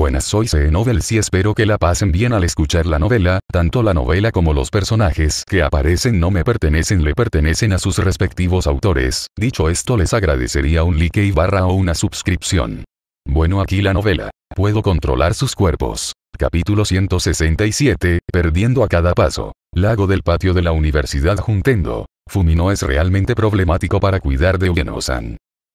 buenas soy C e novel. y espero que la pasen bien al escuchar la novela, tanto la novela como los personajes que aparecen no me pertenecen le pertenecen a sus respectivos autores, dicho esto les agradecería un like y barra o una suscripción. Bueno aquí la novela. Puedo controlar sus cuerpos. Capítulo 167, Perdiendo a cada paso. Lago del patio de la Universidad Juntendo. Fumino es realmente problemático para cuidar de uyeno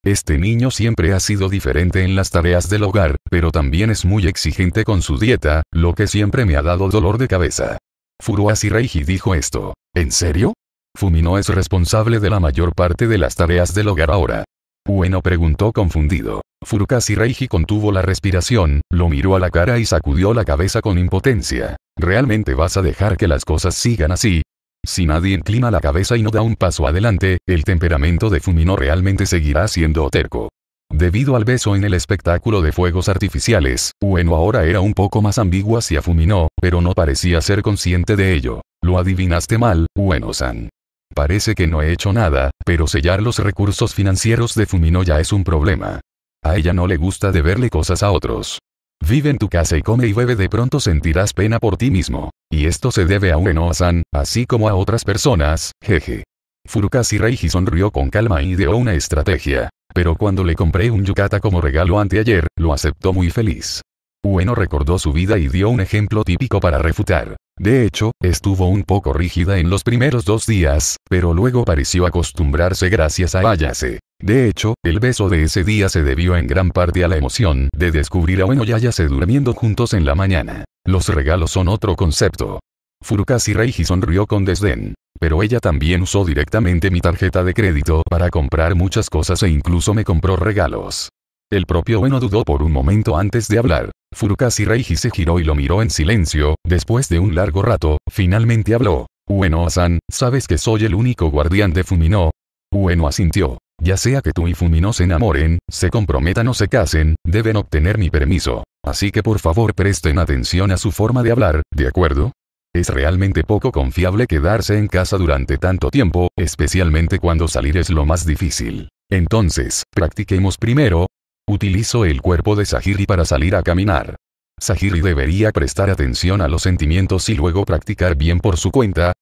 este niño siempre ha sido diferente en las tareas del hogar, pero también es muy exigente con su dieta, lo que siempre me ha dado dolor de cabeza. Furuasi Reiji dijo esto. ¿En serio? Fumino es responsable de la mayor parte de las tareas del hogar ahora. Ueno preguntó confundido. Furukashi Reiji contuvo la respiración, lo miró a la cara y sacudió la cabeza con impotencia. ¿Realmente vas a dejar que las cosas sigan así? Si nadie inclina la cabeza y no da un paso adelante, el temperamento de Fumino realmente seguirá siendo terco. Debido al beso en el espectáculo de fuegos artificiales, Ueno ahora era un poco más ambiguo hacia Fumino, pero no parecía ser consciente de ello. Lo adivinaste mal, Ueno-san. Parece que no he hecho nada, pero sellar los recursos financieros de Fumino ya es un problema. A ella no le gusta deberle cosas a otros. Vive en tu casa y come y bebe de pronto sentirás pena por ti mismo. Y esto se debe a Ueno-san, así como a otras personas, jeje. Furukashi Reiji sonrió con calma y ideó una estrategia. Pero cuando le compré un yukata como regalo anteayer, lo aceptó muy feliz. Ueno recordó su vida y dio un ejemplo típico para refutar. De hecho, estuvo un poco rígida en los primeros dos días, pero luego pareció acostumbrarse gracias a Ayase. De hecho, el beso de ese día se debió en gran parte a la emoción de descubrir a Ueno y Ayase durmiendo juntos en la mañana. Los regalos son otro concepto. Furukasi Reiji sonrió con desdén. Pero ella también usó directamente mi tarjeta de crédito para comprar muchas cosas e incluso me compró regalos. El propio Bueno dudó por un momento antes de hablar. Furukasi Reiji se giró y lo miró en silencio, después de un largo rato, finalmente habló. ueno Asan, sabes que soy el único guardián de Fumino, bueno asintió. Ya sea que tú y Fumino se enamoren, se comprometan o se casen, deben obtener mi permiso. Así que por favor presten atención a su forma de hablar, ¿de acuerdo? Es realmente poco confiable quedarse en casa durante tanto tiempo, especialmente cuando salir es lo más difícil. Entonces, practiquemos primero. Utilizo el cuerpo de Sahiri para salir a caminar. Sahiri debería prestar atención a los sentimientos y luego practicar bien por su cuenta,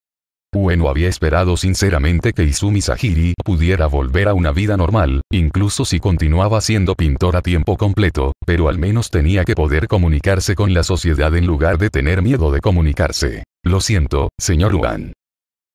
Ueno había esperado sinceramente que Izumi Sahiri pudiera volver a una vida normal, incluso si continuaba siendo pintor a tiempo completo, pero al menos tenía que poder comunicarse con la sociedad en lugar de tener miedo de comunicarse. Lo siento, señor Uan.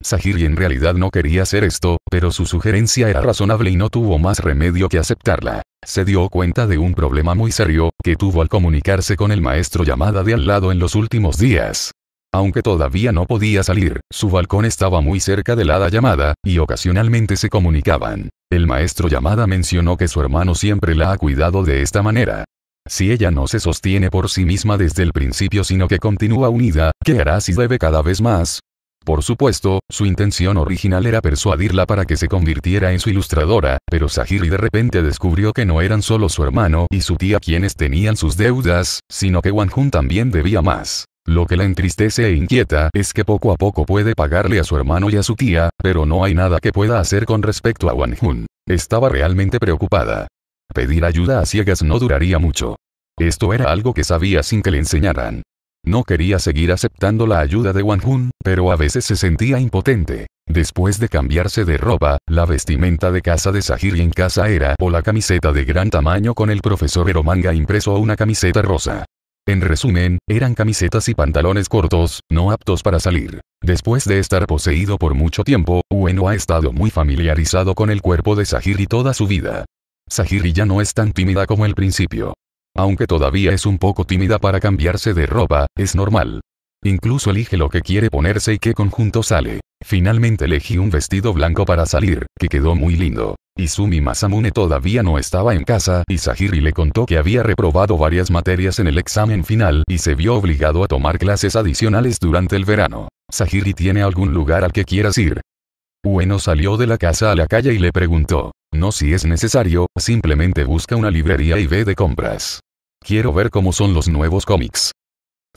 Sahiri en realidad no quería hacer esto, pero su sugerencia era razonable y no tuvo más remedio que aceptarla. Se dio cuenta de un problema muy serio, que tuvo al comunicarse con el maestro llamada de al lado en los últimos días. Aunque todavía no podía salir, su balcón estaba muy cerca de la hada llamada, y ocasionalmente se comunicaban. El maestro llamada mencionó que su hermano siempre la ha cuidado de esta manera. Si ella no se sostiene por sí misma desde el principio sino que continúa unida, ¿qué hará si debe cada vez más? Por supuesto, su intención original era persuadirla para que se convirtiera en su ilustradora, pero Sahiri de repente descubrió que no eran solo su hermano y su tía quienes tenían sus deudas, sino que Jun también debía más. Lo que la entristece e inquieta es que poco a poco puede pagarle a su hermano y a su tía, pero no hay nada que pueda hacer con respecto a Wan Jun. Estaba realmente preocupada. Pedir ayuda a ciegas no duraría mucho. Esto era algo que sabía sin que le enseñaran. No quería seguir aceptando la ayuda de Wan Jun, pero a veces se sentía impotente. Después de cambiarse de ropa, la vestimenta de casa de Sahir en casa era o la camiseta de gran tamaño con el profesor Eromanga impreso o una camiseta rosa. En resumen, eran camisetas y pantalones cortos, no aptos para salir. Después de estar poseído por mucho tiempo, Ueno ha estado muy familiarizado con el cuerpo de Sahiri toda su vida. Sahiri ya no es tan tímida como al principio. Aunque todavía es un poco tímida para cambiarse de ropa, es normal. Incluso elige lo que quiere ponerse y qué conjunto sale. Finalmente elegí un vestido blanco para salir, que quedó muy lindo. Y Sumi Masamune todavía no estaba en casa y Sahiri le contó que había reprobado varias materias en el examen final y se vio obligado a tomar clases adicionales durante el verano. Sahiri tiene algún lugar al que quieras ir. Ueno salió de la casa a la calle y le preguntó. No si es necesario, simplemente busca una librería y ve de compras. Quiero ver cómo son los nuevos cómics.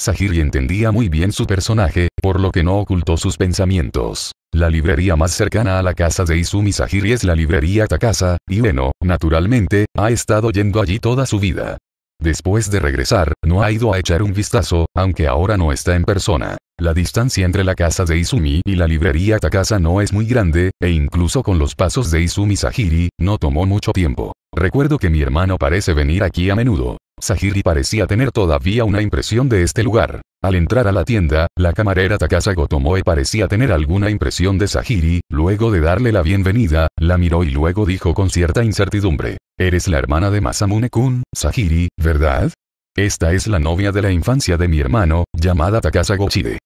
Sahiri entendía muy bien su personaje, por lo que no ocultó sus pensamientos. La librería más cercana a la casa de Izumi Sahiri es la librería Takasa, y bueno, naturalmente, ha estado yendo allí toda su vida. Después de regresar, no ha ido a echar un vistazo, aunque ahora no está en persona. La distancia entre la casa de Izumi y la librería Takasa no es muy grande, e incluso con los pasos de Izumi Sahiri, no tomó mucho tiempo. Recuerdo que mi hermano parece venir aquí a menudo. Sahiri parecía tener todavía una impresión de este lugar. Al entrar a la tienda, la camarera Takasa Gotomoe parecía tener alguna impresión de Sahiri, luego de darle la bienvenida, la miró y luego dijo con cierta incertidumbre, Eres la hermana de Masamune-kun, Sahiri, ¿verdad? Esta es la novia de la infancia de mi hermano, llamada Takasa Gochide.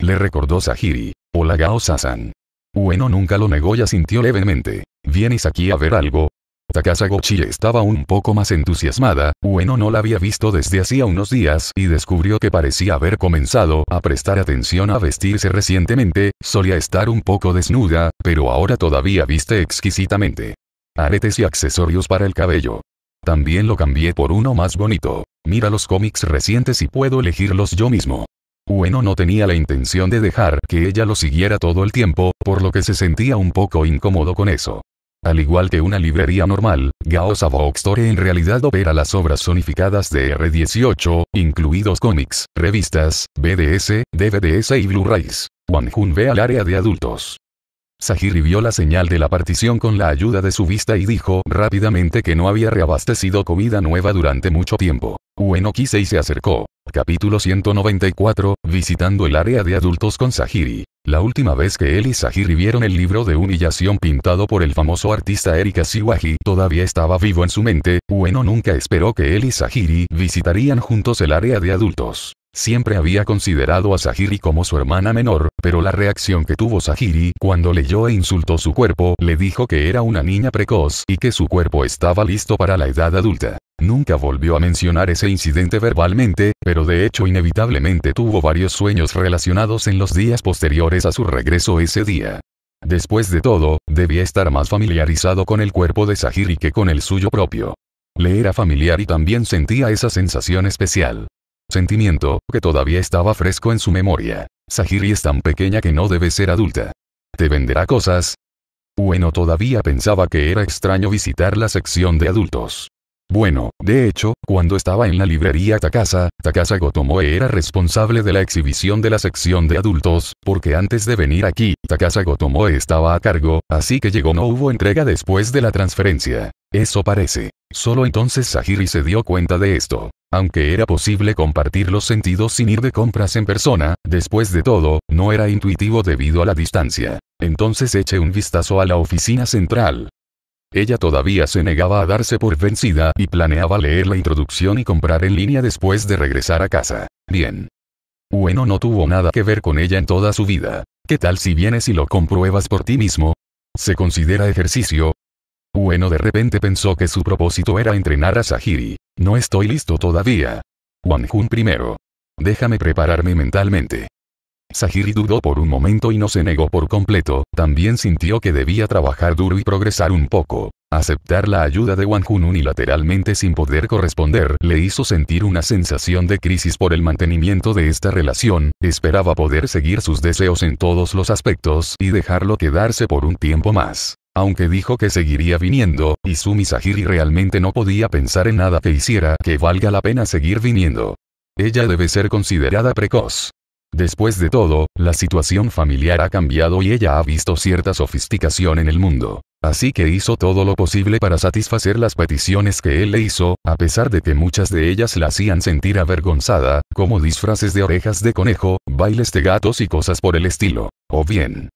Le recordó Sahiri, Gao Sasan. Bueno, nunca lo negó y asintió levemente. ¿Vienes aquí a ver algo? Takasa estaba un poco más entusiasmada, Ueno no la había visto desde hacía unos días y descubrió que parecía haber comenzado a prestar atención a vestirse recientemente, solía estar un poco desnuda, pero ahora todavía viste exquisitamente. Aretes y accesorios para el cabello. También lo cambié por uno más bonito. Mira los cómics recientes y puedo elegirlos yo mismo. Ueno no tenía la intención de dejar que ella lo siguiera todo el tiempo, por lo que se sentía un poco incómodo con eso. Al igual que una librería normal, Gaosa Store en realidad opera las obras sonificadas de R18, incluidos cómics, revistas, BDS, DVDs y Blu-rays. Wanjun ve al área de adultos. Sahiri vio la señal de la partición con la ayuda de su vista y dijo rápidamente que no había reabastecido comida nueva durante mucho tiempo. Ueno y se acercó. Capítulo 194, visitando el área de adultos con Sahiri. La última vez que él y Sahiri vieron el libro de humillación pintado por el famoso artista Erika Siwaji todavía estaba vivo en su mente, Ueno nunca esperó que él y Sahiri visitarían juntos el área de adultos. Siempre había considerado a Sahiri como su hermana menor, pero la reacción que tuvo Sahiri cuando leyó e insultó su cuerpo le dijo que era una niña precoz y que su cuerpo estaba listo para la edad adulta. Nunca volvió a mencionar ese incidente verbalmente, pero de hecho inevitablemente tuvo varios sueños relacionados en los días posteriores a su regreso ese día. Después de todo, debía estar más familiarizado con el cuerpo de Sahiri que con el suyo propio. Le era familiar y también sentía esa sensación especial. Sentimiento, que todavía estaba fresco en su memoria. Sahiri es tan pequeña que no debe ser adulta. ¿Te venderá cosas? Bueno, todavía pensaba que era extraño visitar la sección de adultos. Bueno, de hecho, cuando estaba en la librería Takasa, Takasa Gotomoe era responsable de la exhibición de la sección de adultos, porque antes de venir aquí, Takasa Gotomoe estaba a cargo, así que llegó no hubo entrega después de la transferencia. Eso parece. Solo entonces Sahiri se dio cuenta de esto. Aunque era posible compartir los sentidos sin ir de compras en persona, después de todo, no era intuitivo debido a la distancia. Entonces eché un vistazo a la oficina central. Ella todavía se negaba a darse por vencida y planeaba leer la introducción y comprar en línea después de regresar a casa. Bien. Bueno no tuvo nada que ver con ella en toda su vida. ¿Qué tal si vienes y lo compruebas por ti mismo? Se considera ejercicio, bueno, de repente pensó que su propósito era entrenar a Sahiri. No estoy listo todavía. Jun primero. Déjame prepararme mentalmente. Sahiri dudó por un momento y no se negó por completo, también sintió que debía trabajar duro y progresar un poco. Aceptar la ayuda de Jun unilateralmente sin poder corresponder le hizo sentir una sensación de crisis por el mantenimiento de esta relación, esperaba poder seguir sus deseos en todos los aspectos y dejarlo quedarse por un tiempo más. Aunque dijo que seguiría viniendo, Izumi Sahiri realmente no podía pensar en nada que hiciera que valga la pena seguir viniendo. Ella debe ser considerada precoz. Después de todo, la situación familiar ha cambiado y ella ha visto cierta sofisticación en el mundo. Así que hizo todo lo posible para satisfacer las peticiones que él le hizo, a pesar de que muchas de ellas la hacían sentir avergonzada, como disfraces de orejas de conejo, bailes de gatos y cosas por el estilo. O bien,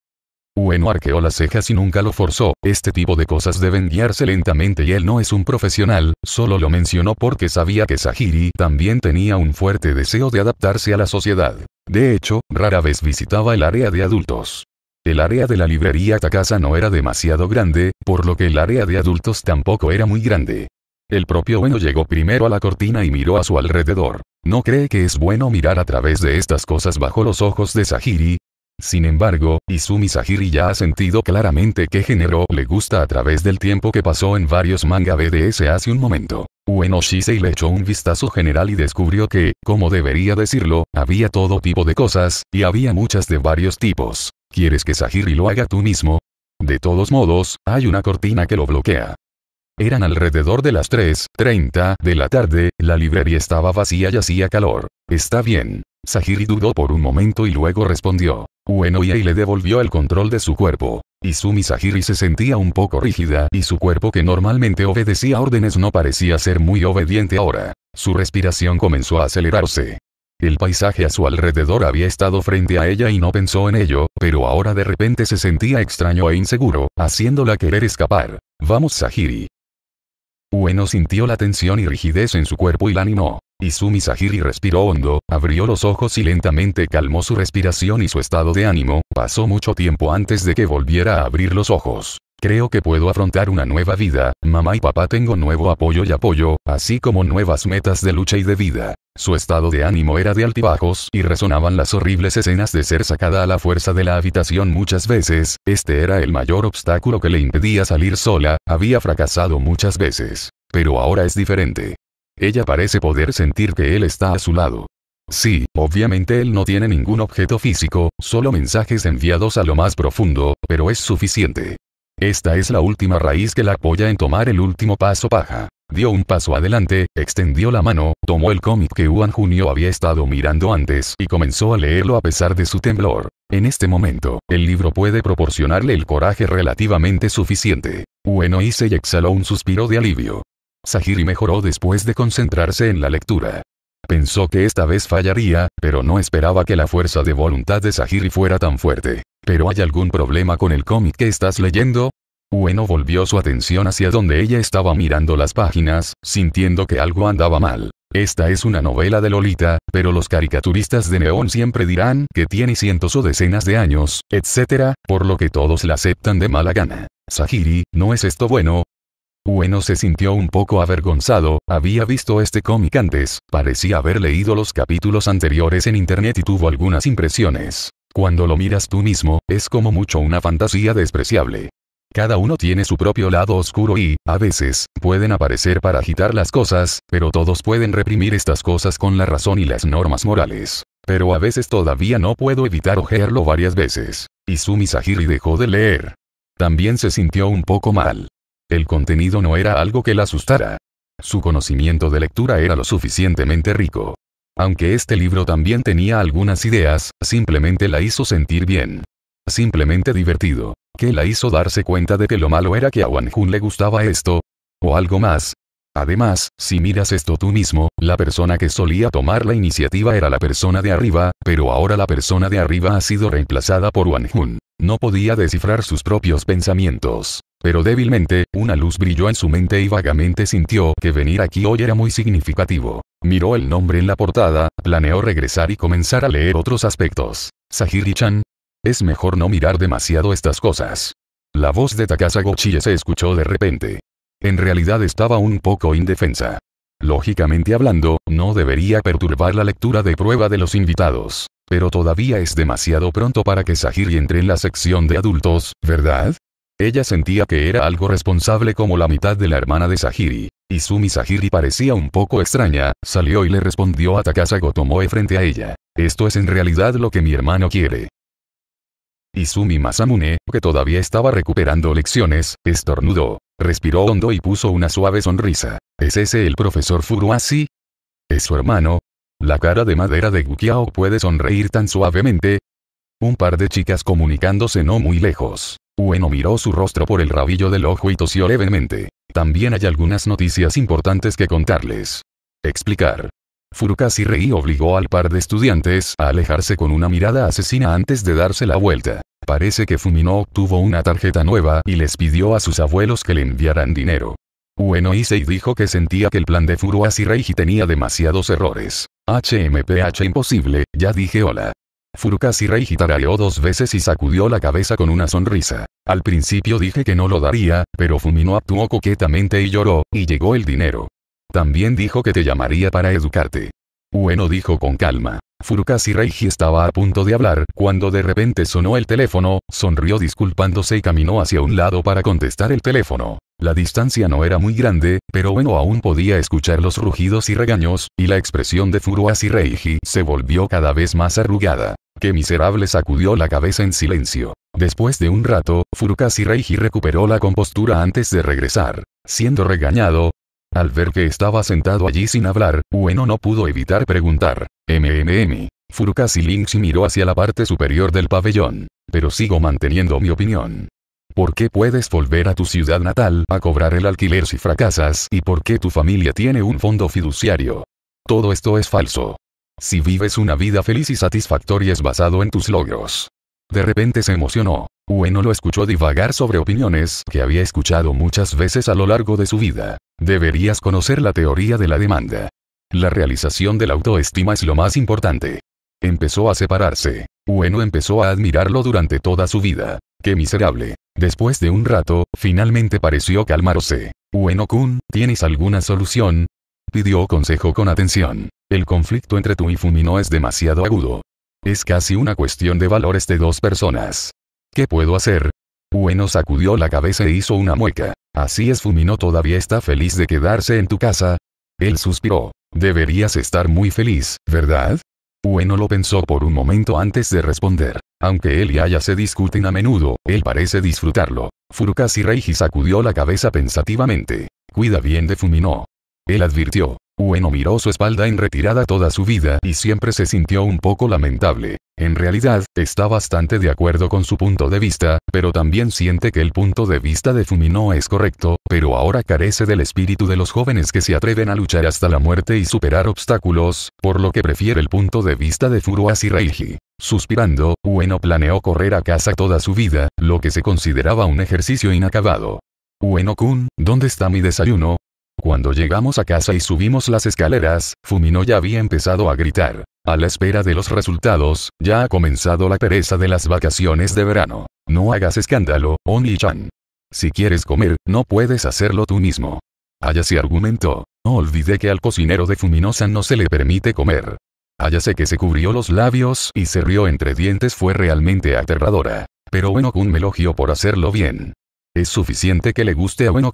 Ueno arqueó las cejas y nunca lo forzó, este tipo de cosas deben guiarse lentamente y él no es un profesional, solo lo mencionó porque sabía que Sahiri también tenía un fuerte deseo de adaptarse a la sociedad. De hecho, rara vez visitaba el área de adultos. El área de la librería Takasa no era demasiado grande, por lo que el área de adultos tampoco era muy grande. El propio Ueno llegó primero a la cortina y miró a su alrededor. ¿No cree que es bueno mirar a través de estas cosas bajo los ojos de Sahiri? Sin embargo, Izumi Sahiri ya ha sentido claramente qué género le gusta a través del tiempo que pasó en varios manga BDS hace un momento. Ueno Shisei le echó un vistazo general y descubrió que, como debería decirlo, había todo tipo de cosas, y había muchas de varios tipos. ¿Quieres que Sahiri lo haga tú mismo? De todos modos, hay una cortina que lo bloquea. Eran alrededor de las 3.30 de la tarde, la librería estaba vacía y hacía calor. Está bien, Sahiri dudó por un momento y luego respondió. y le devolvió el control de su cuerpo. Izumi Sahiri se sentía un poco rígida y su cuerpo que normalmente obedecía órdenes no parecía ser muy obediente ahora. Su respiración comenzó a acelerarse. El paisaje a su alrededor había estado frente a ella y no pensó en ello, pero ahora de repente se sentía extraño e inseguro, haciéndola querer escapar. Vamos Sahiri. Ueno sintió la tensión y rigidez en su cuerpo y la animó. Izumi Sahiri respiró hondo, abrió los ojos y lentamente calmó su respiración y su estado de ánimo, pasó mucho tiempo antes de que volviera a abrir los ojos. Creo que puedo afrontar una nueva vida, mamá y papá tengo nuevo apoyo y apoyo, así como nuevas metas de lucha y de vida. Su estado de ánimo era de altibajos y resonaban las horribles escenas de ser sacada a la fuerza de la habitación muchas veces, este era el mayor obstáculo que le impedía salir sola, había fracasado muchas veces. Pero ahora es diferente. Ella parece poder sentir que él está a su lado. Sí, obviamente él no tiene ningún objeto físico, solo mensajes enviados a lo más profundo, pero es suficiente. Esta es la última raíz que la apoya en tomar el último paso paja. Dio un paso adelante, extendió la mano, tomó el cómic que Juan Junio había estado mirando antes y comenzó a leerlo a pesar de su temblor. En este momento, el libro puede proporcionarle el coraje relativamente suficiente. hice y exhaló un suspiro de alivio. Sahiri mejoró después de concentrarse en la lectura. Pensó que esta vez fallaría, pero no esperaba que la fuerza de voluntad de Sahiri fuera tan fuerte. ¿Pero hay algún problema con el cómic que estás leyendo? Ueno volvió su atención hacia donde ella estaba mirando las páginas, sintiendo que algo andaba mal. Esta es una novela de Lolita, pero los caricaturistas de Neón siempre dirán que tiene cientos o decenas de años, etc., por lo que todos la aceptan de mala gana. Sahiri, ¿no es esto bueno? Ueno se sintió un poco avergonzado, había visto este cómic antes, parecía haber leído los capítulos anteriores en internet y tuvo algunas impresiones. Cuando lo miras tú mismo, es como mucho una fantasía despreciable. Cada uno tiene su propio lado oscuro y, a veces, pueden aparecer para agitar las cosas, pero todos pueden reprimir estas cosas con la razón y las normas morales. Pero a veces todavía no puedo evitar ojearlo varias veces. Izumi Sahiri dejó de leer. También se sintió un poco mal. El contenido no era algo que la asustara. Su conocimiento de lectura era lo suficientemente rico. Aunque este libro también tenía algunas ideas, simplemente la hizo sentir bien. Simplemente divertido. Que la hizo darse cuenta de que lo malo era que a Wan Jun le gustaba esto. O algo más. Además, si miras esto tú mismo, la persona que solía tomar la iniciativa era la persona de arriba, pero ahora la persona de arriba ha sido reemplazada por Wan Jun. No podía descifrar sus propios pensamientos pero débilmente, una luz brilló en su mente y vagamente sintió que venir aquí hoy era muy significativo. Miró el nombre en la portada, planeó regresar y comenzar a leer otros aspectos. Sahiri-chan. Es mejor no mirar demasiado estas cosas. La voz de Takasa se escuchó de repente. En realidad estaba un poco indefensa. Lógicamente hablando, no debería perturbar la lectura de prueba de los invitados. Pero todavía es demasiado pronto para que Sahiri entre en la sección de adultos, ¿verdad? Ella sentía que era algo responsable como la mitad de la hermana de Sahiri. Izumi Sahiri parecía un poco extraña, salió y le respondió a Takasa Gotomoe frente a ella. Esto es en realidad lo que mi hermano quiere. Izumi Masamune, que todavía estaba recuperando lecciones, estornudó, respiró hondo y puso una suave sonrisa. ¿Es ese el profesor Furuasi? ¿Es su hermano? La cara de madera de Gukiao puede sonreír tan suavemente. Un par de chicas comunicándose no muy lejos. Ueno miró su rostro por el rabillo del ojo y tosió levemente. También hay algunas noticias importantes que contarles. Explicar. Furukasi Rei obligó al par de estudiantes a alejarse con una mirada asesina antes de darse la vuelta. Parece que Fumino obtuvo una tarjeta nueva y les pidió a sus abuelos que le enviaran dinero. Ueno y dijo que sentía que el plan de Furuasi Rei tenía demasiados errores. HMPH imposible, ya dije hola. Furukasi Rei dos veces y sacudió la cabeza con una sonrisa. Al principio dije que no lo daría, pero Fumino actuó coquetamente y lloró, y llegó el dinero. También dijo que te llamaría para educarte. Bueno dijo con calma. Furukazi Reiji estaba a punto de hablar, cuando de repente sonó el teléfono, sonrió disculpándose y caminó hacia un lado para contestar el teléfono. La distancia no era muy grande, pero bueno aún podía escuchar los rugidos y regaños, y la expresión de Furu Reiji se volvió cada vez más arrugada. ¡Qué miserable! sacudió la cabeza en silencio. Después de un rato, Furukashi Reiji recuperó la compostura antes de regresar. Siendo regañado, al ver que estaba sentado allí sin hablar, Ueno no pudo evitar preguntar. MMM. Furcas y Lynx miró hacia la parte superior del pabellón. Pero sigo manteniendo mi opinión. ¿Por qué puedes volver a tu ciudad natal a cobrar el alquiler si fracasas y por qué tu familia tiene un fondo fiduciario? Todo esto es falso. Si vives una vida feliz y satisfactoria es basado en tus logros. De repente se emocionó. Ueno lo escuchó divagar sobre opiniones que había escuchado muchas veces a lo largo de su vida. Deberías conocer la teoría de la demanda. La realización de la autoestima es lo más importante. Empezó a separarse. Ueno empezó a admirarlo durante toda su vida. ¡Qué miserable! Después de un rato, finalmente pareció calmarse. Ueno-kun, ¿tienes alguna solución? Pidió consejo con atención. El conflicto entre tú y Fumino es demasiado agudo. Es casi una cuestión de valores de dos personas. ¿Qué puedo hacer? Bueno sacudió la cabeza e hizo una mueca. Así es Fumino todavía está feliz de quedarse en tu casa. Él suspiró. Deberías estar muy feliz, ¿verdad? Bueno lo pensó por un momento antes de responder. Aunque él y Aya se discuten a menudo, él parece disfrutarlo. Furukasi Reiji sacudió la cabeza pensativamente. Cuida bien de Fumino. Él advirtió. Ueno miró su espalda en retirada toda su vida y siempre se sintió un poco lamentable. En realidad, está bastante de acuerdo con su punto de vista, pero también siente que el punto de vista de Fumino es correcto, pero ahora carece del espíritu de los jóvenes que se atreven a luchar hasta la muerte y superar obstáculos, por lo que prefiere el punto de vista de y Reiji. Suspirando, Ueno planeó correr a casa toda su vida, lo que se consideraba un ejercicio inacabado. Ueno-kun, ¿dónde está mi desayuno? Cuando llegamos a casa y subimos las escaleras, Fumino ya había empezado a gritar. A la espera de los resultados, ya ha comenzado la pereza de las vacaciones de verano. No hagas escándalo, Oni-chan. Si quieres comer, no puedes hacerlo tú mismo. Ayase argumentó. No olvidé que al cocinero de Fuminosa no se le permite comer. Ayase que se cubrió los labios y se rió entre dientes fue realmente aterradora. Pero Bueno-kun me elogió por hacerlo bien. Es suficiente que le guste a bueno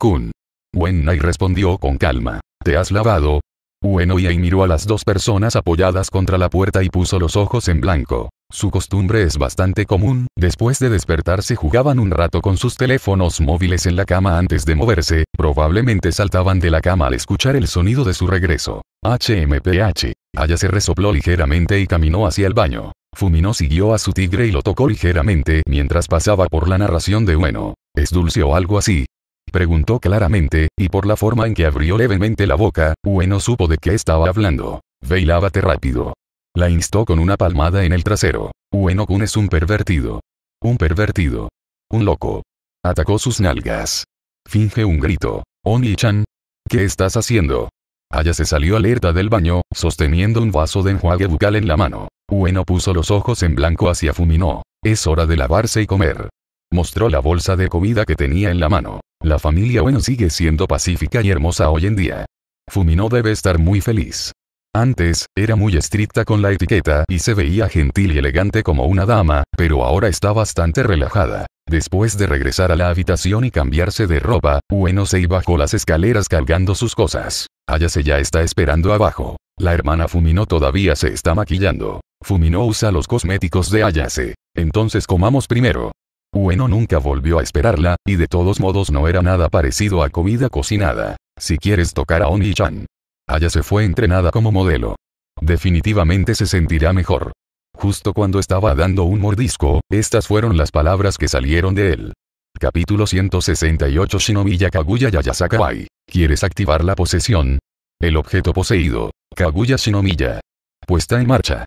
Wennai respondió con calma. ¿Te has lavado? ahí miró a las dos personas apoyadas contra la puerta y puso los ojos en blanco. Su costumbre es bastante común, después de despertarse jugaban un rato con sus teléfonos móviles en la cama antes de moverse, probablemente saltaban de la cama al escuchar el sonido de su regreso. HMPH. Aya se resopló ligeramente y caminó hacia el baño. Fumino siguió a su tigre y lo tocó ligeramente mientras pasaba por la narración de Bueno. Es dulce o algo así, Preguntó claramente, y por la forma en que abrió levemente la boca, Ueno supo de qué estaba hablando. Bailábate rápido. La instó con una palmada en el trasero. Ueno-kun es un pervertido. Un pervertido. Un loco. Atacó sus nalgas. Finge un grito. Oni-chan. ¿Qué estás haciendo? Aya se salió alerta del baño, sosteniendo un vaso de enjuague bucal en la mano. Ueno puso los ojos en blanco hacia Fumino. Es hora de lavarse y comer. Mostró la bolsa de comida que tenía en la mano. La familia Bueno sigue siendo pacífica y hermosa hoy en día. Fumino debe estar muy feliz. Antes, era muy estricta con la etiqueta y se veía gentil y elegante como una dama, pero ahora está bastante relajada. Después de regresar a la habitación y cambiarse de ropa, Ueno se iba bajo las escaleras cargando sus cosas. Ayase ya está esperando abajo. La hermana Fumino todavía se está maquillando. Fumino usa los cosméticos de Ayase. Entonces comamos primero. Ueno nunca volvió a esperarla, y de todos modos no era nada parecido a comida cocinada. Si quieres tocar a Oni-chan. allá se fue entrenada como modelo. Definitivamente se sentirá mejor. Justo cuando estaba dando un mordisco, estas fueron las palabras que salieron de él. Capítulo 168 Shinomiya Kaguya Yayasakawai. ¿Quieres activar la posesión? El objeto poseído. Kaguya Shinomiya. Puesta en marcha.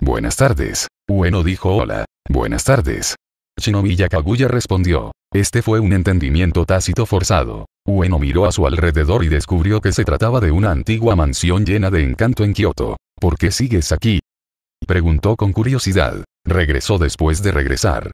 Buenas tardes. Bueno dijo hola. Buenas tardes. Shinobi Yakaguya respondió. Este fue un entendimiento tácito forzado. Ueno miró a su alrededor y descubrió que se trataba de una antigua mansión llena de encanto en Kioto. ¿Por qué sigues aquí? Preguntó con curiosidad. Regresó después de regresar.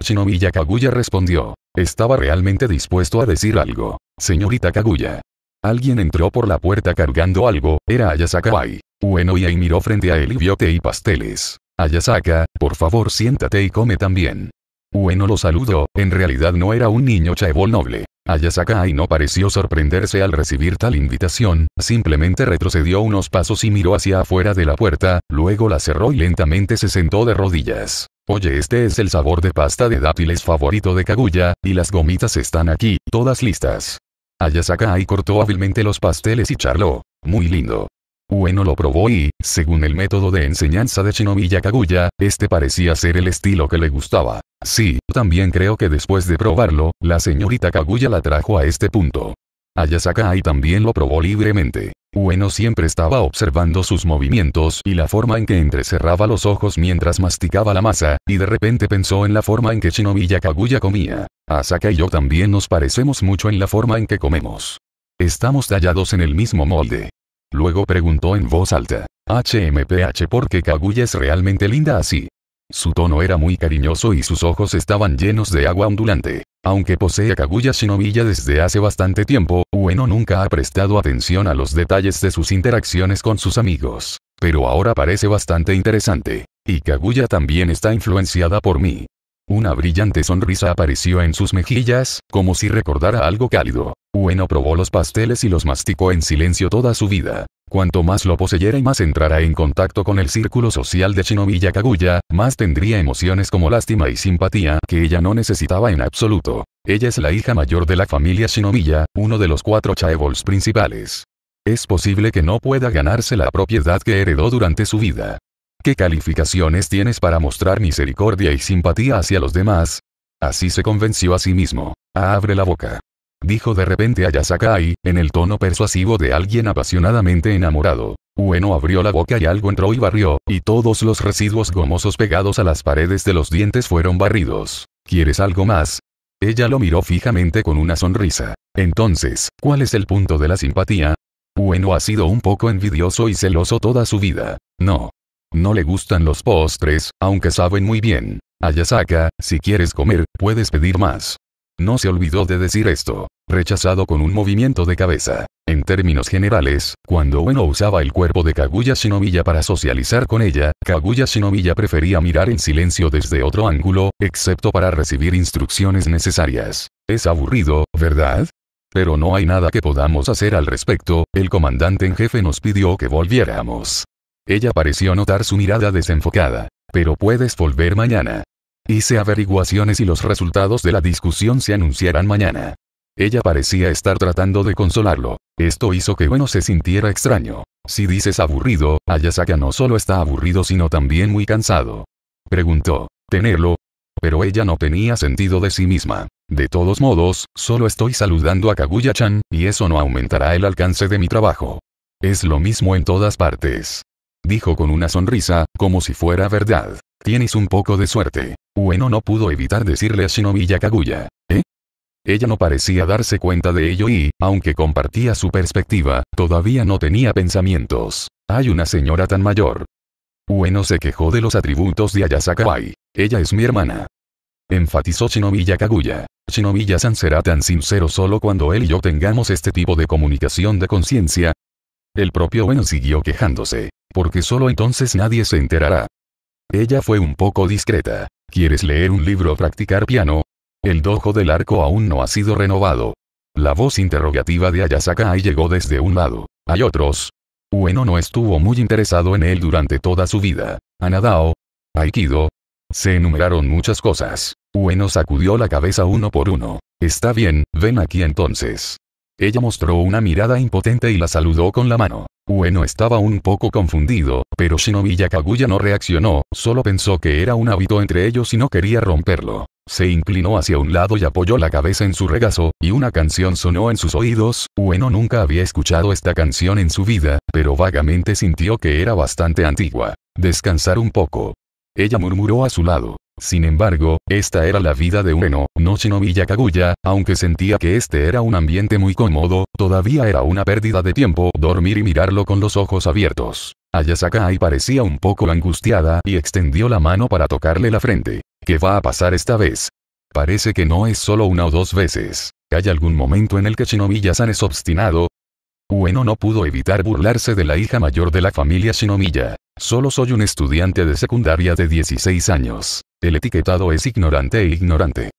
Shinobi Yakaguya respondió. Estaba realmente dispuesto a decir algo. Señorita Kaguya. Alguien entró por la puerta cargando algo, era Ayasakawai. Ueno y miró frente a él y vio té y pasteles. Ayasaka, por favor siéntate y come también. Ueno lo saludó, en realidad no era un niño chaebol noble. Ayasakai no pareció sorprenderse al recibir tal invitación, simplemente retrocedió unos pasos y miró hacia afuera de la puerta, luego la cerró y lentamente se sentó de rodillas. Oye, este es el sabor de pasta de dátiles favorito de Kaguya, y las gomitas están aquí, todas listas. Ayasakai cortó hábilmente los pasteles y charló. Muy lindo. Ueno lo probó y, según el método de enseñanza de Shinobiya Kaguya, este parecía ser el estilo que le gustaba. Sí, también creo que después de probarlo, la señorita Kaguya la trajo a este punto. Ayasaka también lo probó libremente. Ueno siempre estaba observando sus movimientos y la forma en que entrecerraba los ojos mientras masticaba la masa, y de repente pensó en la forma en que Shinobiya Kaguya comía. Asaka y yo también nos parecemos mucho en la forma en que comemos. Estamos tallados en el mismo molde. Luego preguntó en voz alta. HMPH ¿Por qué Kaguya es realmente linda así. Su tono era muy cariñoso y sus ojos estaban llenos de agua ondulante. Aunque posee a Kaguya Shinobiya desde hace bastante tiempo, Ueno nunca ha prestado atención a los detalles de sus interacciones con sus amigos. Pero ahora parece bastante interesante. Y Kaguya también está influenciada por mí. Una brillante sonrisa apareció en sus mejillas, como si recordara algo cálido. Ueno probó los pasteles y los masticó en silencio toda su vida. Cuanto más lo poseyera y más entrara en contacto con el círculo social de Shinomiya Kaguya, más tendría emociones como lástima y simpatía que ella no necesitaba en absoluto. Ella es la hija mayor de la familia Shinobiya, uno de los cuatro Chaebols principales. Es posible que no pueda ganarse la propiedad que heredó durante su vida. ¿Qué calificaciones tienes para mostrar misericordia y simpatía hacia los demás? Así se convenció a sí mismo. Abre la boca dijo de repente y en el tono persuasivo de alguien apasionadamente enamorado. Ueno abrió la boca y algo entró y barrió, y todos los residuos gomosos pegados a las paredes de los dientes fueron barridos. ¿Quieres algo más? Ella lo miró fijamente con una sonrisa. Entonces, ¿cuál es el punto de la simpatía? Ueno ha sido un poco envidioso y celoso toda su vida. No. No le gustan los postres, aunque saben muy bien. Ayasaka, si quieres comer, puedes pedir más. No se olvidó de decir esto. Rechazado con un movimiento de cabeza. En términos generales, cuando Bueno usaba el cuerpo de Kaguya Shinomiya para socializar con ella, Kaguya Shinomiya prefería mirar en silencio desde otro ángulo, excepto para recibir instrucciones necesarias. Es aburrido, ¿verdad? Pero no hay nada que podamos hacer al respecto, el comandante en jefe nos pidió que volviéramos. Ella pareció notar su mirada desenfocada. Pero puedes volver mañana. Hice averiguaciones y los resultados de la discusión se anunciarán mañana. Ella parecía estar tratando de consolarlo. Esto hizo que Bueno se sintiera extraño. Si dices aburrido, Ayasaka no solo está aburrido sino también muy cansado. Preguntó. ¿Tenerlo? Pero ella no tenía sentido de sí misma. De todos modos, solo estoy saludando a Kaguya-chan, y eso no aumentará el alcance de mi trabajo. Es lo mismo en todas partes. Dijo con una sonrisa, como si fuera verdad. Tienes un poco de suerte. Ueno no pudo evitar decirle a Shinobi Yakaguya. ¿Eh? Ella no parecía darse cuenta de ello y, aunque compartía su perspectiva, todavía no tenía pensamientos. Hay una señora tan mayor. Ueno se quejó de los atributos de Ayasakawai. Ella es mi hermana. Enfatizó Shinobi Yakaguya. Shinobi san será tan sincero solo cuando él y yo tengamos este tipo de comunicación de conciencia. El propio Ueno siguió quejándose. Porque solo entonces nadie se enterará. Ella fue un poco discreta. ¿Quieres leer un libro o practicar piano? El dojo del arco aún no ha sido renovado. La voz interrogativa de Ayasaka llegó desde un lado. Hay otros. Ueno no estuvo muy interesado en él durante toda su vida. Anadao. Aikido. Se enumeraron muchas cosas. Ueno sacudió la cabeza uno por uno. Está bien, ven aquí entonces. Ella mostró una mirada impotente y la saludó con la mano. Ueno estaba un poco confundido, pero Shinobi Yakaguya no reaccionó, solo pensó que era un hábito entre ellos y no quería romperlo. Se inclinó hacia un lado y apoyó la cabeza en su regazo, y una canción sonó en sus oídos, Ueno nunca había escuchado esta canción en su vida, pero vagamente sintió que era bastante antigua. Descansar un poco. Ella murmuró a su lado. Sin embargo, esta era la vida de Ueno, no Shinomiya Kaguya, aunque sentía que este era un ambiente muy cómodo, todavía era una pérdida de tiempo dormir y mirarlo con los ojos abiertos. Ayasakai parecía un poco angustiada y extendió la mano para tocarle la frente. ¿Qué va a pasar esta vez? Parece que no es solo una o dos veces. ¿Hay algún momento en el que Shinomiya-san es obstinado? Ueno no pudo evitar burlarse de la hija mayor de la familia Shinomiya. Solo soy un estudiante de secundaria de 16 años. El etiquetado es ignorante e ignorante.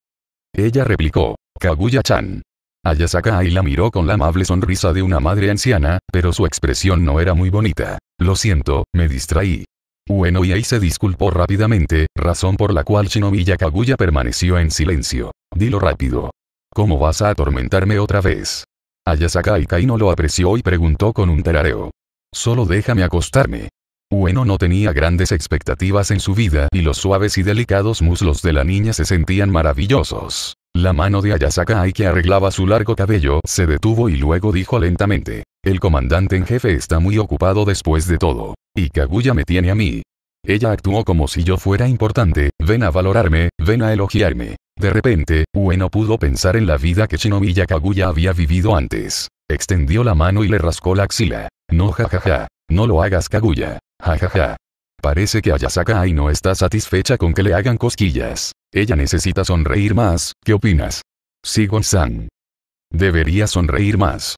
Ella replicó, Kaguya-chan. Ayasaka y la miró con la amable sonrisa de una madre anciana, pero su expresión no era muy bonita. Lo siento, me distraí. Bueno, y ahí se disculpó rápidamente, razón por la cual Shinomiya Kaguya permaneció en silencio. Dilo rápido. ¿Cómo vas a atormentarme otra vez? Ayasaka y no lo apreció y preguntó con un tarareo. Solo déjame acostarme. Ueno no tenía grandes expectativas en su vida y los suaves y delicados muslos de la niña se sentían maravillosos. La mano de Ayasaka que arreglaba su largo cabello se detuvo y luego dijo lentamente. El comandante en jefe está muy ocupado después de todo. Y Kaguya me tiene a mí. Ella actuó como si yo fuera importante, ven a valorarme, ven a elogiarme. De repente, Ueno pudo pensar en la vida que Shinomiya Kaguya había vivido antes. Extendió la mano y le rascó la axila. No jajaja. Ja, ja. No lo hagas Kaguya. Jajaja. Ja. Parece que Ayasaka Ai no está satisfecha con que le hagan cosquillas. Ella necesita sonreír más, ¿qué opinas? Sí, san Debería sonreír más.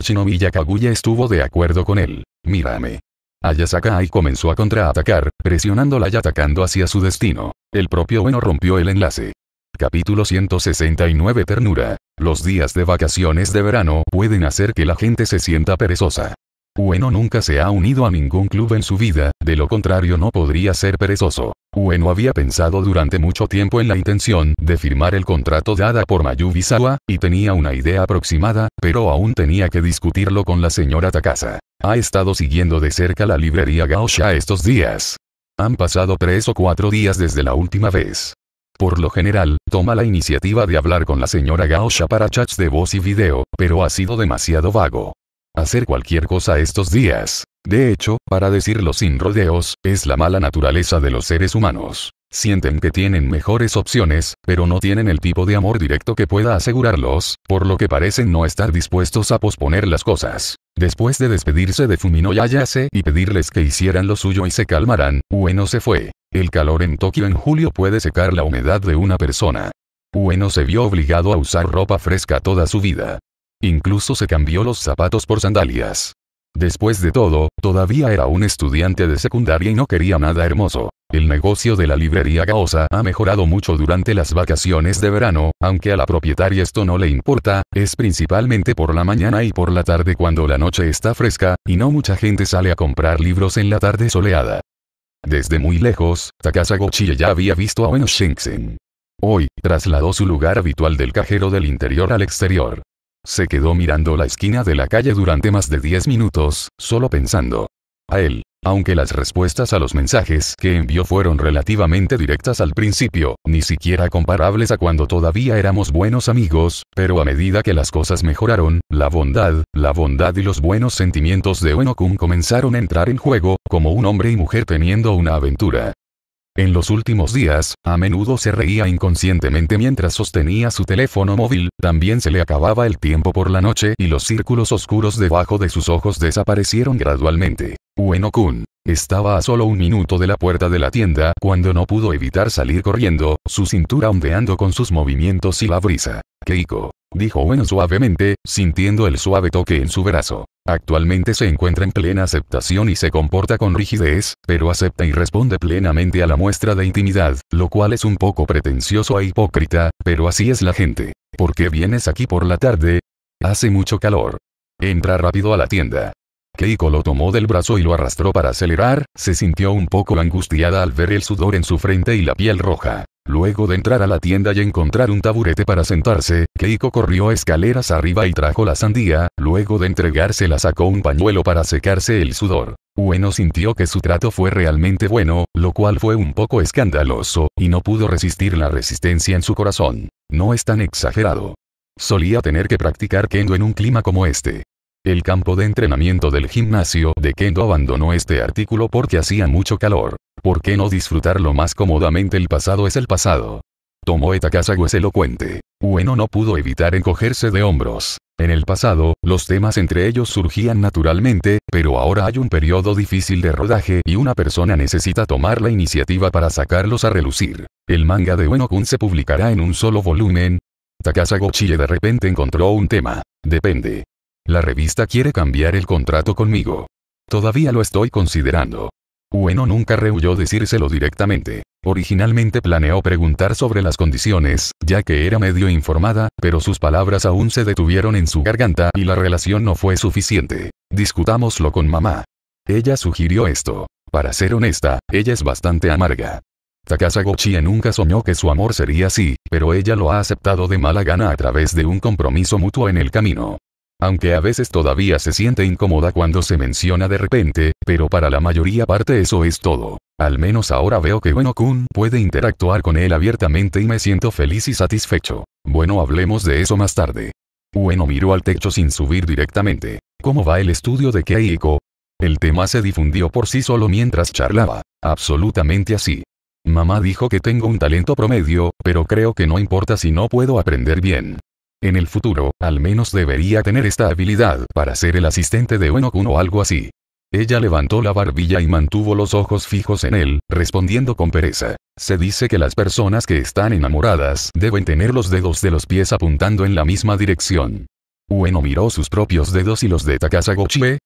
Shinomiya Kaguya estuvo de acuerdo con él. Mírame. Ayasaka Ai comenzó a contraatacar, presionándola y atacando hacia su destino. El propio Bueno rompió el enlace. Capítulo 169 Ternura. Los días de vacaciones de verano pueden hacer que la gente se sienta perezosa. Ueno nunca se ha unido a ningún club en su vida, de lo contrario no podría ser perezoso. Ueno había pensado durante mucho tiempo en la intención de firmar el contrato dada por Mayu Bisawa, y tenía una idea aproximada, pero aún tenía que discutirlo con la señora Takasa. Ha estado siguiendo de cerca la librería Gaosha estos días. Han pasado tres o cuatro días desde la última vez. Por lo general, toma la iniciativa de hablar con la señora Gaosha para chats de voz y video, pero ha sido demasiado vago. Hacer cualquier cosa estos días. De hecho, para decirlo sin rodeos, es la mala naturaleza de los seres humanos. Sienten que tienen mejores opciones, pero no tienen el tipo de amor directo que pueda asegurarlos, por lo que parecen no estar dispuestos a posponer las cosas. Después de despedirse de Fumino Yayase y pedirles que hicieran lo suyo y se calmaran, Ueno se fue. El calor en Tokio en julio puede secar la humedad de una persona. Ueno se vio obligado a usar ropa fresca toda su vida. Incluso se cambió los zapatos por sandalias. Después de todo, todavía era un estudiante de secundaria y no quería nada hermoso. El negocio de la librería Gaosa ha mejorado mucho durante las vacaciones de verano, aunque a la propietaria esto no le importa, es principalmente por la mañana y por la tarde cuando la noche está fresca, y no mucha gente sale a comprar libros en la tarde soleada. Desde muy lejos, Takasa ya había visto a Wen Shengsen. Hoy, trasladó su lugar habitual del cajero del interior al exterior. Se quedó mirando la esquina de la calle durante más de 10 minutos, solo pensando. A él, aunque las respuestas a los mensajes que envió fueron relativamente directas al principio, ni siquiera comparables a cuando todavía éramos buenos amigos, pero a medida que las cosas mejoraron, la bondad, la bondad y los buenos sentimientos de Wenokun comenzaron a entrar en juego, como un hombre y mujer teniendo una aventura. En los últimos días, a menudo se reía inconscientemente mientras sostenía su teléfono móvil, también se le acababa el tiempo por la noche y los círculos oscuros debajo de sus ojos desaparecieron gradualmente. Ueno-kun. Estaba a solo un minuto de la puerta de la tienda cuando no pudo evitar salir corriendo, su cintura ondeando con sus movimientos y la brisa. Keiko. Dijo bueno suavemente, sintiendo el suave toque en su brazo. Actualmente se encuentra en plena aceptación y se comporta con rigidez, pero acepta y responde plenamente a la muestra de intimidad, lo cual es un poco pretencioso e hipócrita, pero así es la gente. ¿Por qué vienes aquí por la tarde? Hace mucho calor. Entra rápido a la tienda. Keiko lo tomó del brazo y lo arrastró para acelerar, se sintió un poco angustiada al ver el sudor en su frente y la piel roja. Luego de entrar a la tienda y encontrar un taburete para sentarse, Keiko corrió escaleras arriba y trajo la sandía, luego de entregársela sacó un pañuelo para secarse el sudor. Ueno sintió que su trato fue realmente bueno, lo cual fue un poco escandaloso, y no pudo resistir la resistencia en su corazón. No es tan exagerado. Solía tener que practicar kendo en un clima como este. El campo de entrenamiento del gimnasio de Kendo abandonó este artículo porque hacía mucho calor. ¿Por qué no disfrutarlo más cómodamente? El pasado es el pasado. Tomoe Takasago es elocuente. Ueno no pudo evitar encogerse de hombros. En el pasado, los temas entre ellos surgían naturalmente, pero ahora hay un periodo difícil de rodaje y una persona necesita tomar la iniciativa para sacarlos a relucir. El manga de Ueno-kun se publicará en un solo volumen. Takasago Chie de repente encontró un tema. Depende. La revista quiere cambiar el contrato conmigo. Todavía lo estoy considerando. Ueno nunca rehuyó decírselo directamente. Originalmente planeó preguntar sobre las condiciones, ya que era medio informada, pero sus palabras aún se detuvieron en su garganta y la relación no fue suficiente. Discutámoslo con mamá. Ella sugirió esto. Para ser honesta, ella es bastante amarga. Takasa nunca soñó que su amor sería así, pero ella lo ha aceptado de mala gana a través de un compromiso mutuo en el camino aunque a veces todavía se siente incómoda cuando se menciona de repente, pero para la mayoría parte eso es todo. Al menos ahora veo que Bueno-kun puede interactuar con él abiertamente y me siento feliz y satisfecho. Bueno, hablemos de eso más tarde. Bueno miró al techo sin subir directamente. ¿Cómo va el estudio de Keiko? El tema se difundió por sí solo mientras charlaba. Absolutamente así. Mamá dijo que tengo un talento promedio, pero creo que no importa si no puedo aprender bien. En el futuro, al menos debería tener esta habilidad para ser el asistente de Ueno-kun o algo así. Ella levantó la barbilla y mantuvo los ojos fijos en él, respondiendo con pereza. Se dice que las personas que están enamoradas deben tener los dedos de los pies apuntando en la misma dirección. Ueno miró sus propios dedos y los de Takasa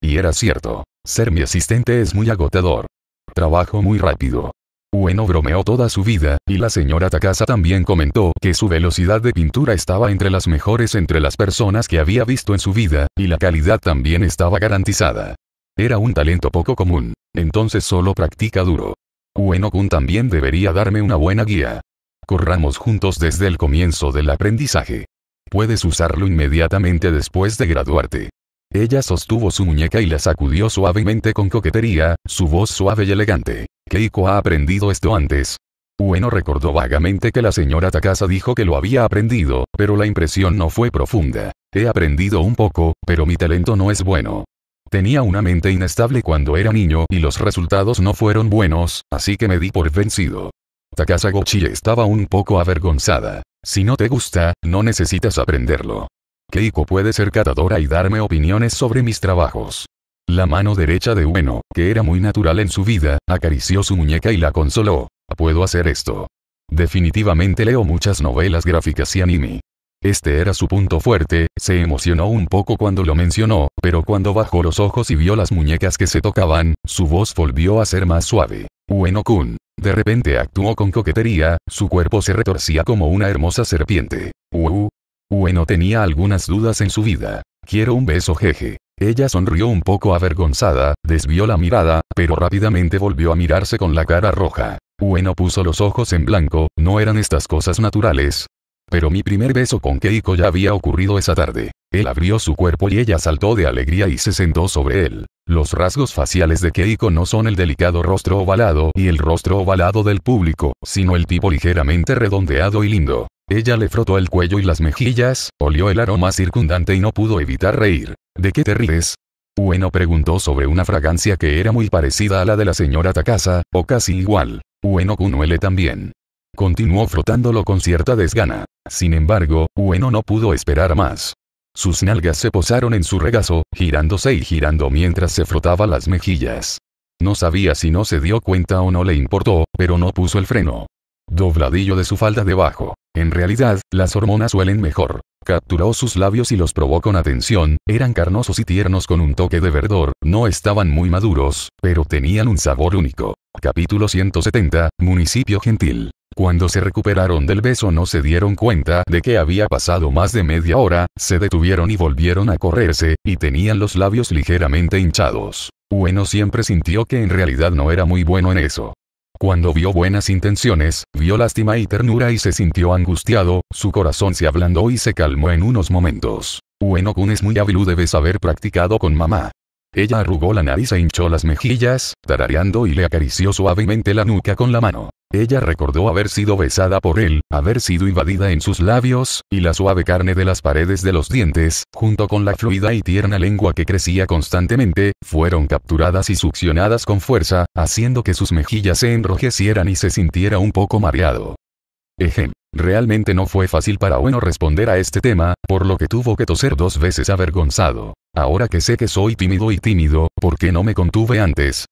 y era cierto. Ser mi asistente es muy agotador. Trabajo muy rápido. Ueno bromeó toda su vida, y la señora Takasa también comentó que su velocidad de pintura estaba entre las mejores entre las personas que había visto en su vida, y la calidad también estaba garantizada. Era un talento poco común, entonces solo practica duro. Ueno-kun también debería darme una buena guía. Corramos juntos desde el comienzo del aprendizaje. Puedes usarlo inmediatamente después de graduarte. Ella sostuvo su muñeca y la sacudió suavemente con coquetería, su voz suave y elegante. Keiko ha aprendido esto antes. Bueno recordó vagamente que la señora Takasa dijo que lo había aprendido, pero la impresión no fue profunda. He aprendido un poco, pero mi talento no es bueno. Tenía una mente inestable cuando era niño y los resultados no fueron buenos, así que me di por vencido. Takasa Gochi estaba un poco avergonzada. Si no te gusta, no necesitas aprenderlo. Keiko puede ser catadora y darme opiniones sobre mis trabajos. La mano derecha de Ueno, que era muy natural en su vida, acarició su muñeca y la consoló. Puedo hacer esto. Definitivamente leo muchas novelas gráficas y anime. Este era su punto fuerte, se emocionó un poco cuando lo mencionó, pero cuando bajó los ojos y vio las muñecas que se tocaban, su voz volvió a ser más suave. Ueno-kun. De repente actuó con coquetería, su cuerpo se retorcía como una hermosa serpiente. Uh, Ueno tenía algunas dudas en su vida. Quiero un beso jeje. Ella sonrió un poco avergonzada, desvió la mirada, pero rápidamente volvió a mirarse con la cara roja. Ueno puso los ojos en blanco, no eran estas cosas naturales. Pero mi primer beso con Keiko ya había ocurrido esa tarde. Él abrió su cuerpo y ella saltó de alegría y se sentó sobre él. Los rasgos faciales de Keiko no son el delicado rostro ovalado y el rostro ovalado del público, sino el tipo ligeramente redondeado y lindo. Ella le frotó el cuello y las mejillas, olió el aroma circundante y no pudo evitar reír. ¿De qué te ríes? Ueno preguntó sobre una fragancia que era muy parecida a la de la señora Takasa, o casi igual. Ueno Kunuele también. Continuó frotándolo con cierta desgana. Sin embargo, Ueno no pudo esperar más. Sus nalgas se posaron en su regazo, girándose y girando mientras se frotaba las mejillas. No sabía si no se dio cuenta o no le importó, pero no puso el freno. Dobladillo de su falda debajo. En realidad, las hormonas suelen mejor. Capturó sus labios y los probó con atención, eran carnosos y tiernos con un toque de verdor, no estaban muy maduros, pero tenían un sabor único. Capítulo 170, Municipio Gentil. Cuando se recuperaron del beso no se dieron cuenta de que había pasado más de media hora, se detuvieron y volvieron a correrse, y tenían los labios ligeramente hinchados. Bueno siempre sintió que en realidad no era muy bueno en eso. Cuando vio buenas intenciones, vio lástima y ternura y se sintió angustiado, su corazón se ablandó y se calmó en unos momentos. Bueno, Kun es muy hábil debes haber practicado con mamá. Ella arrugó la nariz e hinchó las mejillas, tarareando y le acarició suavemente la nuca con la mano. Ella recordó haber sido besada por él, haber sido invadida en sus labios, y la suave carne de las paredes de los dientes, junto con la fluida y tierna lengua que crecía constantemente, fueron capturadas y succionadas con fuerza, haciendo que sus mejillas se enrojecieran y se sintiera un poco mareado. Ejem. Realmente no fue fácil para Bueno responder a este tema, por lo que tuvo que toser dos veces avergonzado. Ahora que sé que soy tímido y tímido, ¿por qué no me contuve antes?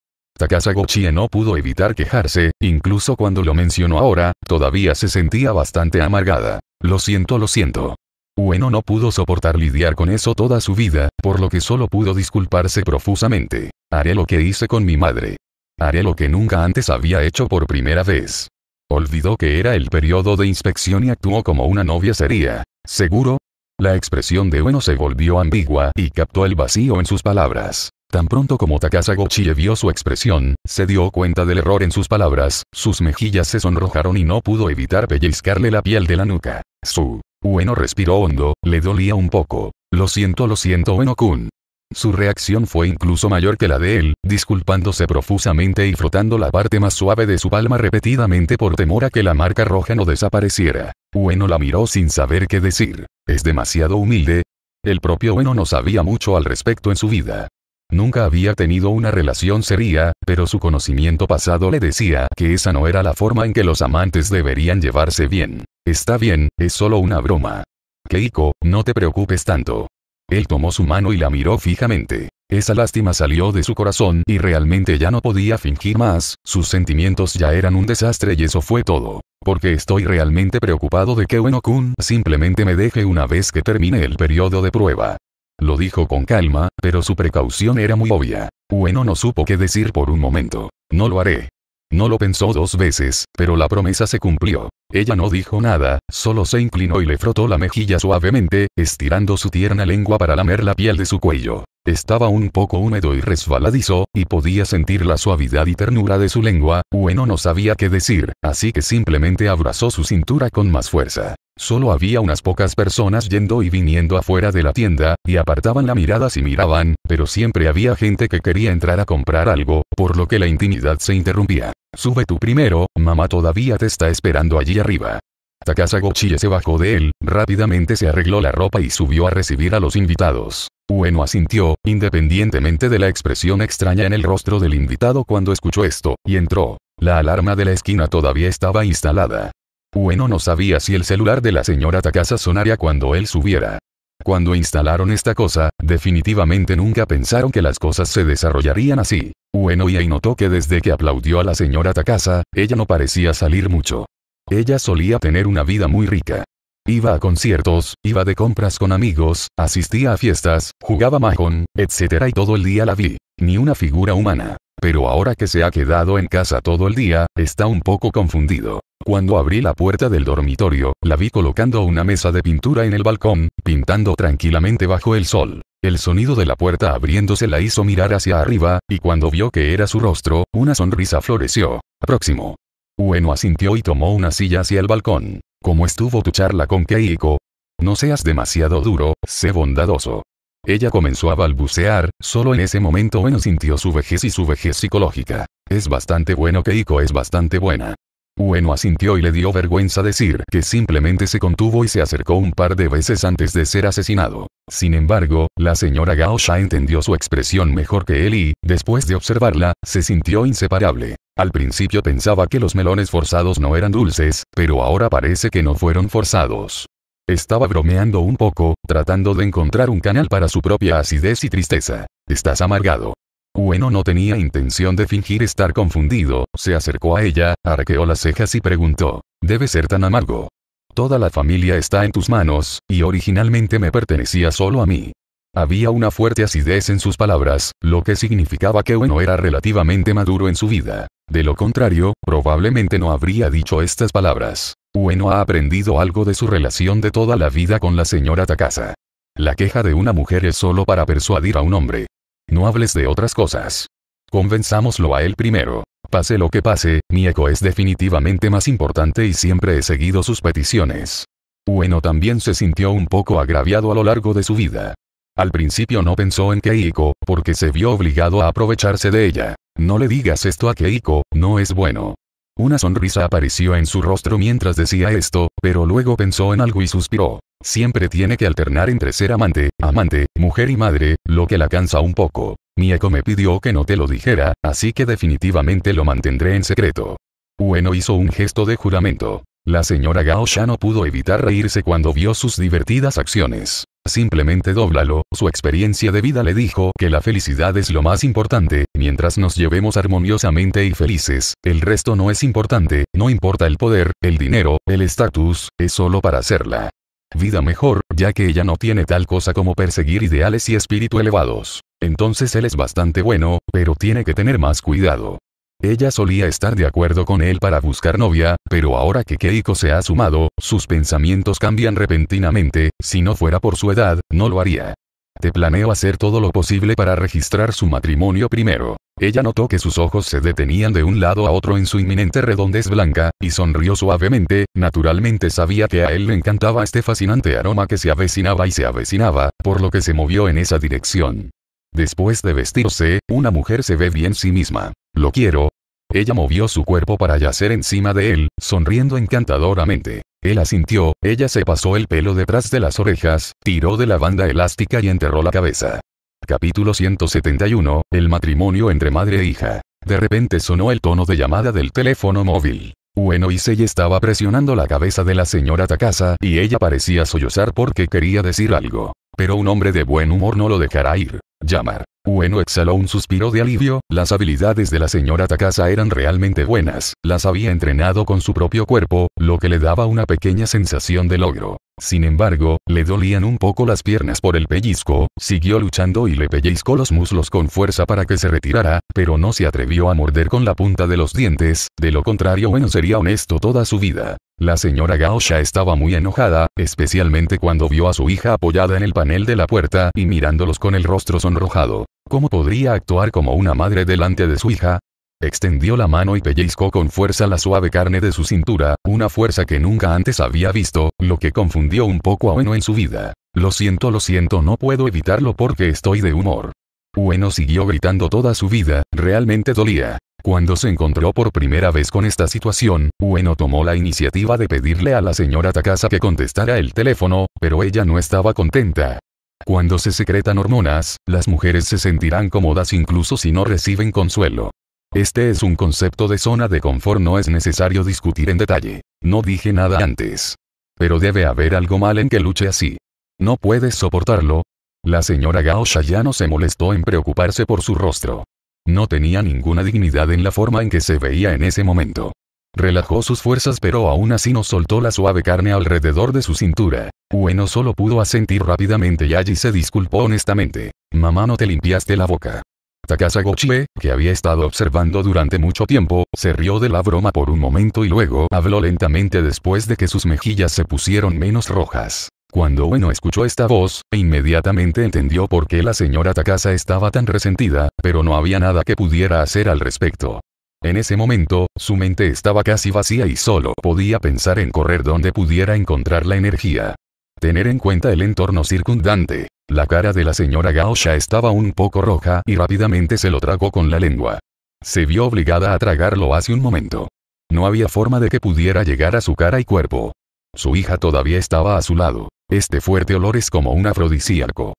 casa, Gochie no pudo evitar quejarse, incluso cuando lo mencionó ahora, todavía se sentía bastante amargada. Lo siento, lo siento. Ueno no pudo soportar lidiar con eso toda su vida, por lo que solo pudo disculparse profusamente. Haré lo que hice con mi madre. Haré lo que nunca antes había hecho por primera vez. Olvidó que era el periodo de inspección y actuó como una novia sería. ¿Seguro? La expresión de Ueno se volvió ambigua y captó el vacío en sus palabras. Tan pronto como Takasago le vio su expresión, se dio cuenta del error en sus palabras, sus mejillas se sonrojaron y no pudo evitar pellizcarle la piel de la nuca. Su bueno respiró hondo, le dolía un poco. Lo siento, lo siento, Bueno-kun. Su reacción fue incluso mayor que la de él, disculpándose profusamente y frotando la parte más suave de su palma repetidamente por temor a que la marca roja no desapareciera. Ueno la miró sin saber qué decir. Es demasiado humilde. El propio Ueno no sabía mucho al respecto en su vida. Nunca había tenido una relación seria, pero su conocimiento pasado le decía que esa no era la forma en que los amantes deberían llevarse bien. Está bien, es solo una broma. Keiko, no te preocupes tanto. Él tomó su mano y la miró fijamente. Esa lástima salió de su corazón y realmente ya no podía fingir más, sus sentimientos ya eran un desastre y eso fue todo. Porque estoy realmente preocupado de que Ueno-kun simplemente me deje una vez que termine el periodo de prueba. Lo dijo con calma, pero su precaución era muy obvia. Bueno no supo qué decir por un momento. No lo haré. No lo pensó dos veces, pero la promesa se cumplió. Ella no dijo nada, solo se inclinó y le frotó la mejilla suavemente, estirando su tierna lengua para lamer la piel de su cuello. Estaba un poco húmedo y resbaladizo, y podía sentir la suavidad y ternura de su lengua, bueno no sabía qué decir, así que simplemente abrazó su cintura con más fuerza. Solo había unas pocas personas yendo y viniendo afuera de la tienda, y apartaban la mirada si miraban, pero siempre había gente que quería entrar a comprar algo, por lo que la intimidad se interrumpía. Sube tú primero, mamá todavía te está esperando allí arriba. Takasa se bajó de él, rápidamente se arregló la ropa y subió a recibir a los invitados. Ueno asintió, independientemente de la expresión extraña en el rostro del invitado cuando escuchó esto, y entró. La alarma de la esquina todavía estaba instalada. Ueno no sabía si el celular de la señora Takasa sonaría cuando él subiera. Cuando instalaron esta cosa, definitivamente nunca pensaron que las cosas se desarrollarían así. Ueno y ahí notó que desde que aplaudió a la señora Takasa, ella no parecía salir mucho. Ella solía tener una vida muy rica. Iba a conciertos, iba de compras con amigos, asistía a fiestas, jugaba mahón, etc. y todo el día la vi. Ni una figura humana. Pero ahora que se ha quedado en casa todo el día, está un poco confundido. Cuando abrí la puerta del dormitorio, la vi colocando una mesa de pintura en el balcón, pintando tranquilamente bajo el sol. El sonido de la puerta abriéndose la hizo mirar hacia arriba, y cuando vio que era su rostro, una sonrisa floreció. Próximo. Ueno asintió y tomó una silla hacia el balcón. ¿Cómo estuvo tu charla con Keiko? No seas demasiado duro, sé bondadoso. Ella comenzó a balbucear, solo en ese momento bueno sintió su vejez y su vejez psicológica. Es bastante bueno Keiko es bastante buena. Ueno asintió y le dio vergüenza decir que simplemente se contuvo y se acercó un par de veces antes de ser asesinado. Sin embargo, la señora Gaosha entendió su expresión mejor que él y, después de observarla, se sintió inseparable. Al principio pensaba que los melones forzados no eran dulces, pero ahora parece que no fueron forzados. Estaba bromeando un poco, tratando de encontrar un canal para su propia acidez y tristeza. Estás amargado. Ueno no tenía intención de fingir estar confundido, se acercó a ella, arqueó las cejas y preguntó, ¿debe ser tan amargo? Toda la familia está en tus manos, y originalmente me pertenecía solo a mí. Había una fuerte acidez en sus palabras, lo que significaba que Ueno era relativamente maduro en su vida. De lo contrario, probablemente no habría dicho estas palabras. Ueno ha aprendido algo de su relación de toda la vida con la señora Takasa. La queja de una mujer es solo para persuadir a un hombre. No hables de otras cosas. Convenzámoslo a él primero. Pase lo que pase, mi eco es definitivamente más importante y siempre he seguido sus peticiones. Ueno también se sintió un poco agraviado a lo largo de su vida. Al principio no pensó en Keiko, porque se vio obligado a aprovecharse de ella. No le digas esto a Keiko, no es bueno. Una sonrisa apareció en su rostro mientras decía esto, pero luego pensó en algo y suspiró. Siempre tiene que alternar entre ser amante, amante, mujer y madre, lo que la cansa un poco. Mi eco me pidió que no te lo dijera, así que definitivamente lo mantendré en secreto. Ueno hizo un gesto de juramento. La señora Gao ya no pudo evitar reírse cuando vio sus divertidas acciones. Simplemente dóblalo, su experiencia de vida le dijo que la felicidad es lo más importante, mientras nos llevemos armoniosamente y felices, el resto no es importante, no importa el poder, el dinero, el estatus, es solo para hacerla. Vida mejor, ya que ella no tiene tal cosa como perseguir ideales y espíritu elevados. Entonces él es bastante bueno, pero tiene que tener más cuidado. Ella solía estar de acuerdo con él para buscar novia, pero ahora que Keiko se ha sumado, sus pensamientos cambian repentinamente, si no fuera por su edad, no lo haría. Te planeo hacer todo lo posible para registrar su matrimonio primero. Ella notó que sus ojos se detenían de un lado a otro en su inminente redondez blanca, y sonrió suavemente, naturalmente sabía que a él le encantaba este fascinante aroma que se avecinaba y se avecinaba, por lo que se movió en esa dirección. Después de vestirse, una mujer se ve bien sí misma. Lo quiero. Ella movió su cuerpo para yacer encima de él, sonriendo encantadoramente. Él asintió, ella se pasó el pelo detrás de las orejas, tiró de la banda elástica y enterró la cabeza. Capítulo 171, el matrimonio entre madre e hija. De repente sonó el tono de llamada del teléfono móvil. Ueno Issei estaba presionando la cabeza de la señora Takasa, y ella parecía sollozar porque quería decir algo. Pero un hombre de buen humor no lo dejará ir llamar. Ueno exhaló un suspiro de alivio, las habilidades de la señora Takasa eran realmente buenas, las había entrenado con su propio cuerpo, lo que le daba una pequeña sensación de logro. Sin embargo, le dolían un poco las piernas por el pellizco, siguió luchando y le pellizcó los muslos con fuerza para que se retirara, pero no se atrevió a morder con la punta de los dientes, de lo contrario bueno sería honesto toda su vida. La señora Gaosha estaba muy enojada, especialmente cuando vio a su hija apoyada en el panel de la puerta y mirándolos con el rostro sonrojado. ¿Cómo podría actuar como una madre delante de su hija? Extendió la mano y pellizcó con fuerza la suave carne de su cintura, una fuerza que nunca antes había visto, lo que confundió un poco a Bueno en su vida. Lo siento, lo siento, no puedo evitarlo porque estoy de humor. Ueno siguió gritando toda su vida, realmente dolía. Cuando se encontró por primera vez con esta situación, Ueno tomó la iniciativa de pedirle a la señora Takasa que contestara el teléfono, pero ella no estaba contenta. Cuando se secretan hormonas, las mujeres se sentirán cómodas incluso si no reciben consuelo. Este es un concepto de zona de confort, no es necesario discutir en detalle. No dije nada antes. Pero debe haber algo mal en que luche así. ¿No puedes soportarlo? La señora Gaosha ya no se molestó en preocuparse por su rostro. No tenía ninguna dignidad en la forma en que se veía en ese momento. Relajó sus fuerzas pero aún así no soltó la suave carne alrededor de su cintura. Ueno solo pudo asentir rápidamente y allí se disculpó honestamente. Mamá no te limpiaste la boca. Takasa Gochie, que había estado observando durante mucho tiempo, se rió de la broma por un momento y luego habló lentamente después de que sus mejillas se pusieron menos rojas. Cuando Bueno escuchó esta voz, inmediatamente entendió por qué la señora Takasa estaba tan resentida, pero no había nada que pudiera hacer al respecto. En ese momento, su mente estaba casi vacía y solo podía pensar en correr donde pudiera encontrar la energía. Tener en cuenta el entorno circundante. La cara de la señora Gaosha estaba un poco roja y rápidamente se lo tragó con la lengua. Se vio obligada a tragarlo hace un momento. No había forma de que pudiera llegar a su cara y cuerpo. Su hija todavía estaba a su lado. Este fuerte olor es como un afrodisíaco.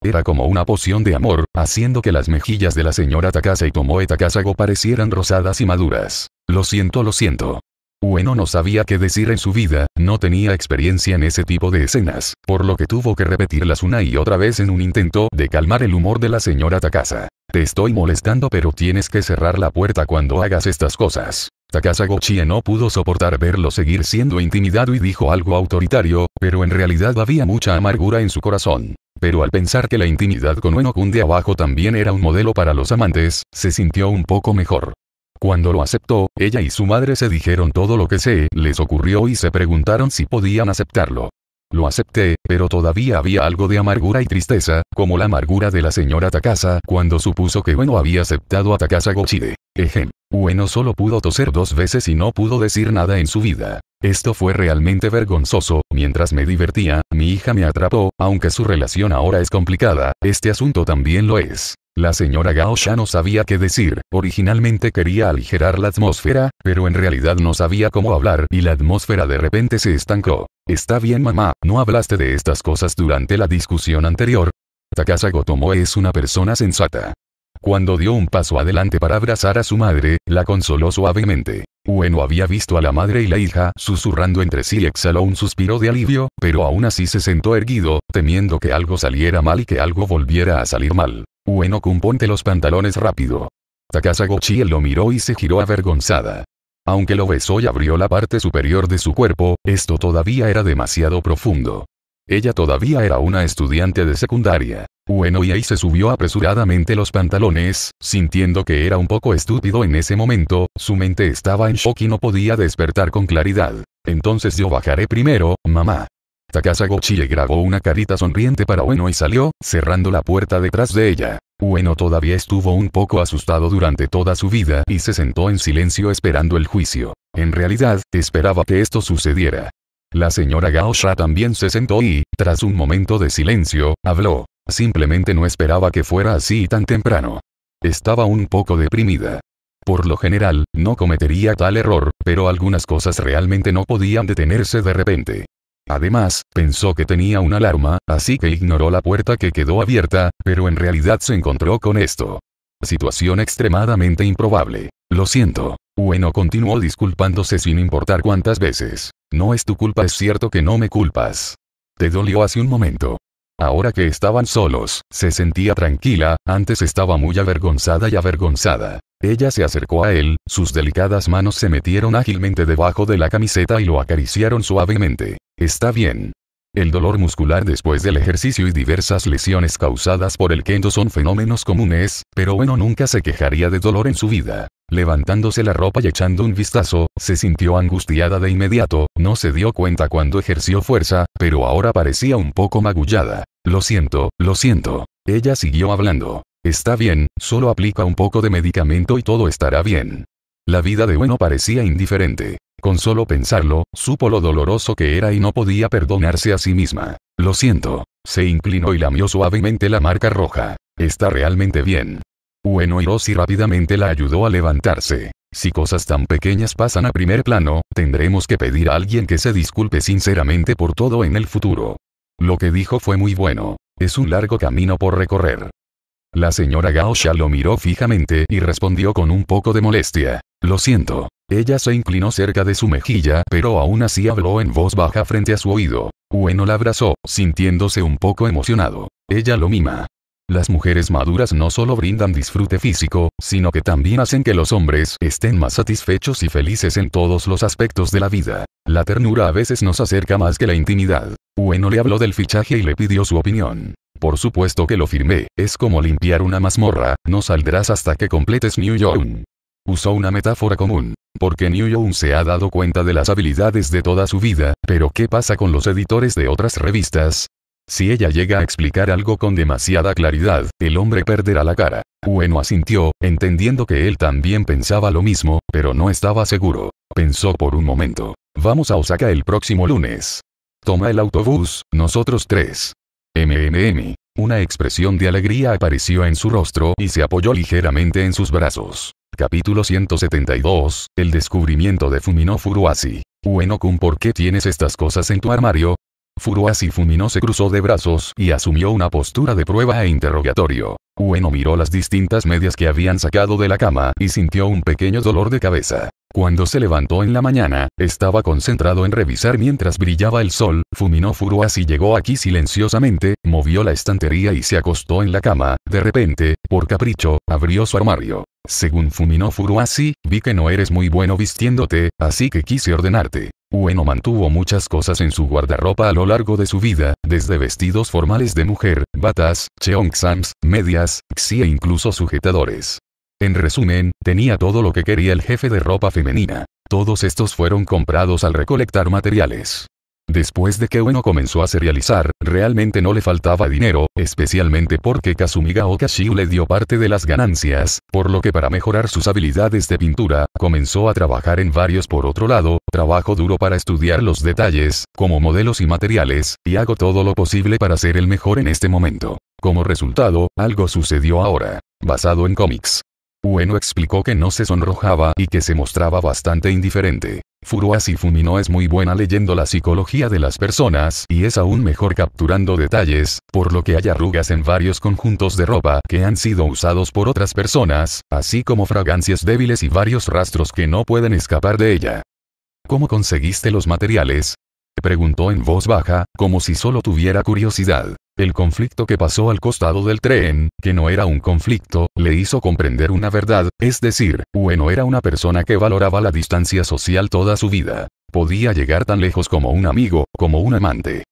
Era como una poción de amor, haciendo que las mejillas de la señora Takasa y Tomoe Takasago parecieran rosadas y maduras. Lo siento, lo siento. Ueno no sabía qué decir en su vida, no tenía experiencia en ese tipo de escenas, por lo que tuvo que repetirlas una y otra vez en un intento de calmar el humor de la señora Takasa. Te estoy molestando pero tienes que cerrar la puerta cuando hagas estas cosas. Takasa Chie no pudo soportar verlo seguir siendo intimidado y dijo algo autoritario, pero en realidad había mucha amargura en su corazón. Pero al pensar que la intimidad con Kun de abajo también era un modelo para los amantes, se sintió un poco mejor. Cuando lo aceptó, ella y su madre se dijeron todo lo que se les ocurrió y se preguntaron si podían aceptarlo. Lo acepté, pero todavía había algo de amargura y tristeza, como la amargura de la señora Takasa cuando supuso que Bueno había aceptado a Takasa Gochide. Ejemplo. Ueno solo pudo toser dos veces y no pudo decir nada en su vida. Esto fue realmente vergonzoso, mientras me divertía, mi hija me atrapó, aunque su relación ahora es complicada, este asunto también lo es. La señora Gao ya no sabía qué decir, originalmente quería aligerar la atmósfera, pero en realidad no sabía cómo hablar y la atmósfera de repente se estancó. Está bien mamá, no hablaste de estas cosas durante la discusión anterior. Takasa Gotomo es una persona sensata. Cuando dio un paso adelante para abrazar a su madre, la consoló suavemente. Ueno había visto a la madre y la hija susurrando entre sí y exhaló un suspiro de alivio, pero aún así se sentó erguido, temiendo que algo saliera mal y que algo volviera a salir mal. Ueno componte los pantalones rápido. Takasa lo miró y se giró avergonzada. Aunque lo besó y abrió la parte superior de su cuerpo, esto todavía era demasiado profundo. Ella todavía era una estudiante de secundaria y ahí se subió apresuradamente los pantalones, sintiendo que era un poco estúpido en ese momento, su mente estaba en shock y no podía despertar con claridad. Entonces yo bajaré primero, mamá. Takasagochi le grabó una carita sonriente para Ueno y salió, cerrando la puerta detrás de ella. Ueno todavía estuvo un poco asustado durante toda su vida y se sentó en silencio esperando el juicio. En realidad, esperaba que esto sucediera. La señora Gaosha también se sentó y, tras un momento de silencio, habló. Simplemente no esperaba que fuera así tan temprano. Estaba un poco deprimida. Por lo general, no cometería tal error, pero algunas cosas realmente no podían detenerse de repente. Además, pensó que tenía una alarma, así que ignoró la puerta que quedó abierta, pero en realidad se encontró con esto. Situación extremadamente improbable. Lo siento. Bueno continuó disculpándose sin importar cuántas veces. No es tu culpa, es cierto que no me culpas. Te dolió hace un momento. Ahora que estaban solos, se sentía tranquila, antes estaba muy avergonzada y avergonzada. Ella se acercó a él, sus delicadas manos se metieron ágilmente debajo de la camiseta y lo acariciaron suavemente. Está bien, el dolor muscular después del ejercicio y diversas lesiones causadas por el kendo son fenómenos comunes, pero bueno nunca se quejaría de dolor en su vida. Levantándose la ropa y echando un vistazo, se sintió angustiada de inmediato, no se dio cuenta cuando ejerció fuerza, pero ahora parecía un poco magullada. Lo siento, lo siento. Ella siguió hablando. Está bien, solo aplica un poco de medicamento y todo estará bien. La vida de Bueno parecía indiferente. Con solo pensarlo, supo lo doloroso que era y no podía perdonarse a sí misma. Lo siento. Se inclinó y lamió suavemente la marca roja. Está realmente bien. Ueno Hiroshi rápidamente la ayudó a levantarse. Si cosas tan pequeñas pasan a primer plano, tendremos que pedir a alguien que se disculpe sinceramente por todo en el futuro. Lo que dijo fue muy bueno. Es un largo camino por recorrer. La señora Gaosha lo miró fijamente y respondió con un poco de molestia. Lo siento. Ella se inclinó cerca de su mejilla, pero aún así habló en voz baja frente a su oído. Ueno la abrazó, sintiéndose un poco emocionado. Ella lo mima. Las mujeres maduras no solo brindan disfrute físico, sino que también hacen que los hombres estén más satisfechos y felices en todos los aspectos de la vida. La ternura a veces nos acerca más que la intimidad. Ueno le habló del fichaje y le pidió su opinión. Por supuesto que lo firmé, es como limpiar una mazmorra, no saldrás hasta que completes New York. Usó una metáfora común. Porque New Young se ha dado cuenta de las habilidades de toda su vida, pero ¿qué pasa con los editores de otras revistas? Si ella llega a explicar algo con demasiada claridad, el hombre perderá la cara. Bueno asintió, entendiendo que él también pensaba lo mismo, pero no estaba seguro. Pensó por un momento. Vamos a Osaka el próximo lunes. Toma el autobús, nosotros tres. MMM. Una expresión de alegría apareció en su rostro y se apoyó ligeramente en sus brazos. Capítulo 172, El descubrimiento de Fumino Bueno Kun ¿por qué tienes estas cosas en tu armario? Furuasi Fumino se cruzó de brazos y asumió una postura de prueba e interrogatorio. Ueno miró las distintas medias que habían sacado de la cama y sintió un pequeño dolor de cabeza. Cuando se levantó en la mañana, estaba concentrado en revisar mientras brillaba el sol, Fumino Furuasi llegó aquí silenciosamente, movió la estantería y se acostó en la cama, de repente, por capricho, abrió su armario. Según Fuminó Furuasi vi que no eres muy bueno vistiéndote, así que quise ordenarte. Ueno mantuvo muchas cosas en su guardarropa a lo largo de su vida, desde vestidos formales de mujer, batas, cheongsams, medias, xi e incluso sujetadores. En resumen, tenía todo lo que quería el jefe de ropa femenina. Todos estos fueron comprados al recolectar materiales. Después de que Ueno comenzó a serializar, realmente no le faltaba dinero, especialmente porque Kazumiga Okashiu le dio parte de las ganancias, por lo que para mejorar sus habilidades de pintura, comenzó a trabajar en varios por otro lado, trabajo duro para estudiar los detalles, como modelos y materiales, y hago todo lo posible para ser el mejor en este momento. Como resultado, algo sucedió ahora. Basado en cómics. Ueno explicó que no se sonrojaba y que se mostraba bastante indiferente. Fumi Fumino es muy buena leyendo la psicología de las personas y es aún mejor capturando detalles, por lo que hay arrugas en varios conjuntos de ropa que han sido usados por otras personas, así como fragancias débiles y varios rastros que no pueden escapar de ella. ¿Cómo conseguiste los materiales? preguntó en voz baja, como si solo tuviera curiosidad. El conflicto que pasó al costado del tren, que no era un conflicto, le hizo comprender una verdad, es decir, Ueno era una persona que valoraba la distancia social toda su vida. Podía llegar tan lejos como un amigo, como un amante.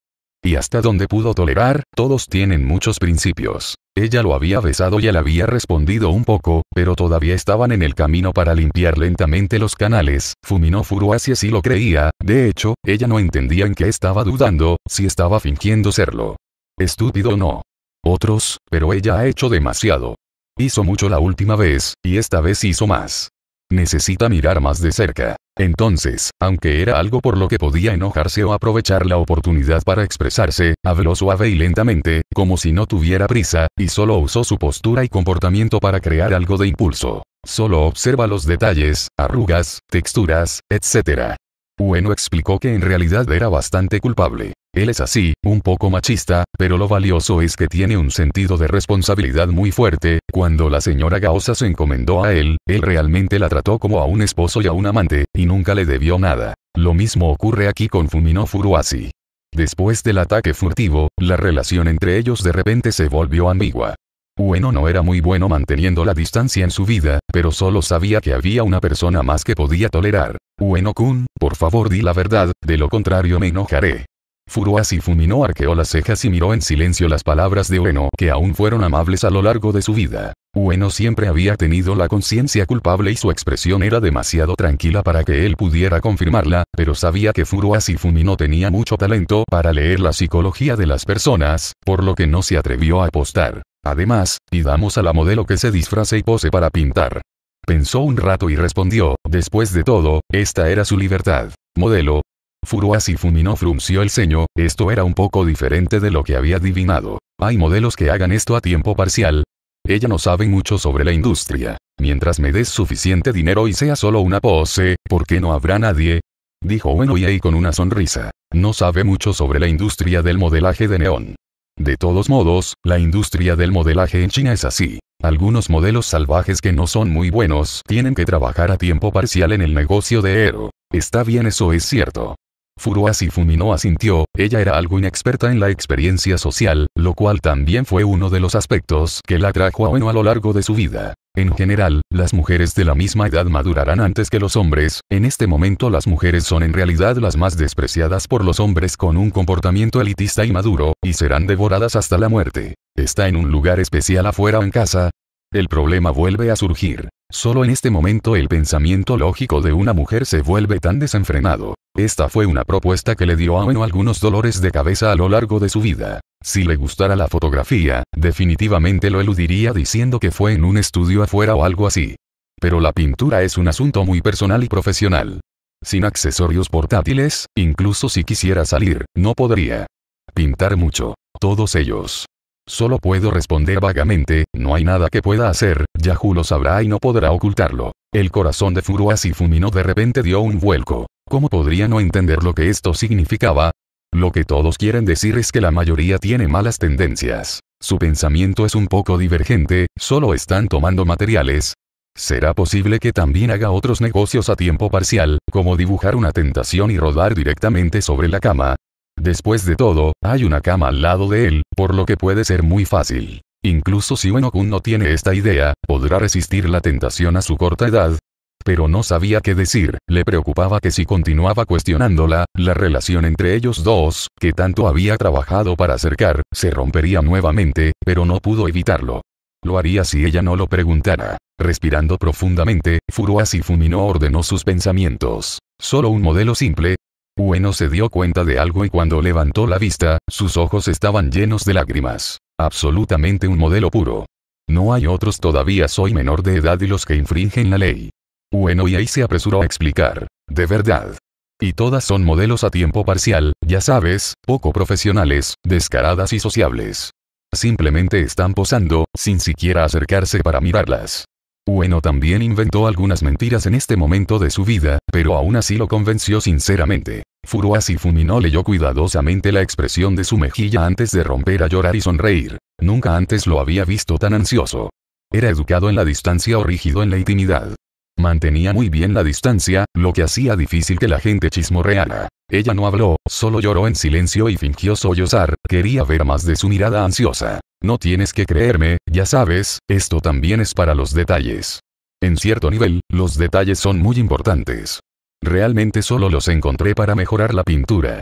Y hasta donde pudo tolerar, todos tienen muchos principios. Ella lo había besado y él había respondido un poco, pero todavía estaban en el camino para limpiar lentamente los canales. Fuminó hacia si lo creía, de hecho, ella no entendía en qué estaba dudando, si estaba fingiendo serlo. Estúpido no. Otros, pero ella ha hecho demasiado. Hizo mucho la última vez, y esta vez hizo más. Necesita mirar más de cerca. Entonces, aunque era algo por lo que podía enojarse o aprovechar la oportunidad para expresarse, habló suave y lentamente, como si no tuviera prisa, y solo usó su postura y comportamiento para crear algo de impulso. Solo observa los detalles, arrugas, texturas, etc. Bueno explicó que en realidad era bastante culpable. Él es así, un poco machista, pero lo valioso es que tiene un sentido de responsabilidad muy fuerte, cuando la señora Gaosa se encomendó a él, él realmente la trató como a un esposo y a un amante, y nunca le debió nada. Lo mismo ocurre aquí con Fumino Furuasi. Después del ataque furtivo, la relación entre ellos de repente se volvió ambigua. Ueno no era muy bueno manteniendo la distancia en su vida, pero solo sabía que había una persona más que podía tolerar. Ueno-kun, por favor di la verdad, de lo contrario me enojaré. Furuasi Fumino arqueó las cejas y miró en silencio las palabras de Ueno que aún fueron amables a lo largo de su vida. Ueno siempre había tenido la conciencia culpable y su expresión era demasiado tranquila para que él pudiera confirmarla, pero sabía que Furuasi Fumino tenía mucho talento para leer la psicología de las personas, por lo que no se atrevió a apostar. Además, pidamos a la modelo que se disfrace y pose para pintar. Pensó un rato y respondió, después de todo, esta era su libertad. Modelo, Furuasi Fumino frunció el ceño, esto era un poco diferente de lo que había adivinado. Hay modelos que hagan esto a tiempo parcial. Ella no sabe mucho sobre la industria. Mientras me des suficiente dinero y sea solo una pose, ¿por qué no habrá nadie? Dijo ahí con una sonrisa. No sabe mucho sobre la industria del modelaje de neón. De todos modos, la industria del modelaje en China es así. Algunos modelos salvajes que no son muy buenos tienen que trabajar a tiempo parcial en el negocio de Ero. Está bien, eso es cierto. Furuasi Fumino asintió, ella era algo inexperta en la experiencia social, lo cual también fue uno de los aspectos que la atrajo a Ono a lo largo de su vida. En general, las mujeres de la misma edad madurarán antes que los hombres, en este momento las mujeres son en realidad las más despreciadas por los hombres con un comportamiento elitista y maduro, y serán devoradas hasta la muerte. Está en un lugar especial afuera o en casa, el problema vuelve a surgir. Solo en este momento el pensamiento lógico de una mujer se vuelve tan desenfrenado. Esta fue una propuesta que le dio a Ono algunos dolores de cabeza a lo largo de su vida. Si le gustara la fotografía, definitivamente lo eludiría diciendo que fue en un estudio afuera o algo así. Pero la pintura es un asunto muy personal y profesional. Sin accesorios portátiles, incluso si quisiera salir, no podría. Pintar mucho. Todos ellos. Solo puedo responder vagamente, no hay nada que pueda hacer, Yahoo lo sabrá y no podrá ocultarlo. El corazón de Furuasi Fumino de repente dio un vuelco. ¿Cómo podría no entender lo que esto significaba? Lo que todos quieren decir es que la mayoría tiene malas tendencias. Su pensamiento es un poco divergente, solo están tomando materiales, ¿Será posible que también haga otros negocios a tiempo parcial, como dibujar una tentación y rodar directamente sobre la cama? Después de todo, hay una cama al lado de él, por lo que puede ser muy fácil. Incluso si Wenokun no tiene esta idea, podrá resistir la tentación a su corta edad, pero no sabía qué decir, le preocupaba que si continuaba cuestionándola, la relación entre ellos dos, que tanto había trabajado para acercar, se rompería nuevamente, pero no pudo evitarlo. Lo haría si ella no lo preguntara. Respirando profundamente, y Fumino ordenó sus pensamientos. Solo un modelo simple, Bueno, se dio cuenta de algo y cuando levantó la vista, sus ojos estaban llenos de lágrimas. Absolutamente un modelo puro. No hay otros todavía soy menor de edad y los que infringen la ley. Bueno y ahí se apresuró a explicar. De verdad. Y todas son modelos a tiempo parcial, ya sabes, poco profesionales, descaradas y sociables. Simplemente están posando, sin siquiera acercarse para mirarlas. Ueno también inventó algunas mentiras en este momento de su vida, pero aún así lo convenció sinceramente. Furuasi Fumino leyó cuidadosamente la expresión de su mejilla antes de romper a llorar y sonreír. Nunca antes lo había visto tan ansioso. Era educado en la distancia o rígido en la intimidad. Mantenía muy bien la distancia, lo que hacía difícil que la gente chismorreara. Ella no habló, solo lloró en silencio y fingió sollozar, quería ver más de su mirada ansiosa. No tienes que creerme, ya sabes, esto también es para los detalles. En cierto nivel, los detalles son muy importantes. Realmente solo los encontré para mejorar la pintura.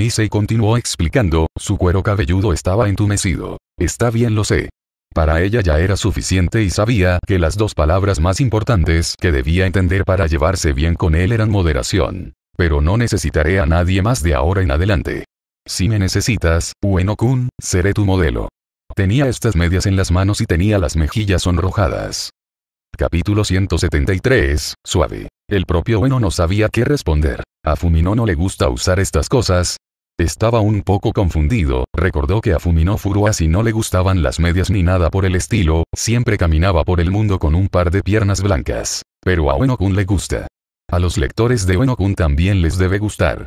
hice y continuó explicando, su cuero cabelludo estaba entumecido. Está bien lo sé. Para ella ya era suficiente y sabía que las dos palabras más importantes que debía entender para llevarse bien con él eran moderación. Pero no necesitaré a nadie más de ahora en adelante. Si me necesitas, Ueno-kun, seré tu modelo. Tenía estas medias en las manos y tenía las mejillas sonrojadas. Capítulo 173, suave. El propio Ueno no sabía qué responder. A Fumino no le gusta usar estas cosas, estaba un poco confundido, recordó que a Fumino si no le gustaban las medias ni nada por el estilo, siempre caminaba por el mundo con un par de piernas blancas. Pero a ueno le gusta. A los lectores de ueno también les debe gustar.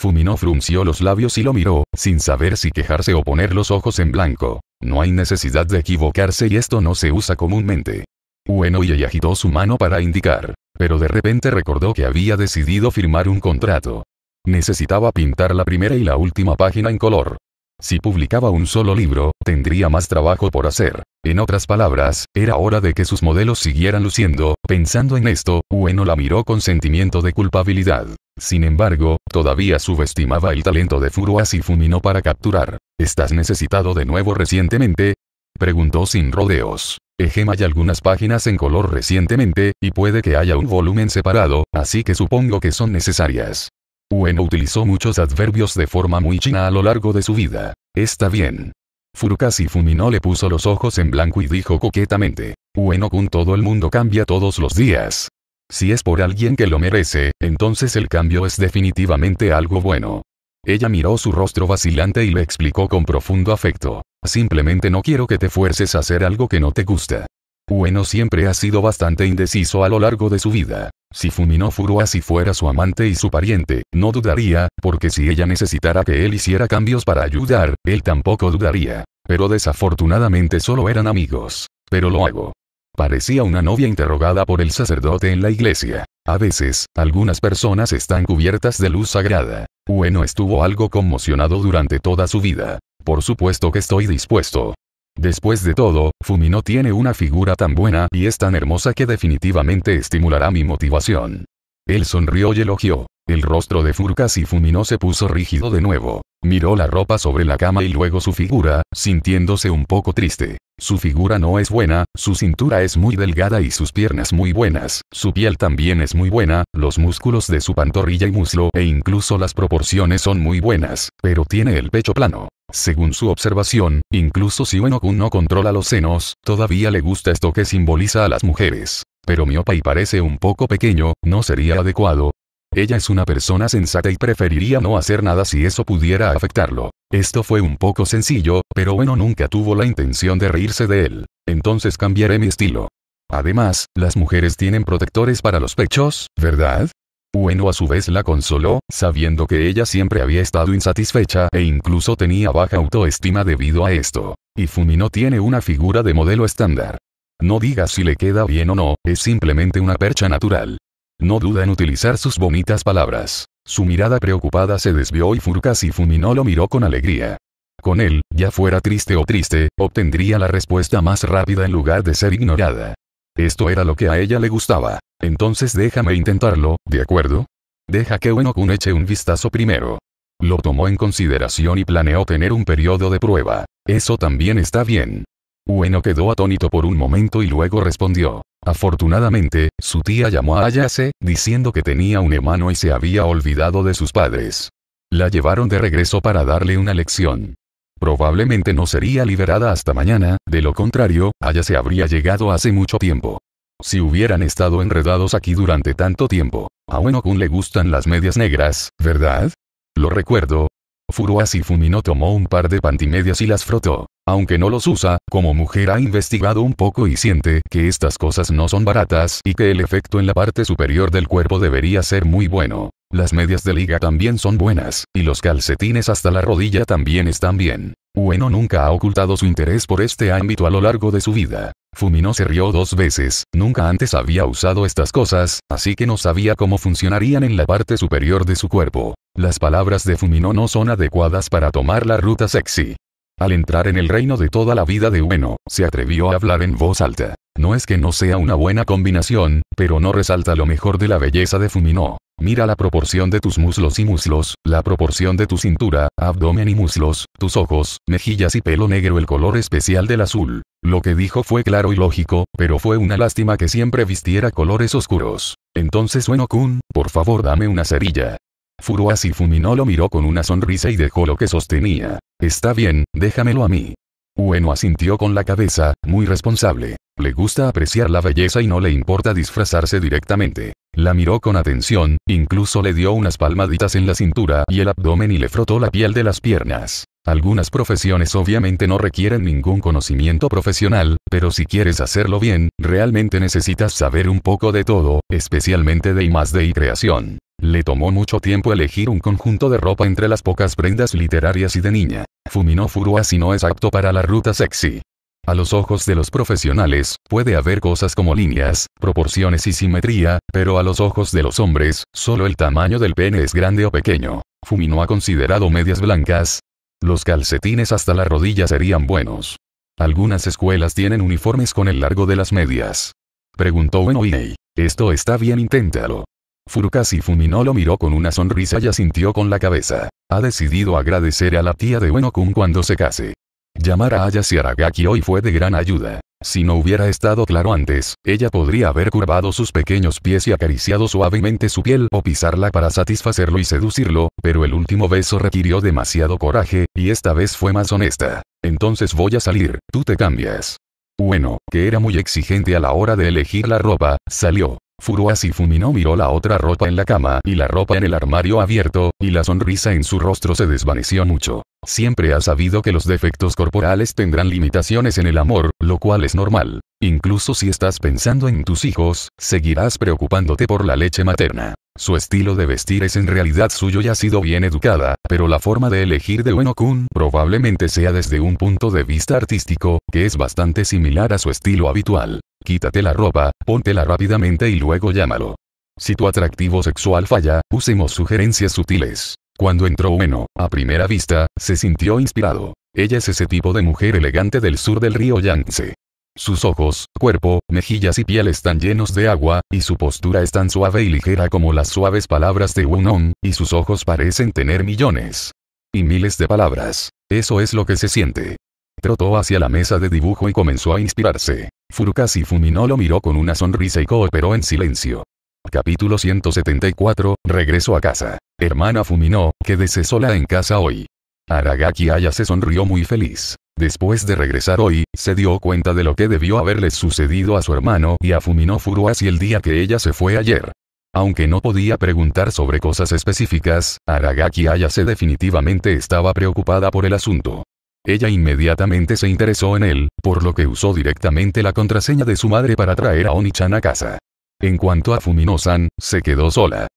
Fumino frunció los labios y lo miró, sin saber si quejarse o poner los ojos en blanco. No hay necesidad de equivocarse y esto no se usa comúnmente. Ueno y agitó su mano para indicar, pero de repente recordó que había decidido firmar un contrato. Necesitaba pintar la primera y la última página en color. Si publicaba un solo libro, tendría más trabajo por hacer. En otras palabras, era hora de que sus modelos siguieran luciendo, pensando en esto, Ueno la miró con sentimiento de culpabilidad. Sin embargo, todavía subestimaba el talento de y Fumino para capturar. ¿Estás necesitado de nuevo recientemente? Preguntó sin rodeos. Ejema hay algunas páginas en color recientemente, y puede que haya un volumen separado, así que supongo que son necesarias. Ueno utilizó muchos adverbios de forma muy china a lo largo de su vida. Está bien. Furukasi Fumino le puso los ojos en blanco y dijo coquetamente, ueno con todo el mundo cambia todos los días. Si es por alguien que lo merece, entonces el cambio es definitivamente algo bueno. Ella miró su rostro vacilante y le explicó con profundo afecto. Simplemente no quiero que te fuerces a hacer algo que no te gusta. Ueno siempre ha sido bastante indeciso a lo largo de su vida. Si Fumino Furuasi fuera su amante y su pariente, no dudaría, porque si ella necesitara que él hiciera cambios para ayudar, él tampoco dudaría. Pero desafortunadamente solo eran amigos. Pero lo hago. Parecía una novia interrogada por el sacerdote en la iglesia. A veces, algunas personas están cubiertas de luz sagrada. Ueno estuvo algo conmocionado durante toda su vida. Por supuesto que estoy dispuesto. Después de todo, Fumino tiene una figura tan buena y es tan hermosa que definitivamente estimulará mi motivación. Él sonrió y elogió. El rostro de Furcas y Fumino se puso rígido de nuevo. Miró la ropa sobre la cama y luego su figura, sintiéndose un poco triste. Su figura no es buena, su cintura es muy delgada y sus piernas muy buenas, su piel también es muy buena, los músculos de su pantorrilla y muslo e incluso las proporciones son muy buenas, pero tiene el pecho plano. Según su observación, incluso si ueno no controla los senos, todavía le gusta esto que simboliza a las mujeres. Pero miopa y parece un poco pequeño, no sería adecuado. Ella es una persona sensata y preferiría no hacer nada si eso pudiera afectarlo. Esto fue un poco sencillo, pero bueno nunca tuvo la intención de reírse de él. Entonces cambiaré mi estilo. Además, las mujeres tienen protectores para los pechos, ¿verdad? Ueno a su vez la consoló, sabiendo que ella siempre había estado insatisfecha e incluso tenía baja autoestima debido a esto. Y Fumino tiene una figura de modelo estándar. No diga si le queda bien o no, es simplemente una percha natural. No duda en utilizar sus bonitas palabras. Su mirada preocupada se desvió y y Fumino lo miró con alegría. Con él, ya fuera triste o triste, obtendría la respuesta más rápida en lugar de ser ignorada. Esto era lo que a ella le gustaba. Entonces déjame intentarlo, ¿de acuerdo? Deja que Ueno-kun eche un vistazo primero. Lo tomó en consideración y planeó tener un periodo de prueba. Eso también está bien. Ueno quedó atónito por un momento y luego respondió. Afortunadamente, su tía llamó a Ayase, diciendo que tenía un hermano y se había olvidado de sus padres. La llevaron de regreso para darle una lección. Probablemente no sería liberada hasta mañana, de lo contrario, allá se habría llegado hace mucho tiempo. Si hubieran estado enredados aquí durante tanto tiempo, a Wenokun le gustan las medias negras, ¿verdad? Lo recuerdo. Furuasi Fumino tomó un par de pantimedias y las frotó. Aunque no los usa, como mujer ha investigado un poco y siente que estas cosas no son baratas y que el efecto en la parte superior del cuerpo debería ser muy bueno. Las medias de liga también son buenas, y los calcetines hasta la rodilla también están bien. Ueno nunca ha ocultado su interés por este ámbito a lo largo de su vida. Fumino se rió dos veces, nunca antes había usado estas cosas, así que no sabía cómo funcionarían en la parte superior de su cuerpo. Las palabras de Fumino no son adecuadas para tomar la ruta sexy. Al entrar en el reino de toda la vida de Ueno, se atrevió a hablar en voz alta. No es que no sea una buena combinación, pero no resalta lo mejor de la belleza de Fumino. Mira la proporción de tus muslos y muslos, la proporción de tu cintura, abdomen y muslos, tus ojos, mejillas y pelo negro el color especial del azul. Lo que dijo fue claro y lógico, pero fue una lástima que siempre vistiera colores oscuros. Entonces Ueno-kun, por favor dame una cerilla. Furuasi Fuminó lo miró con una sonrisa y dejó lo que sostenía. Está bien, déjamelo a mí. Ueno asintió con la cabeza, muy responsable. Le gusta apreciar la belleza y no le importa disfrazarse directamente. La miró con atención, incluso le dio unas palmaditas en la cintura y el abdomen y le frotó la piel de las piernas. Algunas profesiones obviamente no requieren ningún conocimiento profesional, pero si quieres hacerlo bien, realmente necesitas saber un poco de todo, especialmente de I más de creación. Le tomó mucho tiempo elegir un conjunto de ropa entre las pocas prendas literarias y de niña. Fumino Furua si no es apto para la ruta sexy. A los ojos de los profesionales, puede haber cosas como líneas, proporciones y simetría, pero a los ojos de los hombres, solo el tamaño del pene es grande o pequeño. Fumino ha considerado medias blancas. Los calcetines hasta la rodilla serían buenos. Algunas escuelas tienen uniformes con el largo de las medias. Preguntó Inoue. Esto está bien, inténtalo. Furukasi Fumino lo miró con una sonrisa y asintió con la cabeza. Ha decidido agradecer a la tía de Kun cuando se case. Llamar a Ayase Aragaki hoy fue de gran ayuda. Si no hubiera estado claro antes, ella podría haber curvado sus pequeños pies y acariciado suavemente su piel o pisarla para satisfacerlo y seducirlo, pero el último beso requirió demasiado coraje, y esta vez fue más honesta. Entonces voy a salir, tú te cambias. Bueno, que era muy exigente a la hora de elegir la ropa, salió. Furuasi fuminó miró la otra ropa en la cama y la ropa en el armario abierto, y la sonrisa en su rostro se desvaneció mucho. Siempre ha sabido que los defectos corporales tendrán limitaciones en el amor, lo cual es normal. Incluso si estás pensando en tus hijos, seguirás preocupándote por la leche materna. Su estilo de vestir es en realidad suyo y ha sido bien educada, pero la forma de elegir de Ueno Kun probablemente sea desde un punto de vista artístico, que es bastante similar a su estilo habitual. Quítate la ropa, póntela rápidamente y luego llámalo. Si tu atractivo sexual falla, usemos sugerencias sutiles. Cuando entró Ueno, a primera vista, se sintió inspirado. Ella es ese tipo de mujer elegante del sur del río Yangtze. Sus ojos, cuerpo, mejillas y piel están llenos de agua, y su postura es tan suave y ligera como las suaves palabras de Wunong, y sus ojos parecen tener millones. Y miles de palabras. Eso es lo que se siente. Trotó hacia la mesa de dibujo y comenzó a inspirarse. Furukasi Fumino lo miró con una sonrisa y cooperó en silencio. Capítulo 174, Regreso a casa. Hermana Fumino, quédese sola en casa hoy. Aragaki Aya se sonrió muy feliz. Después de regresar hoy, se dio cuenta de lo que debió haberle sucedido a su hermano y a Fumino hacia el día que ella se fue ayer. Aunque no podía preguntar sobre cosas específicas, Aragaki Ayase definitivamente estaba preocupada por el asunto. Ella inmediatamente se interesó en él, por lo que usó directamente la contraseña de su madre para traer a Onichan a casa. En cuanto a fumino se quedó sola.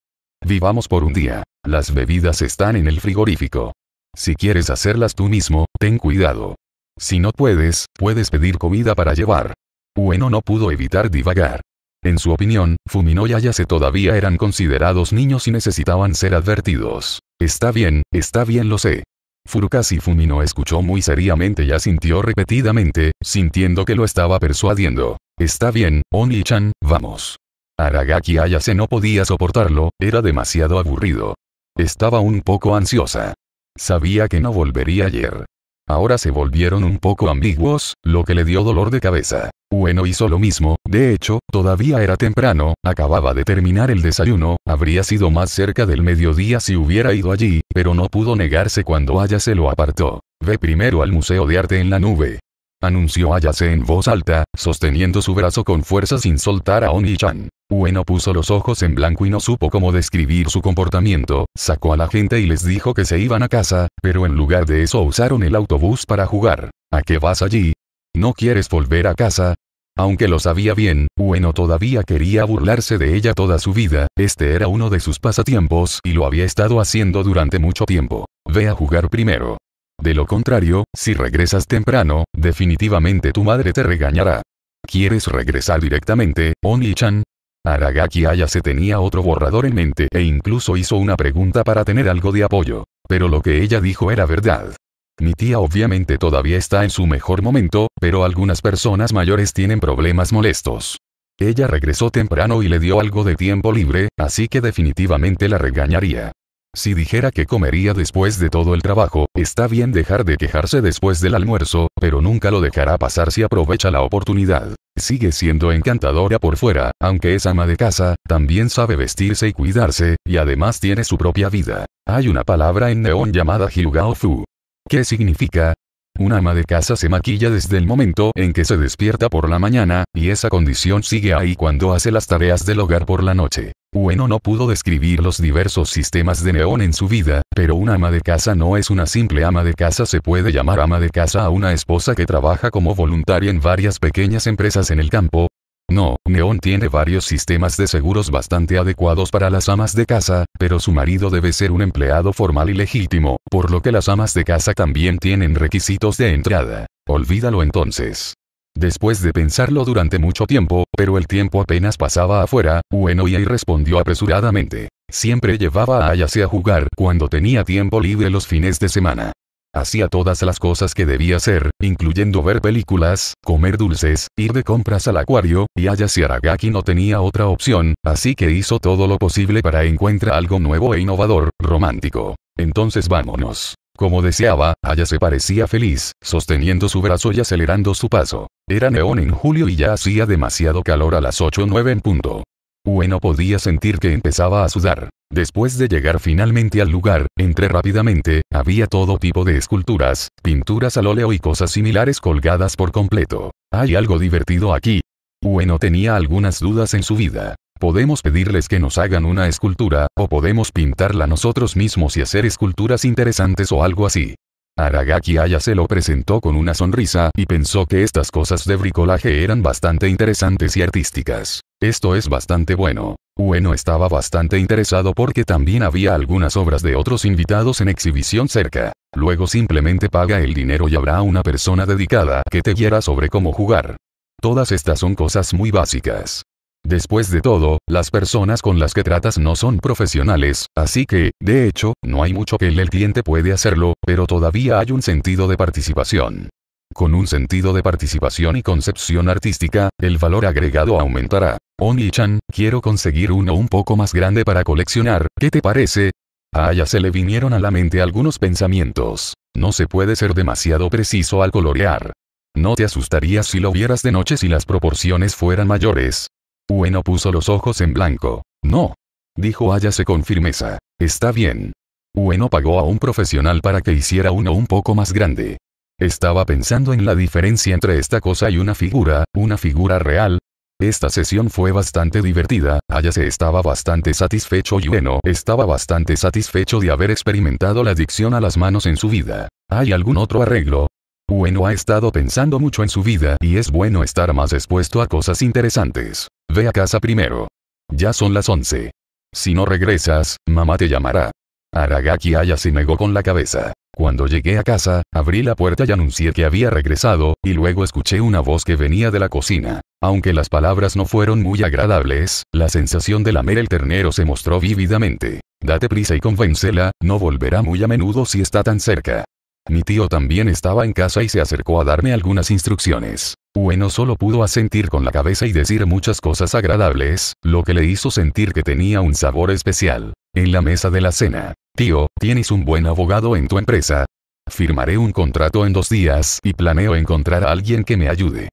Vivamos por un día. Las bebidas están en el frigorífico. Si quieres hacerlas tú mismo, ten cuidado. Si no puedes, puedes pedir comida para llevar. Ueno no pudo evitar divagar. En su opinión, Fumino y Ayase todavía eran considerados niños y necesitaban ser advertidos. Está bien, está bien lo sé. Furukasi Fumino escuchó muy seriamente y asintió repetidamente, sintiendo que lo estaba persuadiendo. Está bien, Oni-chan, vamos. Aragaki Ayase no podía soportarlo, era demasiado aburrido. Estaba un poco ansiosa. Sabía que no volvería ayer. Ahora se volvieron un poco ambiguos, lo que le dio dolor de cabeza. Bueno hizo lo mismo, de hecho, todavía era temprano, acababa de terminar el desayuno, habría sido más cerca del mediodía si hubiera ido allí, pero no pudo negarse cuando Aya se lo apartó. Ve primero al Museo de Arte en la Nube. Anunció Ayase en voz alta, sosteniendo su brazo con fuerza sin soltar a Oni-chan. Ueno puso los ojos en blanco y no supo cómo describir su comportamiento, sacó a la gente y les dijo que se iban a casa, pero en lugar de eso usaron el autobús para jugar. ¿A qué vas allí? ¿No quieres volver a casa? Aunque lo sabía bien, Ueno todavía quería burlarse de ella toda su vida, este era uno de sus pasatiempos y lo había estado haciendo durante mucho tiempo. Ve a jugar primero. De lo contrario, si regresas temprano, definitivamente tu madre te regañará. ¿Quieres regresar directamente, Oni-chan? Aragaki se tenía otro borrador en mente e incluso hizo una pregunta para tener algo de apoyo. Pero lo que ella dijo era verdad. Mi tía obviamente todavía está en su mejor momento, pero algunas personas mayores tienen problemas molestos. Ella regresó temprano y le dio algo de tiempo libre, así que definitivamente la regañaría. Si dijera que comería después de todo el trabajo, está bien dejar de quejarse después del almuerzo, pero nunca lo dejará pasar si aprovecha la oportunidad. Sigue siendo encantadora por fuera, aunque es ama de casa, también sabe vestirse y cuidarse, y además tiene su propia vida. Hay una palabra en neón llamada Hyugao Fu. ¿Qué significa? Un ama de casa se maquilla desde el momento en que se despierta por la mañana, y esa condición sigue ahí cuando hace las tareas del hogar por la noche. Bueno no pudo describir los diversos sistemas de neón en su vida, pero una ama de casa no es una simple ama de casa, se puede llamar ama de casa a una esposa que trabaja como voluntaria en varias pequeñas empresas en el campo, no, Neon tiene varios sistemas de seguros bastante adecuados para las amas de casa, pero su marido debe ser un empleado formal y legítimo, por lo que las amas de casa también tienen requisitos de entrada. Olvídalo entonces. Después de pensarlo durante mucho tiempo, pero el tiempo apenas pasaba afuera, Uenoyei respondió apresuradamente. Siempre llevaba a Ayase a jugar cuando tenía tiempo libre los fines de semana. Hacía todas las cosas que debía hacer, incluyendo ver películas, comer dulces, ir de compras al acuario, y si Aragaki no tenía otra opción, así que hizo todo lo posible para encontrar algo nuevo e innovador, romántico. Entonces vámonos. Como deseaba, se parecía feliz, sosteniendo su brazo y acelerando su paso. Era neón en julio y ya hacía demasiado calor a las 8 o 9 en punto. Ueno podía sentir que empezaba a sudar. Después de llegar finalmente al lugar, entré rápidamente, había todo tipo de esculturas, pinturas al óleo y cosas similares colgadas por completo. Hay algo divertido aquí. Bueno tenía algunas dudas en su vida. Podemos pedirles que nos hagan una escultura, o podemos pintarla nosotros mismos y hacer esculturas interesantes o algo así. Aragaki Aya se lo presentó con una sonrisa y pensó que estas cosas de bricolaje eran bastante interesantes y artísticas. Esto es bastante bueno. Ueno estaba bastante interesado porque también había algunas obras de otros invitados en exhibición cerca. Luego simplemente paga el dinero y habrá una persona dedicada que te guiará sobre cómo jugar. Todas estas son cosas muy básicas. Después de todo, las personas con las que tratas no son profesionales, así que, de hecho, no hay mucho que el cliente puede hacerlo, pero todavía hay un sentido de participación. Con un sentido de participación y concepción artística, el valor agregado aumentará. Oni-chan, quiero conseguir uno un poco más grande para coleccionar, ¿qué te parece? A Aya se le vinieron a la mente algunos pensamientos. No se puede ser demasiado preciso al colorear. No te asustarías si lo vieras de noche si las proporciones fueran mayores. Ueno puso los ojos en blanco. No. Dijo Ayase con firmeza. Está bien. Ueno pagó a un profesional para que hiciera uno un poco más grande. Estaba pensando en la diferencia entre esta cosa y una figura, una figura real, esta sesión fue bastante divertida, Aya se estaba bastante satisfecho y bueno, estaba bastante satisfecho de haber experimentado la adicción a las manos en su vida. ¿Hay algún otro arreglo? Bueno ha estado pensando mucho en su vida y es bueno estar más expuesto a cosas interesantes. Ve a casa primero. Ya son las 11. Si no regresas, mamá te llamará. Aragaki Aya se negó con la cabeza. Cuando llegué a casa, abrí la puerta y anuncié que había regresado, y luego escuché una voz que venía de la cocina. Aunque las palabras no fueron muy agradables, la sensación de lamer el ternero se mostró vívidamente. Date prisa y convéncela, no volverá muy a menudo si está tan cerca. Mi tío también estaba en casa y se acercó a darme algunas instrucciones. Bueno solo pudo asentir con la cabeza y decir muchas cosas agradables, lo que le hizo sentir que tenía un sabor especial. En la mesa de la cena. Tío, tienes un buen abogado en tu empresa. Firmaré un contrato en dos días y planeo encontrar a alguien que me ayude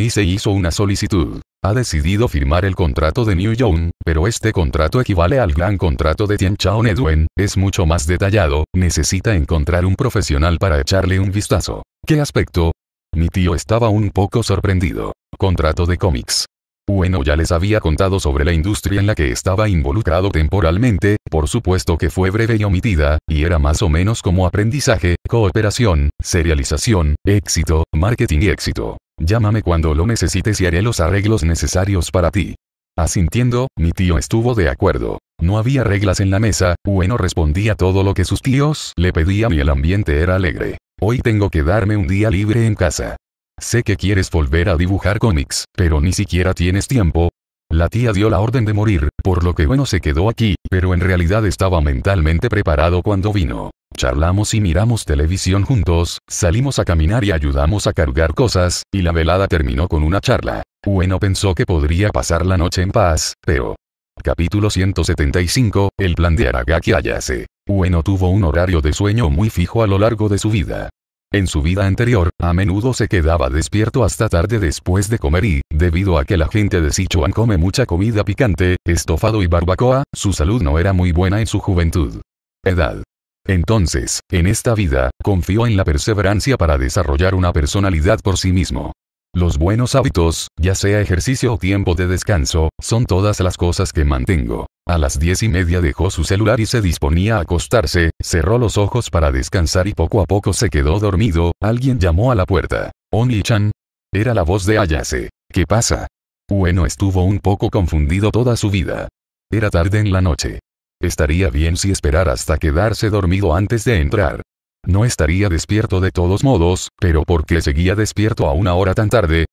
y se hizo una solicitud. Ha decidido firmar el contrato de New Young, pero este contrato equivale al gran contrato de Tianchao Edwin. es mucho más detallado, necesita encontrar un profesional para echarle un vistazo. ¿Qué aspecto? Mi tío estaba un poco sorprendido. Contrato de cómics. Bueno ya les había contado sobre la industria en la que estaba involucrado temporalmente, por supuesto que fue breve y omitida, y era más o menos como aprendizaje, cooperación, serialización, éxito, marketing y éxito. Llámame cuando lo necesites y haré los arreglos necesarios para ti. Asintiendo, mi tío estuvo de acuerdo. No había reglas en la mesa, Bueno respondía todo lo que sus tíos le pedían y el ambiente era alegre. Hoy tengo que darme un día libre en casa. Sé que quieres volver a dibujar cómics, pero ni siquiera tienes tiempo. La tía dio la orden de morir, por lo que bueno se quedó aquí, pero en realidad estaba mentalmente preparado cuando vino. Charlamos y miramos televisión juntos, salimos a caminar y ayudamos a cargar cosas, y la velada terminó con una charla. Ueno pensó que podría pasar la noche en paz, pero... Capítulo 175, el plan de Aragaki Ayase. Ueno tuvo un horario de sueño muy fijo a lo largo de su vida. En su vida anterior, a menudo se quedaba despierto hasta tarde después de comer y, debido a que la gente de Sichuan come mucha comida picante, estofado y barbacoa, su salud no era muy buena en su juventud. Edad. Entonces, en esta vida, confió en la perseverancia para desarrollar una personalidad por sí mismo. Los buenos hábitos, ya sea ejercicio o tiempo de descanso, son todas las cosas que mantengo. A las diez y media dejó su celular y se disponía a acostarse, cerró los ojos para descansar y poco a poco se quedó dormido, alguien llamó a la puerta. Oni-chan. Era la voz de Ayase. ¿Qué pasa? Bueno estuvo un poco confundido toda su vida. Era tarde en la noche. Estaría bien si esperara hasta quedarse dormido antes de entrar. No estaría despierto de todos modos, pero ¿por qué seguía despierto a una hora tan tarde?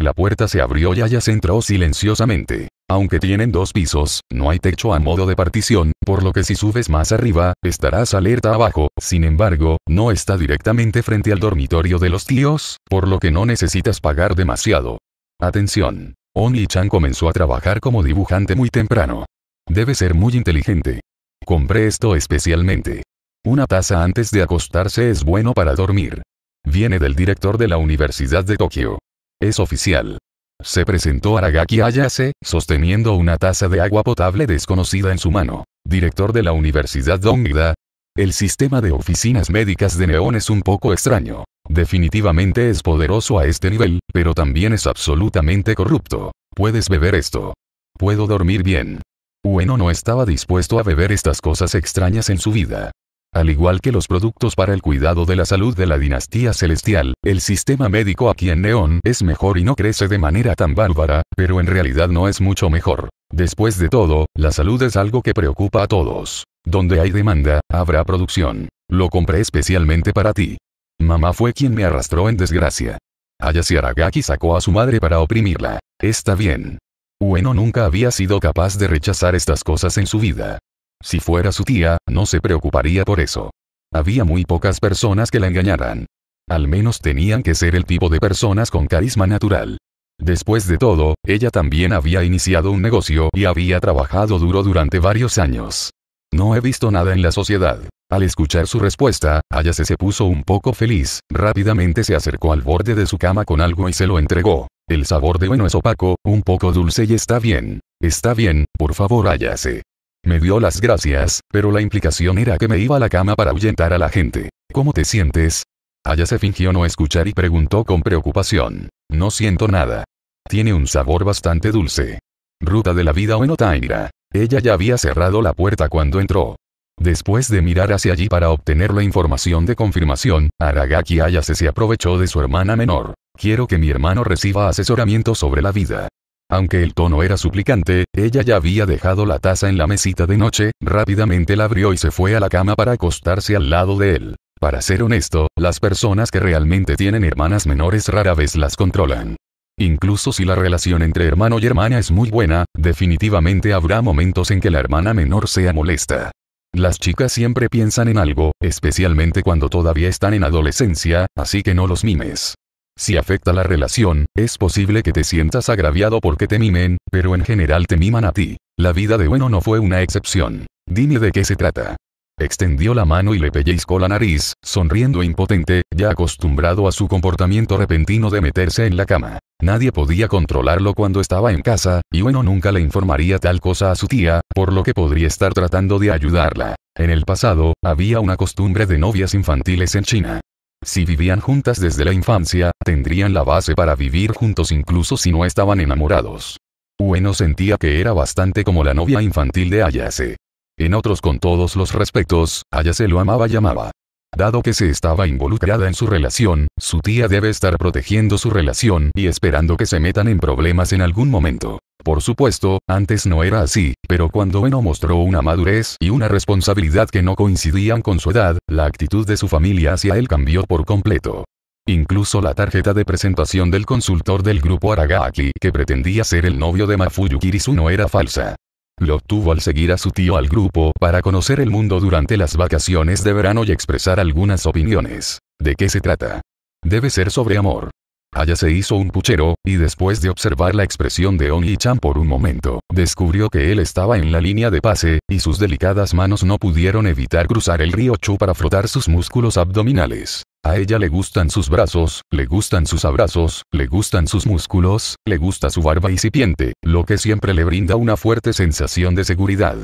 La puerta se abrió y se entró silenciosamente. Aunque tienen dos pisos, no hay techo a modo de partición, por lo que si subes más arriba, estarás alerta abajo, sin embargo, no está directamente frente al dormitorio de los tíos, por lo que no necesitas pagar demasiado. Atención. Only Chan comenzó a trabajar como dibujante muy temprano. Debe ser muy inteligente. Compré esto especialmente. Una taza antes de acostarse es bueno para dormir. Viene del director de la Universidad de Tokio. Es oficial. Se presentó Aragaki Ayase, sosteniendo una taza de agua potable desconocida en su mano. Director de la Universidad Dongda. El sistema de oficinas médicas de Neón es un poco extraño. Definitivamente es poderoso a este nivel, pero también es absolutamente corrupto. Puedes beber esto. Puedo dormir bien. Bueno, no estaba dispuesto a beber estas cosas extrañas en su vida. Al igual que los productos para el cuidado de la salud de la dinastía celestial, el sistema médico aquí en Neón es mejor y no crece de manera tan bárbara, pero en realidad no es mucho mejor. Después de todo, la salud es algo que preocupa a todos. Donde hay demanda, habrá producción. Lo compré especialmente para ti. Mamá fue quien me arrastró en desgracia. Hayashi Aragaki sacó a su madre para oprimirla. Está bien. Bueno nunca había sido capaz de rechazar estas cosas en su vida. Si fuera su tía, no se preocuparía por eso. Había muy pocas personas que la engañaran. Al menos tenían que ser el tipo de personas con carisma natural. Después de todo, ella también había iniciado un negocio y había trabajado duro durante varios años. No he visto nada en la sociedad. Al escuchar su respuesta, Ayase se puso un poco feliz, rápidamente se acercó al borde de su cama con algo y se lo entregó. El sabor de bueno es opaco, un poco dulce y está bien. Está bien, por favor Ayase. Me dio las gracias, pero la implicación era que me iba a la cama para ahuyentar a la gente. ¿Cómo te sientes? Ayase se fingió no escuchar y preguntó con preocupación. No siento nada. Tiene un sabor bastante dulce. Ruta de la vida o Taira. Ella ya había cerrado la puerta cuando entró. Después de mirar hacia allí para obtener la información de confirmación, Aragaki Ayase se aprovechó de su hermana menor. Quiero que mi hermano reciba asesoramiento sobre la vida. Aunque el tono era suplicante, ella ya había dejado la taza en la mesita de noche, rápidamente la abrió y se fue a la cama para acostarse al lado de él. Para ser honesto, las personas que realmente tienen hermanas menores rara vez las controlan. Incluso si la relación entre hermano y hermana es muy buena, definitivamente habrá momentos en que la hermana menor sea molesta. Las chicas siempre piensan en algo, especialmente cuando todavía están en adolescencia, así que no los mimes. Si afecta la relación, es posible que te sientas agraviado porque te mimen, pero en general te miman a ti. La vida de Bueno no fue una excepción. Dime de qué se trata. Extendió la mano y le pellizcó la nariz, sonriendo impotente, ya acostumbrado a su comportamiento repentino de meterse en la cama. Nadie podía controlarlo cuando estaba en casa, y bueno nunca le informaría tal cosa a su tía, por lo que podría estar tratando de ayudarla. En el pasado, había una costumbre de novias infantiles en China. Si vivían juntas desde la infancia, tendrían la base para vivir juntos incluso si no estaban enamorados. Ueno sentía que era bastante como la novia infantil de Ayase. En otros con todos los respetos, Ayase lo amaba y amaba. Dado que se estaba involucrada en su relación, su tía debe estar protegiendo su relación y esperando que se metan en problemas en algún momento. Por supuesto, antes no era así, pero cuando Eno mostró una madurez y una responsabilidad que no coincidían con su edad, la actitud de su familia hacia él cambió por completo. Incluso la tarjeta de presentación del consultor del grupo Aragaki que pretendía ser el novio de Kirisu no era falsa. Lo obtuvo al seguir a su tío al grupo para conocer el mundo durante las vacaciones de verano y expresar algunas opiniones. ¿De qué se trata? Debe ser sobre amor. Aya se hizo un puchero, y después de observar la expresión de Oni-chan por un momento, descubrió que él estaba en la línea de pase, y sus delicadas manos no pudieron evitar cruzar el río Chu para frotar sus músculos abdominales. A ella le gustan sus brazos, le gustan sus abrazos, le gustan sus músculos, le gusta su barba incipiente, lo que siempre le brinda una fuerte sensación de seguridad.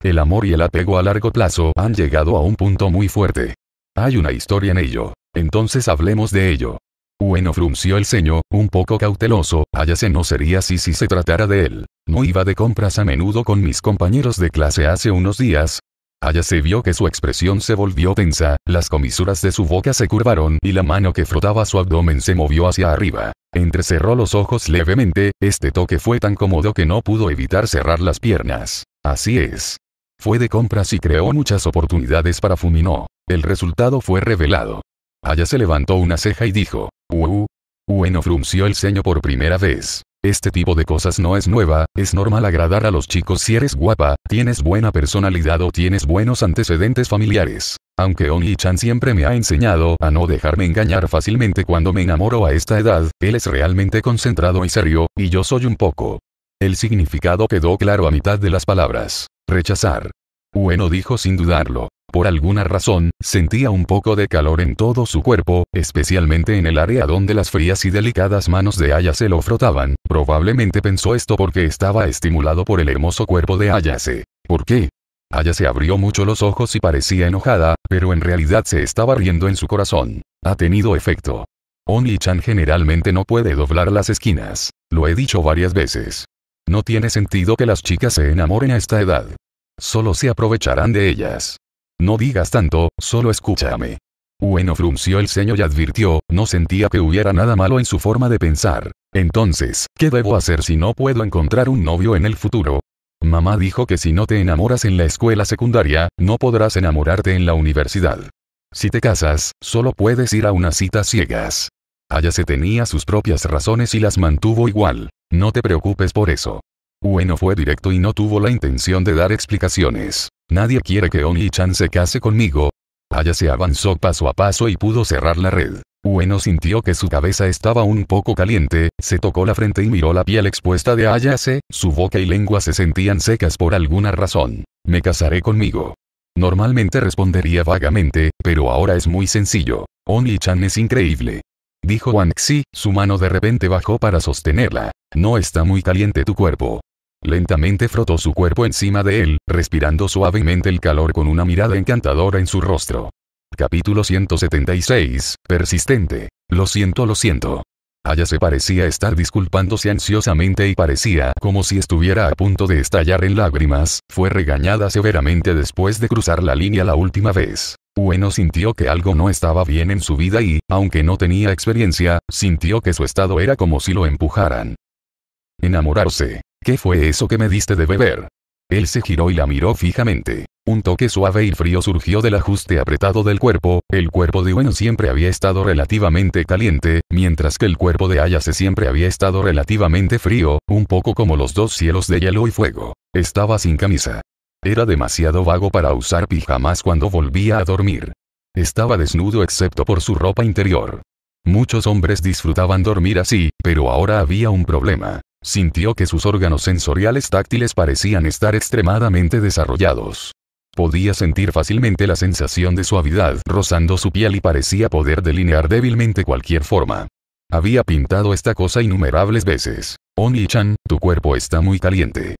El amor y el apego a largo plazo han llegado a un punto muy fuerte. Hay una historia en ello. Entonces hablemos de ello. Bueno frunció el ceño, un poco cauteloso, se no sería así si se tratara de él. No iba de compras a menudo con mis compañeros de clase hace unos días. se vio que su expresión se volvió tensa, las comisuras de su boca se curvaron y la mano que frotaba su abdomen se movió hacia arriba. Entrecerró los ojos levemente, este toque fue tan cómodo que no pudo evitar cerrar las piernas. Así es. Fue de compras y creó muchas oportunidades para Fumino. El resultado fue revelado. Aya se levantó una ceja y dijo, uh, uh, Bueno frunció el ceño por primera vez. Este tipo de cosas no es nueva, es normal agradar a los chicos si eres guapa, tienes buena personalidad o tienes buenos antecedentes familiares. Aunque Oni-chan siempre me ha enseñado a no dejarme engañar fácilmente cuando me enamoro a esta edad, él es realmente concentrado y serio, y yo soy un poco. El significado quedó claro a mitad de las palabras. Rechazar. Bueno dijo sin dudarlo. Por alguna razón, sentía un poco de calor en todo su cuerpo, especialmente en el área donde las frías y delicadas manos de Ayase lo frotaban. Probablemente pensó esto porque estaba estimulado por el hermoso cuerpo de Ayase. ¿Por qué? Ayase abrió mucho los ojos y parecía enojada, pero en realidad se estaba riendo en su corazón. Ha tenido efecto. Only chan generalmente no puede doblar las esquinas. Lo he dicho varias veces. No tiene sentido que las chicas se enamoren a esta edad. Solo se aprovecharán de ellas. No digas tanto, solo escúchame. bueno, frunció el ceño y advirtió, no sentía que hubiera nada malo en su forma de pensar. Entonces, ¿qué debo hacer si no puedo encontrar un novio en el futuro? Mamá dijo que si no te enamoras en la escuela secundaria, no podrás enamorarte en la universidad. Si te casas, solo puedes ir a unas citas ciegas. se tenía sus propias razones y las mantuvo igual. No te preocupes por eso. Ueno fue directo y no tuvo la intención de dar explicaciones. Nadie quiere que only chan se case conmigo. Ayase se avanzó paso a paso y pudo cerrar la red. Ueno sintió que su cabeza estaba un poco caliente, se tocó la frente y miró la piel expuesta de Ayase, su boca y lengua se sentían secas por alguna razón. Me casaré conmigo. Normalmente respondería vagamente, pero ahora es muy sencillo. only chan es increíble dijo Wang Xi, su mano de repente bajó para sostenerla. No está muy caliente tu cuerpo. Lentamente frotó su cuerpo encima de él, respirando suavemente el calor con una mirada encantadora en su rostro. Capítulo 176, persistente. Lo siento, lo siento. Allá se parecía estar disculpándose ansiosamente y parecía como si estuviera a punto de estallar en lágrimas, fue regañada severamente después de cruzar la línea la última vez. Ueno sintió que algo no estaba bien en su vida y, aunque no tenía experiencia, sintió que su estado era como si lo empujaran. Enamorarse. ¿Qué fue eso que me diste de beber? Él se giró y la miró fijamente. Un toque suave y frío surgió del ajuste apretado del cuerpo, el cuerpo de Bueno siempre había estado relativamente caliente, mientras que el cuerpo de Ayase siempre había estado relativamente frío, un poco como los dos cielos de hielo y fuego. Estaba sin camisa. Era demasiado vago para usar pijamas cuando volvía a dormir. Estaba desnudo excepto por su ropa interior. Muchos hombres disfrutaban dormir así, pero ahora había un problema. Sintió que sus órganos sensoriales táctiles parecían estar extremadamente desarrollados. Podía sentir fácilmente la sensación de suavidad rozando su piel y parecía poder delinear débilmente cualquier forma. Había pintado esta cosa innumerables veces. Oni-chan, tu cuerpo está muy caliente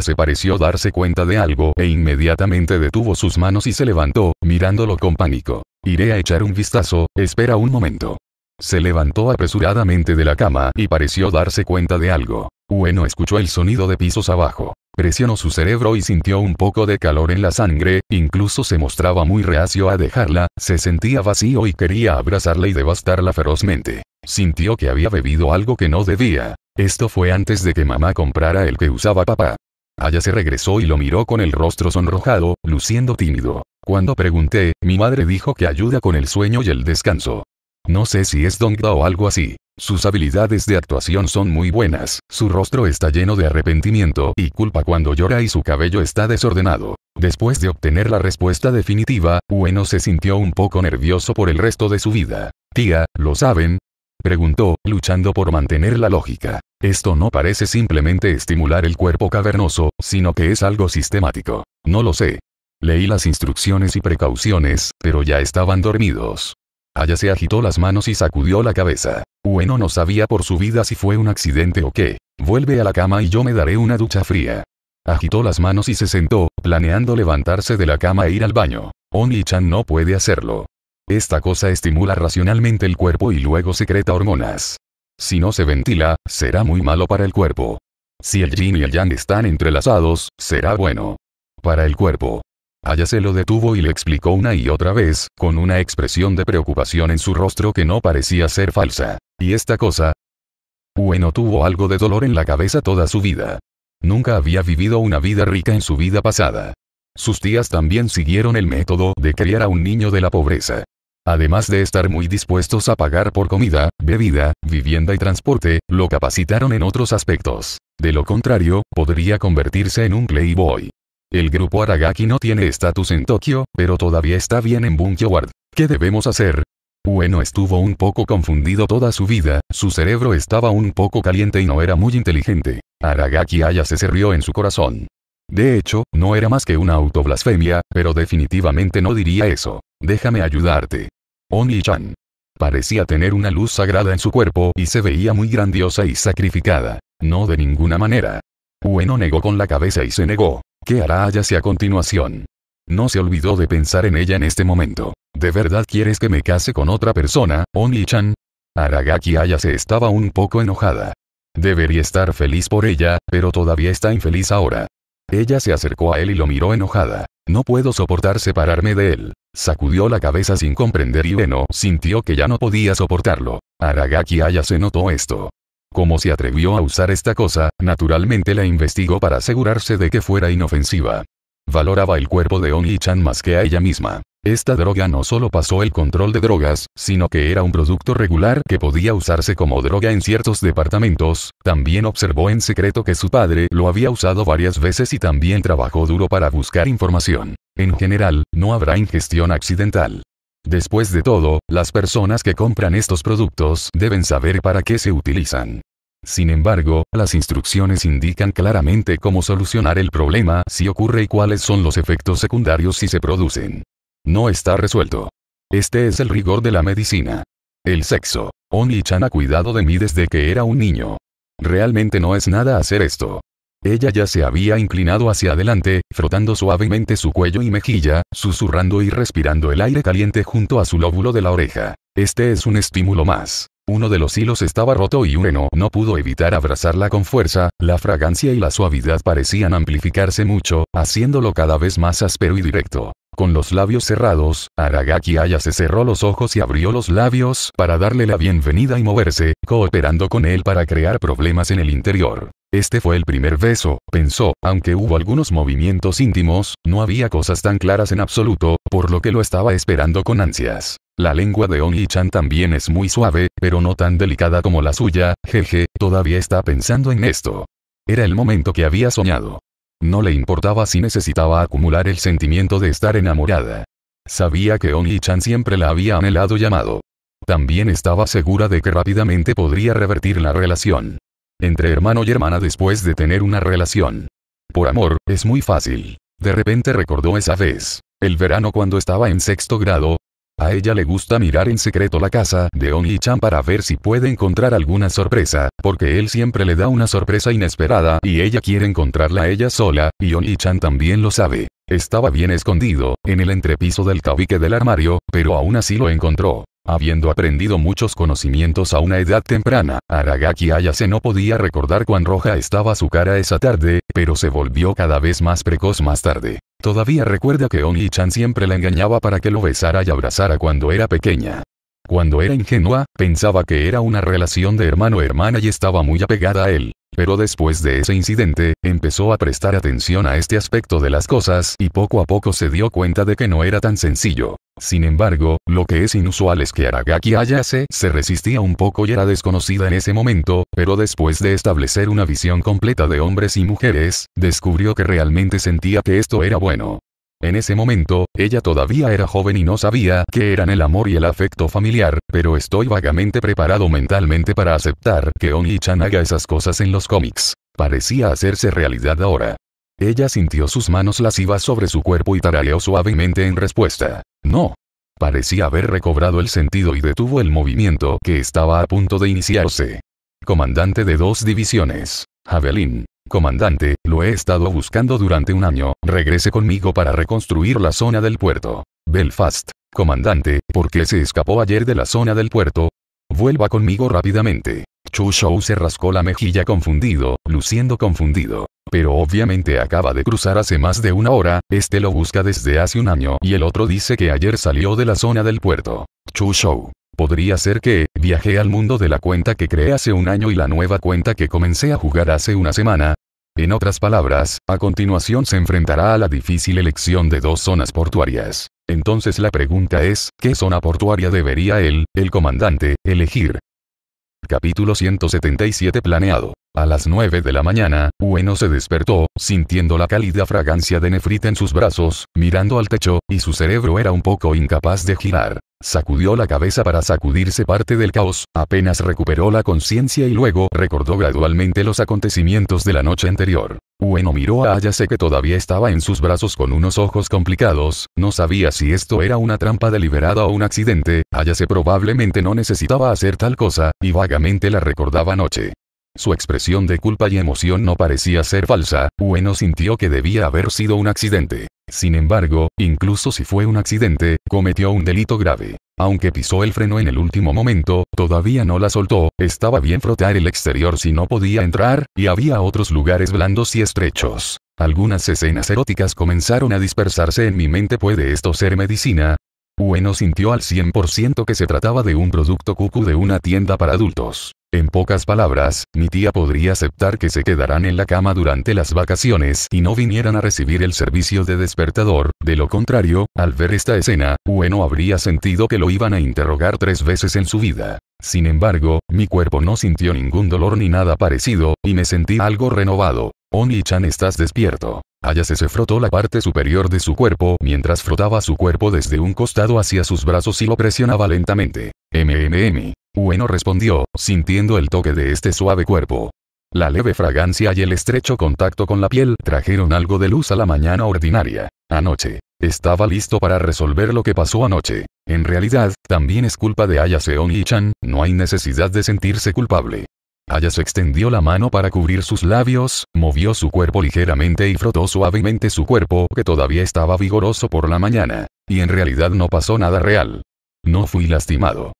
se pareció darse cuenta de algo e inmediatamente detuvo sus manos y se levantó, mirándolo con pánico. Iré a echar un vistazo, espera un momento. Se levantó apresuradamente de la cama y pareció darse cuenta de algo. Bueno escuchó el sonido de pisos abajo. Presionó su cerebro y sintió un poco de calor en la sangre, incluso se mostraba muy reacio a dejarla, se sentía vacío y quería abrazarla y devastarla ferozmente. Sintió que había bebido algo que no debía. Esto fue antes de que mamá comprara el que usaba papá. Allá se regresó y lo miró con el rostro sonrojado, luciendo tímido. Cuando pregunté, mi madre dijo que ayuda con el sueño y el descanso. No sé si es Dongda o algo así. Sus habilidades de actuación son muy buenas, su rostro está lleno de arrepentimiento y culpa cuando llora y su cabello está desordenado. Después de obtener la respuesta definitiva, Ueno se sintió un poco nervioso por el resto de su vida. Tía, lo saben, Preguntó, luchando por mantener la lógica. Esto no parece simplemente estimular el cuerpo cavernoso, sino que es algo sistemático. No lo sé. Leí las instrucciones y precauciones, pero ya estaban dormidos. Allá se agitó las manos y sacudió la cabeza. Bueno, no sabía por su vida si fue un accidente o qué. Vuelve a la cama y yo me daré una ducha fría. Agitó las manos y se sentó, planeando levantarse de la cama e ir al baño. Oni-chan no puede hacerlo. Esta cosa estimula racionalmente el cuerpo y luego secreta hormonas. Si no se ventila, será muy malo para el cuerpo. Si el yin y el yang están entrelazados, será bueno. Para el cuerpo. Aya se lo detuvo y le explicó una y otra vez, con una expresión de preocupación en su rostro que no parecía ser falsa. ¿Y esta cosa? Bueno tuvo algo de dolor en la cabeza toda su vida. Nunca había vivido una vida rica en su vida pasada. Sus tías también siguieron el método de criar a un niño de la pobreza. Además de estar muy dispuestos a pagar por comida, bebida, vivienda y transporte, lo capacitaron en otros aspectos. De lo contrario, podría convertirse en un playboy. El grupo Aragaki no tiene estatus en Tokio, pero todavía está bien en Ward. ¿Qué debemos hacer? Bueno estuvo un poco confundido toda su vida, su cerebro estaba un poco caliente y no era muy inteligente. Aragaki Aya se cerrió en su corazón. De hecho, no era más que una autoblasfemia, pero definitivamente no diría eso. Déjame ayudarte. Oni-chan. Parecía tener una luz sagrada en su cuerpo y se veía muy grandiosa y sacrificada. No de ninguna manera. Ueno negó con la cabeza y se negó. ¿Qué hará Ayase a continuación? No se olvidó de pensar en ella en este momento. ¿De verdad quieres que me case con otra persona, Oni-chan? Aragaki Ayase estaba un poco enojada. Debería estar feliz por ella, pero todavía está infeliz ahora. Ella se acercó a él y lo miró enojada. No puedo soportar separarme de él. Sacudió la cabeza sin comprender y bueno, sintió que ya no podía soportarlo. Aragaki Aya se notó esto. Como se atrevió a usar esta cosa, naturalmente la investigó para asegurarse de que fuera inofensiva. Valoraba el cuerpo de Oni-chan más que a ella misma. Esta droga no solo pasó el control de drogas, sino que era un producto regular que podía usarse como droga en ciertos departamentos, también observó en secreto que su padre lo había usado varias veces y también trabajó duro para buscar información. En general, no habrá ingestión accidental. Después de todo, las personas que compran estos productos deben saber para qué se utilizan. Sin embargo, las instrucciones indican claramente cómo solucionar el problema si ocurre y cuáles son los efectos secundarios si se producen. No está resuelto. Este es el rigor de la medicina. El sexo. Oni-chan ha cuidado de mí desde que era un niño. Realmente no es nada hacer esto. Ella ya se había inclinado hacia adelante, frotando suavemente su cuello y mejilla, susurrando y respirando el aire caliente junto a su lóbulo de la oreja. Este es un estímulo más. Uno de los hilos estaba roto y Ureno no pudo evitar abrazarla con fuerza, la fragancia y la suavidad parecían amplificarse mucho, haciéndolo cada vez más áspero y directo. Con los labios cerrados, Aragaki Aya se cerró los ojos y abrió los labios para darle la bienvenida y moverse, cooperando con él para crear problemas en el interior. Este fue el primer beso, pensó, aunque hubo algunos movimientos íntimos, no había cosas tan claras en absoluto, por lo que lo estaba esperando con ansias. La lengua de Oni-chan también es muy suave, pero no tan delicada como la suya, jeje, todavía está pensando en esto. Era el momento que había soñado. No le importaba si necesitaba acumular el sentimiento de estar enamorada. Sabía que Oni-chan siempre la había anhelado y También estaba segura de que rápidamente podría revertir la relación. Entre hermano y hermana después de tener una relación. Por amor, es muy fácil. De repente recordó esa vez. El verano cuando estaba en sexto grado, a ella le gusta mirar en secreto la casa de oni Chan para ver si puede encontrar alguna sorpresa, porque él siempre le da una sorpresa inesperada y ella quiere encontrarla a ella sola, y oni Chan también lo sabe. Estaba bien escondido, en el entrepiso del tabique del armario, pero aún así lo encontró. Habiendo aprendido muchos conocimientos a una edad temprana, Aragaki Ayase no podía recordar cuán roja estaba su cara esa tarde, pero se volvió cada vez más precoz más tarde. Todavía recuerda que Oni Chan siempre la engañaba para que lo besara y abrazara cuando era pequeña. Cuando era ingenua, pensaba que era una relación de hermano-hermana y estaba muy apegada a él. Pero después de ese incidente, empezó a prestar atención a este aspecto de las cosas y poco a poco se dio cuenta de que no era tan sencillo. Sin embargo, lo que es inusual es que Aragaki Ayase se resistía un poco y era desconocida en ese momento, pero después de establecer una visión completa de hombres y mujeres, descubrió que realmente sentía que esto era bueno. En ese momento, ella todavía era joven y no sabía qué eran el amor y el afecto familiar, pero estoy vagamente preparado mentalmente para aceptar que Oni-chan haga esas cosas en los cómics. Parecía hacerse realidad ahora. Ella sintió sus manos lascivas sobre su cuerpo y tarareó suavemente en respuesta. No. Parecía haber recobrado el sentido y detuvo el movimiento que estaba a punto de iniciarse. Comandante de dos divisiones. Javelin. Comandante, lo he estado buscando durante un año, regrese conmigo para reconstruir la zona del puerto. Belfast. Comandante, ¿por qué se escapó ayer de la zona del puerto? Vuelva conmigo rápidamente. Chu Shou se rascó la mejilla confundido, luciendo confundido pero obviamente acaba de cruzar hace más de una hora, este lo busca desde hace un año y el otro dice que ayer salió de la zona del puerto. Chu Shou. Podría ser que, viajé al mundo de la cuenta que creé hace un año y la nueva cuenta que comencé a jugar hace una semana. En otras palabras, a continuación se enfrentará a la difícil elección de dos zonas portuarias. Entonces la pregunta es, ¿qué zona portuaria debería él, el comandante, elegir? Capítulo 177 planeado. A las 9 de la mañana, Ueno se despertó, sintiendo la cálida fragancia de nefrita en sus brazos, mirando al techo, y su cerebro era un poco incapaz de girar. Sacudió la cabeza para sacudirse parte del caos, apenas recuperó la conciencia y luego recordó gradualmente los acontecimientos de la noche anterior. Ueno miró a Ayase que todavía estaba en sus brazos con unos ojos complicados, no sabía si esto era una trampa deliberada o un accidente, Ayase probablemente no necesitaba hacer tal cosa, y vagamente la recordaba anoche. Su expresión de culpa y emoción no parecía ser falsa, Ueno sintió que debía haber sido un accidente. Sin embargo, incluso si fue un accidente, cometió un delito grave. Aunque pisó el freno en el último momento, todavía no la soltó, estaba bien frotar el exterior si no podía entrar, y había otros lugares blandos y estrechos. Algunas escenas eróticas comenzaron a dispersarse en mi mente. ¿Puede esto ser medicina? Ueno sintió al 100% que se trataba de un producto cucu de una tienda para adultos. En pocas palabras, mi tía podría aceptar que se quedaran en la cama durante las vacaciones y no vinieran a recibir el servicio de despertador, de lo contrario, al ver esta escena, Ueno habría sentido que lo iban a interrogar tres veces en su vida. Sin embargo, mi cuerpo no sintió ningún dolor ni nada parecido, y me sentí algo renovado. Oni-chan estás despierto. Ayase se frotó la parte superior de su cuerpo mientras frotaba su cuerpo desde un costado hacia sus brazos y lo presionaba lentamente. MMM. Bueno respondió, sintiendo el toque de este suave cuerpo. La leve fragancia y el estrecho contacto con la piel trajeron algo de luz a la mañana ordinaria. Anoche. Estaba listo para resolver lo que pasó anoche. En realidad, también es culpa de Aya Seon y Chan, no hay necesidad de sentirse culpable. Aya se extendió la mano para cubrir sus labios, movió su cuerpo ligeramente y frotó suavemente su cuerpo que todavía estaba vigoroso por la mañana. Y en realidad no pasó nada real. No fui lastimado.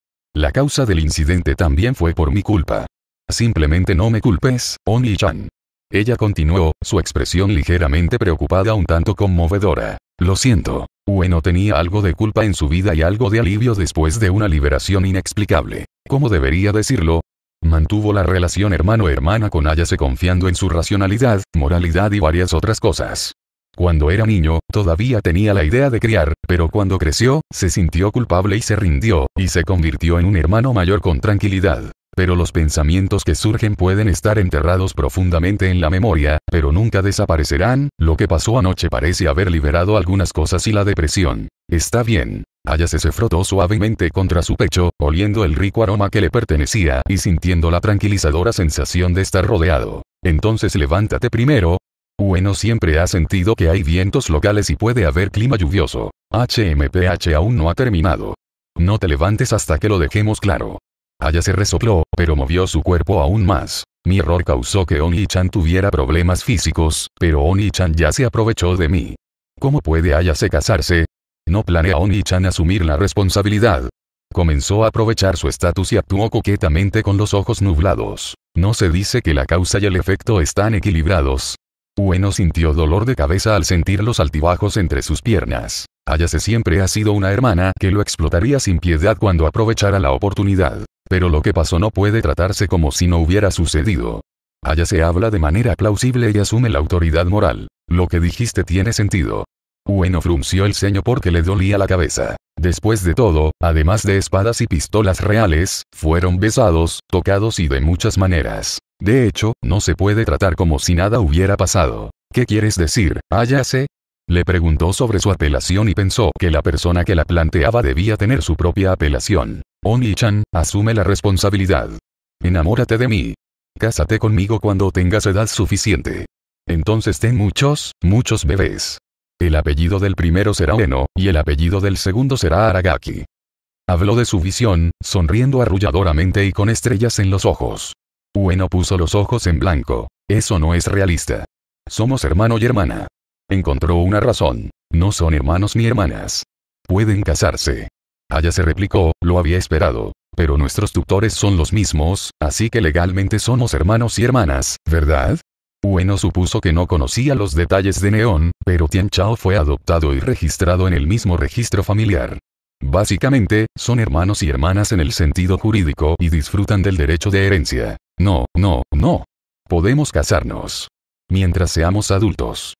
La causa del incidente también fue por mi culpa. Simplemente no me culpes, Oni-chan. Ella continuó, su expresión ligeramente preocupada un tanto conmovedora. Lo siento. Ueno tenía algo de culpa en su vida y algo de alivio después de una liberación inexplicable. ¿Cómo debería decirlo? Mantuvo la relación hermano-hermana con Ayase confiando en su racionalidad, moralidad y varias otras cosas. Cuando era niño, todavía tenía la idea de criar, pero cuando creció, se sintió culpable y se rindió, y se convirtió en un hermano mayor con tranquilidad. Pero los pensamientos que surgen pueden estar enterrados profundamente en la memoria, pero nunca desaparecerán, lo que pasó anoche parece haber liberado algunas cosas y la depresión. Está bien. Ayase se frotó suavemente contra su pecho, oliendo el rico aroma que le pertenecía y sintiendo la tranquilizadora sensación de estar rodeado. Entonces levántate primero, bueno siempre ha sentido que hay vientos locales y puede haber clima lluvioso. HMPH aún no ha terminado. No te levantes hasta que lo dejemos claro. Aya se resopló, pero movió su cuerpo aún más. Mi error causó que Oni-chan tuviera problemas físicos, pero Oni-chan ya se aprovechó de mí. ¿Cómo puede se casarse? No planea Oni-chan asumir la responsabilidad. Comenzó a aprovechar su estatus y actuó coquetamente con los ojos nublados. No se dice que la causa y el efecto están equilibrados, Ueno sintió dolor de cabeza al sentir los altibajos entre sus piernas. se siempre ha sido una hermana que lo explotaría sin piedad cuando aprovechara la oportunidad. Pero lo que pasó no puede tratarse como si no hubiera sucedido. se habla de manera plausible y asume la autoridad moral. Lo que dijiste tiene sentido. Ueno frunció el ceño porque le dolía la cabeza. Después de todo, además de espadas y pistolas reales, fueron besados, tocados y de muchas maneras. De hecho, no se puede tratar como si nada hubiera pasado. ¿Qué quieres decir, Ayase? Le preguntó sobre su apelación y pensó que la persona que la planteaba debía tener su propia apelación. Oni-chan, asume la responsabilidad. Enamórate de mí. Cásate conmigo cuando tengas edad suficiente. Entonces ten muchos, muchos bebés. El apellido del primero será Ueno, y el apellido del segundo será Aragaki. Habló de su visión, sonriendo arrulladoramente y con estrellas en los ojos. Ueno puso los ojos en blanco. Eso no es realista. Somos hermano y hermana. Encontró una razón. No son hermanos ni hermanas. Pueden casarse. Aya se replicó, lo había esperado. Pero nuestros tutores son los mismos, así que legalmente somos hermanos y hermanas, ¿verdad? Ueno supuso que no conocía los detalles de Neón, pero Tian Chao fue adoptado y registrado en el mismo registro familiar. Básicamente, son hermanos y hermanas en el sentido jurídico y disfrutan del derecho de herencia. No, no, no. Podemos casarnos. Mientras seamos adultos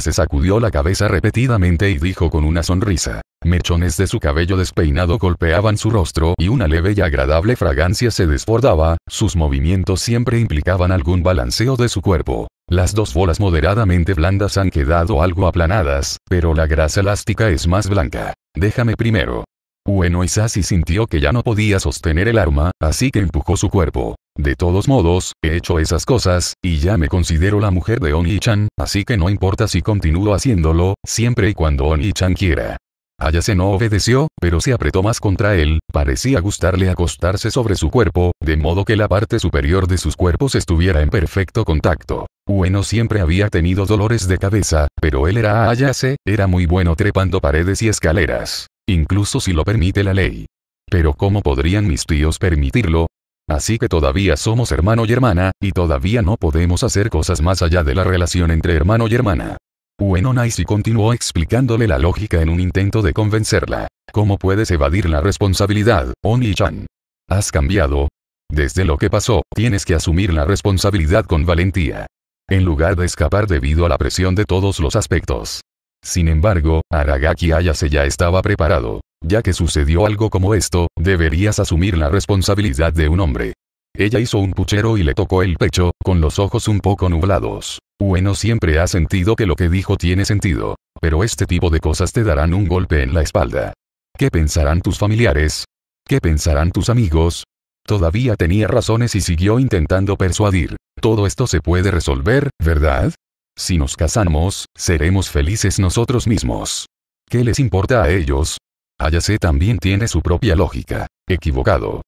se sacudió la cabeza repetidamente y dijo con una sonrisa. Mechones de su cabello despeinado golpeaban su rostro y una leve y agradable fragancia se desbordaba, sus movimientos siempre implicaban algún balanceo de su cuerpo. Las dos bolas moderadamente blandas han quedado algo aplanadas, pero la grasa elástica es más blanca. Déjame primero. Ueno Isasi sintió que ya no podía sostener el arma, así que empujó su cuerpo. De todos modos, he hecho esas cosas, y ya me considero la mujer de Oni-chan, así que no importa si continúo haciéndolo, siempre y cuando Oni-chan quiera. Ayase no obedeció, pero se apretó más contra él, parecía gustarle acostarse sobre su cuerpo, de modo que la parte superior de sus cuerpos estuviera en perfecto contacto. Ueno siempre había tenido dolores de cabeza, pero él era Ayase, era muy bueno trepando paredes y escaleras incluso si lo permite la ley. Pero ¿cómo podrían mis tíos permitirlo? Así que todavía somos hermano y hermana, y todavía no podemos hacer cosas más allá de la relación entre hermano y hermana. Bueno Naisi continuó explicándole la lógica en un intento de convencerla. ¿Cómo puedes evadir la responsabilidad, Oni-chan? Has cambiado. Desde lo que pasó, tienes que asumir la responsabilidad con valentía. En lugar de escapar debido a la presión de todos los aspectos. Sin embargo, Aragaki Ayase ya estaba preparado. Ya que sucedió algo como esto, deberías asumir la responsabilidad de un hombre. Ella hizo un puchero y le tocó el pecho, con los ojos un poco nublados. Bueno siempre ha sentido que lo que dijo tiene sentido. Pero este tipo de cosas te darán un golpe en la espalda. ¿Qué pensarán tus familiares? ¿Qué pensarán tus amigos? Todavía tenía razones y siguió intentando persuadir. Todo esto se puede resolver, ¿verdad? Si nos casamos, seremos felices nosotros mismos. ¿Qué les importa a ellos? Ayase también tiene su propia lógica. Equivocado.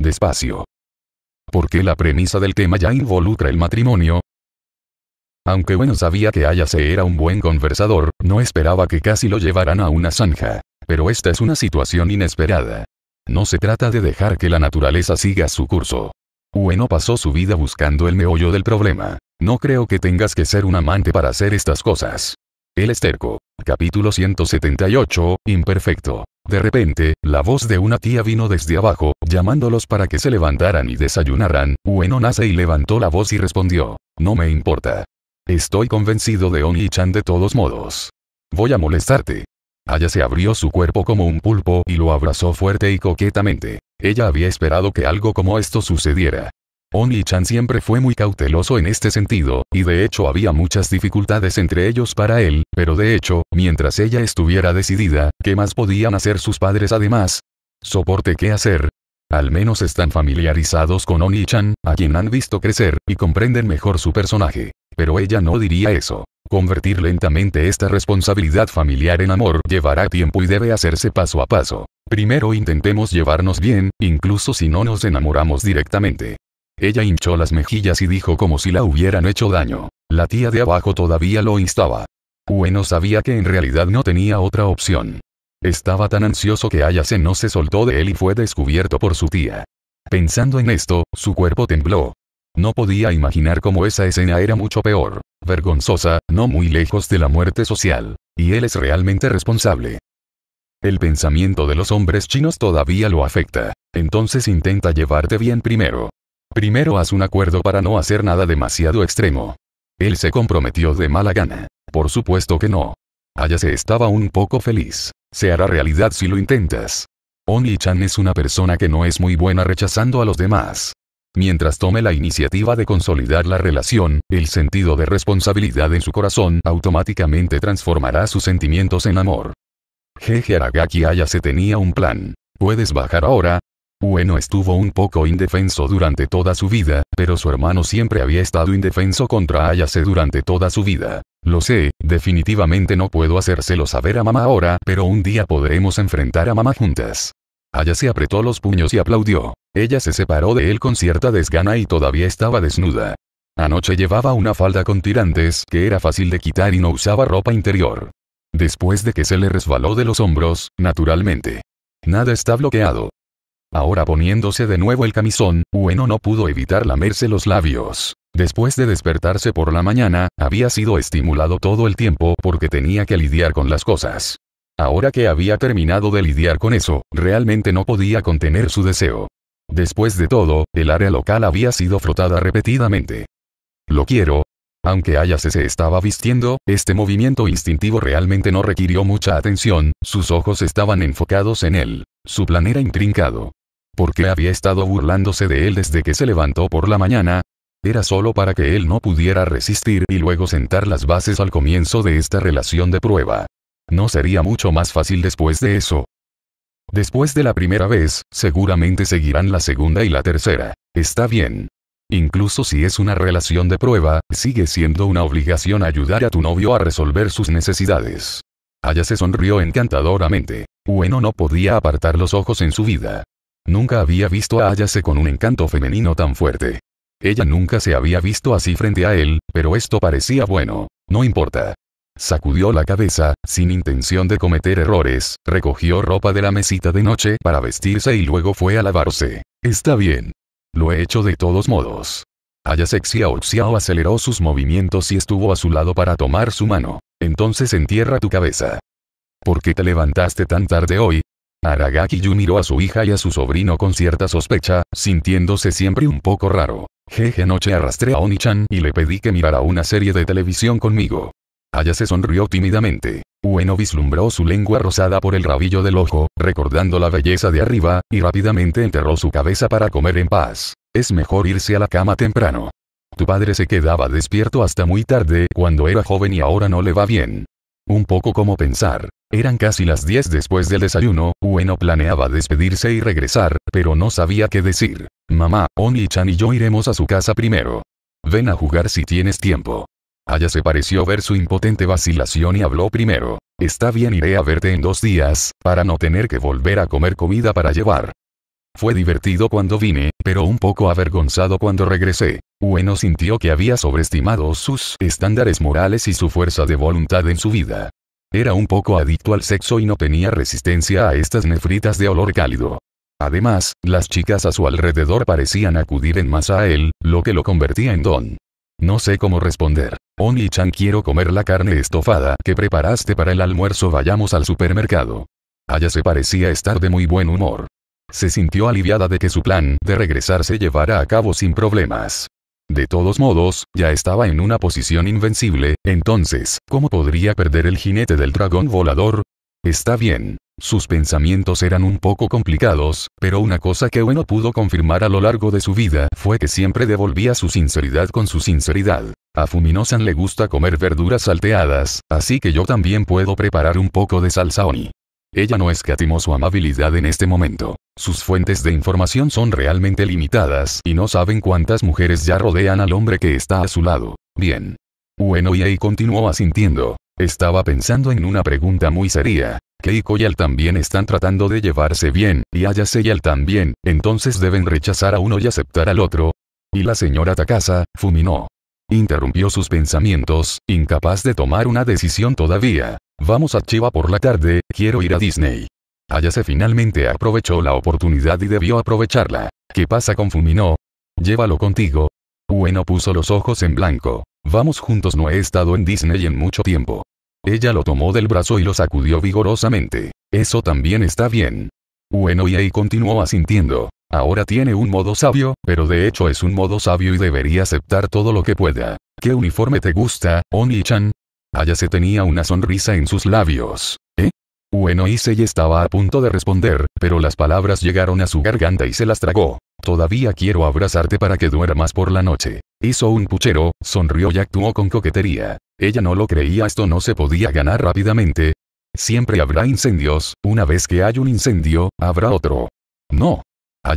Despacio. ¿Por qué la premisa del tema ya involucra el matrimonio? Aunque bueno sabía que Ayase era un buen conversador, no esperaba que casi lo llevaran a una zanja. Pero esta es una situación inesperada. No se trata de dejar que la naturaleza siga su curso. Ueno pasó su vida buscando el meollo del problema. No creo que tengas que ser un amante para hacer estas cosas. El esterco. Capítulo 178, imperfecto. De repente, la voz de una tía vino desde abajo, llamándolos para que se levantaran y desayunaran. Ueno nace y levantó la voz y respondió. No me importa. Estoy convencido de Oni-chan de todos modos. Voy a molestarte. Aya se abrió su cuerpo como un pulpo y lo abrazó fuerte y coquetamente. Ella había esperado que algo como esto sucediera. Oni-chan siempre fue muy cauteloso en este sentido, y de hecho había muchas dificultades entre ellos para él, pero de hecho, mientras ella estuviera decidida, ¿qué más podían hacer sus padres además? Soporte qué hacer. Al menos están familiarizados con Oni-chan, a quien han visto crecer, y comprenden mejor su personaje. Pero ella no diría eso. Convertir lentamente esta responsabilidad familiar en amor llevará tiempo y debe hacerse paso a paso. Primero intentemos llevarnos bien, incluso si no nos enamoramos directamente. Ella hinchó las mejillas y dijo como si la hubieran hecho daño. La tía de abajo todavía lo instaba. Ueno sabía que en realidad no tenía otra opción. Estaba tan ansioso que Ayase no se soltó de él y fue descubierto por su tía. Pensando en esto, su cuerpo tembló. No podía imaginar cómo esa escena era mucho peor, vergonzosa, no muy lejos de la muerte social. Y él es realmente responsable. El pensamiento de los hombres chinos todavía lo afecta. Entonces intenta llevarte bien primero. Primero haz un acuerdo para no hacer nada demasiado extremo. Él se comprometió de mala gana. Por supuesto que no. se estaba un poco feliz. Se hará realidad si lo intentas. Only chan es una persona que no es muy buena rechazando a los demás. Mientras tome la iniciativa de consolidar la relación, el sentido de responsabilidad en su corazón automáticamente transformará sus sentimientos en amor. Jeje Aragaki se tenía un plan. ¿Puedes bajar ahora? Bueno estuvo un poco indefenso durante toda su vida, pero su hermano siempre había estado indefenso contra Ayase durante toda su vida. Lo sé, definitivamente no puedo hacérselo saber a mamá ahora, pero un día podremos enfrentar a mamá juntas. Ayase apretó los puños y aplaudió. Ella se separó de él con cierta desgana y todavía estaba desnuda. Anoche llevaba una falda con tirantes que era fácil de quitar y no usaba ropa interior. Después de que se le resbaló de los hombros, naturalmente. Nada está bloqueado. Ahora poniéndose de nuevo el camisón, bueno no pudo evitar lamerse los labios. Después de despertarse por la mañana, había sido estimulado todo el tiempo porque tenía que lidiar con las cosas. Ahora que había terminado de lidiar con eso, realmente no podía contener su deseo. Después de todo, el área local había sido frotada repetidamente. Lo quiero. Aunque Ayase se estaba vistiendo, este movimiento instintivo realmente no requirió mucha atención, sus ojos estaban enfocados en él. Su plan era intrincado porque había estado burlándose de él desde que se levantó por la mañana, era solo para que él no pudiera resistir y luego sentar las bases al comienzo de esta relación de prueba. No sería mucho más fácil después de eso. Después de la primera vez, seguramente seguirán la segunda y la tercera. Está bien. Incluso si es una relación de prueba, sigue siendo una obligación ayudar a tu novio a resolver sus necesidades. Aya se sonrió encantadoramente. Bueno no podía apartar los ojos en su vida. Nunca había visto a Ayase con un encanto femenino tan fuerte. Ella nunca se había visto así frente a él, pero esto parecía bueno. No importa. Sacudió la cabeza, sin intención de cometer errores, recogió ropa de la mesita de noche para vestirse y luego fue a lavarse. Está bien. Lo he hecho de todos modos. Ayase Xiao Xiao aceleró sus movimientos y estuvo a su lado para tomar su mano. Entonces entierra tu cabeza. ¿Por qué te levantaste tan tarde hoy? Aragaki Yu miró a su hija y a su sobrino con cierta sospecha, sintiéndose siempre un poco raro. Jeje noche arrastré a Oni-chan y le pedí que mirara una serie de televisión conmigo. Aya se sonrió tímidamente. Ueno vislumbró su lengua rosada por el rabillo del ojo, recordando la belleza de arriba, y rápidamente enterró su cabeza para comer en paz. Es mejor irse a la cama temprano. Tu padre se quedaba despierto hasta muy tarde cuando era joven y ahora no le va bien. Un poco como pensar. Eran casi las 10 después del desayuno, Ueno planeaba despedirse y regresar, pero no sabía qué decir. Mamá, Oni-chan y yo iremos a su casa primero. Ven a jugar si tienes tiempo. Aya se pareció ver su impotente vacilación y habló primero. Está bien iré a verte en dos días, para no tener que volver a comer comida para llevar. Fue divertido cuando vine, pero un poco avergonzado cuando regresé. Ueno sintió que había sobreestimado sus estándares morales y su fuerza de voluntad en su vida. Era un poco adicto al sexo y no tenía resistencia a estas nefritas de olor cálido. Además, las chicas a su alrededor parecían acudir en masa a él, lo que lo convertía en don. No sé cómo responder. Oni-chan quiero comer la carne estofada que preparaste para el almuerzo vayamos al supermercado. Allá se parecía estar de muy buen humor se sintió aliviada de que su plan de regresar se llevara a cabo sin problemas. De todos modos, ya estaba en una posición invencible, entonces, ¿cómo podría perder el jinete del dragón volador? Está bien. Sus pensamientos eran un poco complicados, pero una cosa que bueno pudo confirmar a lo largo de su vida fue que siempre devolvía su sinceridad con su sinceridad. A Fuminosan le gusta comer verduras salteadas, así que yo también puedo preparar un poco de salsa oni. Ella no escatimó su amabilidad en este momento. Sus fuentes de información son realmente limitadas y no saben cuántas mujeres ya rodean al hombre que está a su lado. Bien. Bueno ahí continuó asintiendo. Estaba pensando en una pregunta muy seria. Keiko y Al también están tratando de llevarse bien, y Ayase y Al también, entonces deben rechazar a uno y aceptar al otro. Y la señora Takasa, fuminó. Interrumpió sus pensamientos, incapaz de tomar una decisión todavía. Vamos a Chiva por la tarde, quiero ir a Disney. se finalmente aprovechó la oportunidad y debió aprovecharla. ¿Qué pasa con Fumino? Llévalo contigo. Bueno, puso los ojos en blanco. Vamos juntos no he estado en Disney en mucho tiempo. Ella lo tomó del brazo y lo sacudió vigorosamente. Eso también está bien. Bueno y continuó asintiendo. Ahora tiene un modo sabio, pero de hecho es un modo sabio y debería aceptar todo lo que pueda. ¿Qué uniforme te gusta, Oni-chan? Ah, se tenía una sonrisa en sus labios. ¿Eh? Bueno y estaba a punto de responder, pero las palabras llegaron a su garganta y se las tragó. Todavía quiero abrazarte para que duermas por la noche. Hizo un puchero, sonrió y actuó con coquetería. Ella no lo creía, esto no se podía ganar rápidamente. Siempre habrá incendios, una vez que hay un incendio, habrá otro. No,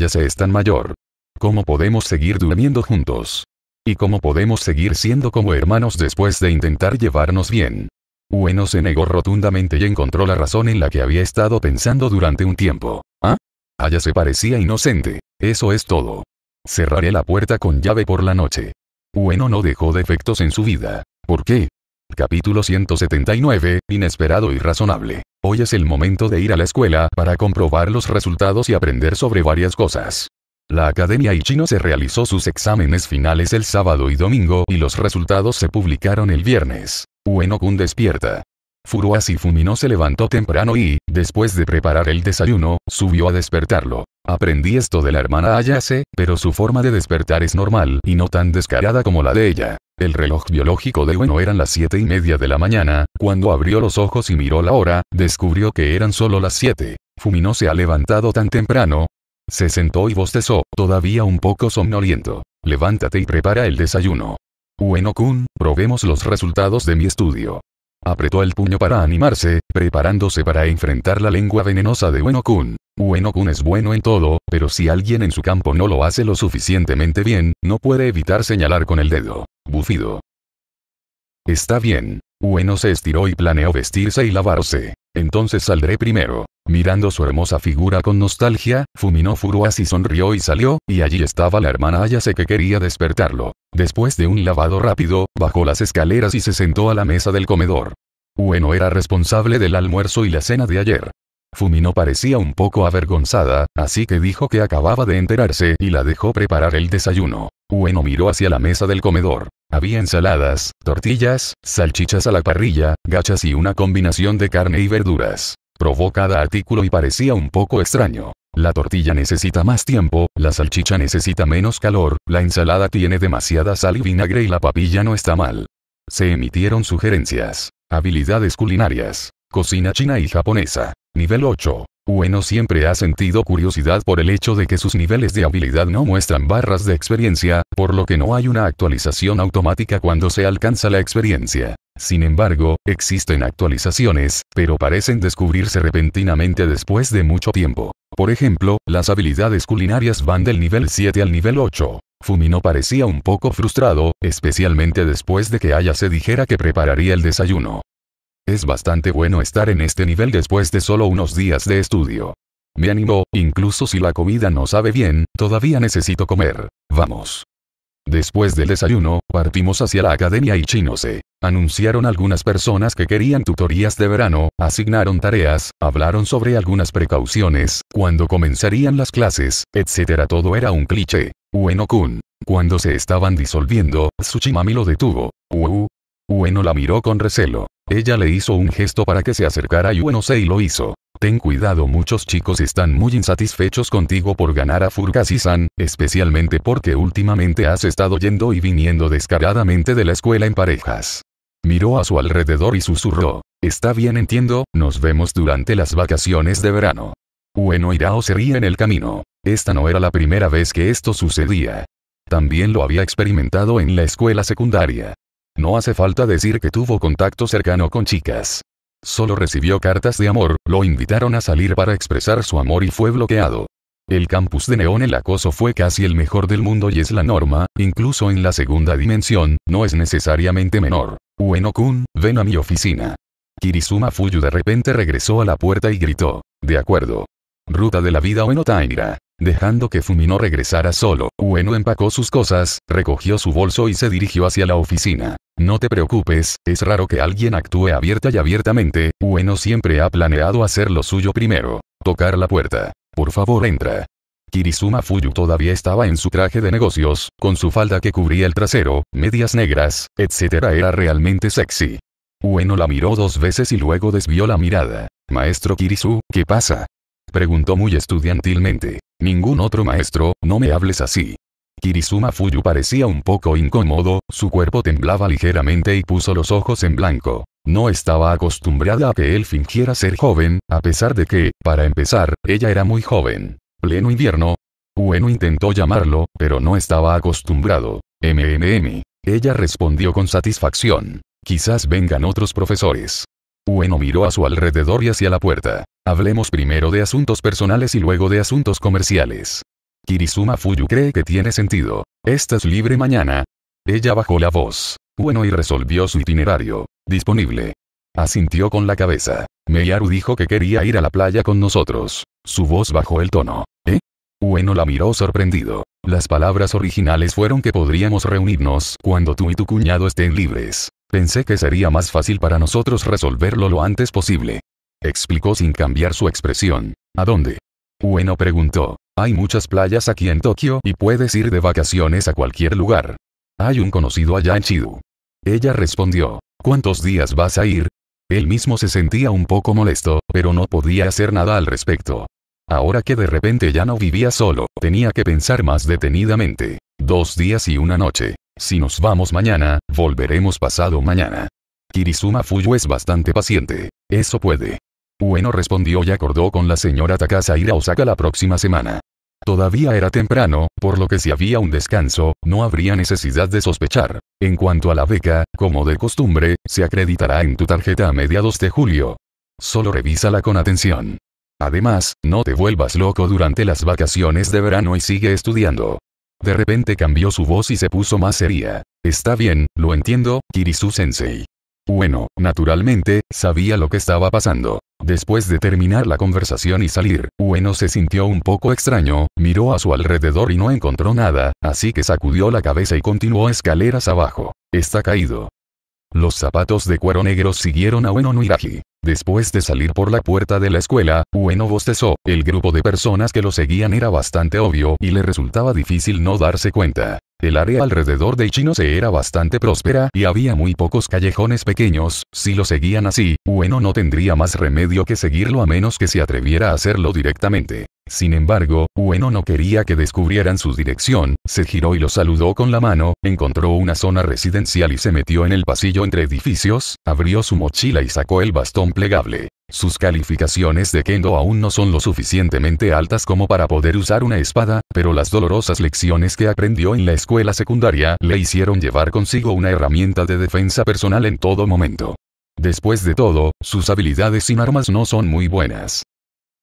se es tan mayor. ¿Cómo podemos seguir durmiendo juntos? ¿Y cómo podemos seguir siendo como hermanos después de intentar llevarnos bien? Bueno, se negó rotundamente y encontró la razón en la que había estado pensando durante un tiempo. ¿Ah? se parecía inocente. Eso es todo. Cerraré la puerta con llave por la noche. Bueno, no dejó defectos en su vida. ¿Por qué? Capítulo 179, inesperado y razonable. Hoy es el momento de ir a la escuela para comprobar los resultados y aprender sobre varias cosas. La Academia Ichino se realizó sus exámenes finales el sábado y domingo y los resultados se publicaron el viernes. Ueno-kun despierta. Furuasi Fumino se levantó temprano y, después de preparar el desayuno, subió a despertarlo. Aprendí esto de la hermana Ayase, pero su forma de despertar es normal y no tan descarada como la de ella. El reloj biológico de Ueno eran las siete y media de la mañana, cuando abrió los ojos y miró la hora, descubrió que eran solo las siete. Fumino se ha levantado tan temprano. Se sentó y bostezó, todavía un poco somnoliento. Levántate y prepara el desayuno. Ueno-kun, probemos los resultados de mi estudio. Apretó el puño para animarse, preparándose para enfrentar la lengua venenosa de Ueno-kun. Ueno-kun es bueno en todo, pero si alguien en su campo no lo hace lo suficientemente bien, no puede evitar señalar con el dedo bufido. Está bien. Ueno se estiró y planeó vestirse y lavarse. Entonces saldré primero. Mirando su hermosa figura con nostalgia, Fuminó y sonrió y salió, y allí estaba la hermana Ayase que quería despertarlo. Después de un lavado rápido, bajó las escaleras y se sentó a la mesa del comedor. Ueno era responsable del almuerzo y la cena de ayer. Fumino parecía un poco avergonzada, así que dijo que acababa de enterarse y la dejó preparar el desayuno. Ueno miró hacia la mesa del comedor. Había ensaladas, tortillas, salchichas a la parrilla, gachas y una combinación de carne y verduras. Probó cada artículo y parecía un poco extraño. La tortilla necesita más tiempo, la salchicha necesita menos calor, la ensalada tiene demasiada sal y vinagre y la papilla no está mal. Se emitieron sugerencias. Habilidades culinarias. Cocina china y japonesa. Nivel 8. Ueno siempre ha sentido curiosidad por el hecho de que sus niveles de habilidad no muestran barras de experiencia, por lo que no hay una actualización automática cuando se alcanza la experiencia. Sin embargo, existen actualizaciones, pero parecen descubrirse repentinamente después de mucho tiempo. Por ejemplo, las habilidades culinarias van del nivel 7 al nivel 8. Fumino parecía un poco frustrado, especialmente después de que Aya se dijera que prepararía el desayuno. Es bastante bueno estar en este nivel después de solo unos días de estudio. Me animó, incluso si la comida no sabe bien, todavía necesito comer. Vamos. Después del desayuno, partimos hacia la academia y Chino se anunciaron algunas personas que querían tutorías de verano, asignaron tareas, hablaron sobre algunas precauciones, cuándo comenzarían las clases, etc. Todo era un cliché. Ueno-kun. Cuando se estaban disolviendo, Tsuchimami lo detuvo. Uu. Ueno la miró con recelo. Ella le hizo un gesto para que se acercara y bueno y lo hizo. Ten cuidado muchos chicos están muy insatisfechos contigo por ganar a y san especialmente porque últimamente has estado yendo y viniendo descaradamente de la escuela en parejas. Miró a su alrededor y susurró. Está bien entiendo, nos vemos durante las vacaciones de verano. Ueno Irao se ríe en el camino. Esta no era la primera vez que esto sucedía. También lo había experimentado en la escuela secundaria. No hace falta decir que tuvo contacto cercano con chicas. Solo recibió cartas de amor, lo invitaron a salir para expresar su amor y fue bloqueado. El campus de Neón el acoso fue casi el mejor del mundo y es la norma, incluso en la segunda dimensión, no es necesariamente menor. Ueno-kun, ven a mi oficina. Kirizuma Fuyu de repente regresó a la puerta y gritó. De acuerdo. Ruta de la vida Ueno Taira. Dejando que Fumino regresara solo, Ueno empacó sus cosas, recogió su bolso y se dirigió hacia la oficina. No te preocupes, es raro que alguien actúe abierta y abiertamente, Ueno siempre ha planeado hacer lo suyo primero. Tocar la puerta. Por favor entra. Kirisuma Fuyu todavía estaba en su traje de negocios, con su falda que cubría el trasero, medias negras, etc. Era realmente sexy. Ueno la miró dos veces y luego desvió la mirada. Maestro Kirisu, ¿qué pasa? Preguntó muy estudiantilmente. Ningún otro maestro, no me hables así. Kirizuma Fuyu parecía un poco incómodo, su cuerpo temblaba ligeramente y puso los ojos en blanco. No estaba acostumbrada a que él fingiera ser joven, a pesar de que, para empezar, ella era muy joven. Pleno invierno. Ueno intentó llamarlo, pero no estaba acostumbrado. MMM. Ella respondió con satisfacción. Quizás vengan otros profesores. Ueno miró a su alrededor y hacia la puerta. Hablemos primero de asuntos personales y luego de asuntos comerciales. Kirisuma Fuyu cree que tiene sentido. Estás libre mañana. Ella bajó la voz. Bueno y resolvió su itinerario. Disponible. Asintió con la cabeza. Meiaru dijo que quería ir a la playa con nosotros. Su voz bajó el tono. ¿Eh? Ueno la miró sorprendido. Las palabras originales fueron que podríamos reunirnos cuando tú y tu cuñado estén libres. Pensé que sería más fácil para nosotros resolverlo lo antes posible. Explicó sin cambiar su expresión. ¿A dónde? Ueno preguntó. Hay muchas playas aquí en Tokio y puedes ir de vacaciones a cualquier lugar. Hay un conocido allá en Chidu. Ella respondió. ¿Cuántos días vas a ir? Él mismo se sentía un poco molesto, pero no podía hacer nada al respecto. Ahora que de repente ya no vivía solo, tenía que pensar más detenidamente. Dos días y una noche. Si nos vamos mañana, volveremos pasado mañana. Kirizuma Fuyo es bastante paciente. Eso puede. Bueno, respondió y acordó con la señora Takasa ir a Osaka la próxima semana. Todavía era temprano, por lo que si había un descanso, no habría necesidad de sospechar. En cuanto a la beca, como de costumbre, se acreditará en tu tarjeta a mediados de julio. Solo revísala con atención. Además, no te vuelvas loco durante las vacaciones de verano y sigue estudiando. De repente cambió su voz y se puso más seria. Está bien, lo entiendo, Kirisu-sensei. Bueno, naturalmente, sabía lo que estaba pasando. Después de terminar la conversación y salir, Bueno se sintió un poco extraño, miró a su alrededor y no encontró nada, así que sacudió la cabeza y continuó escaleras abajo. Está caído. Los zapatos de cuero negro siguieron a Ueno Nuiragi. Después de salir por la puerta de la escuela, Ueno bostezó, el grupo de personas que lo seguían era bastante obvio y le resultaba difícil no darse cuenta. El área alrededor de se era bastante próspera y había muy pocos callejones pequeños, si lo seguían así, Ueno no tendría más remedio que seguirlo a menos que se atreviera a hacerlo directamente. Sin embargo, Ueno no quería que descubrieran su dirección, se giró y lo saludó con la mano, encontró una zona residencial y se metió en el pasillo entre edificios, abrió su mochila y sacó el bastón plegable. Sus calificaciones de kendo aún no son lo suficientemente altas como para poder usar una espada, pero las dolorosas lecciones que aprendió en la escuela secundaria le hicieron llevar consigo una herramienta de defensa personal en todo momento. Después de todo, sus habilidades sin armas no son muy buenas.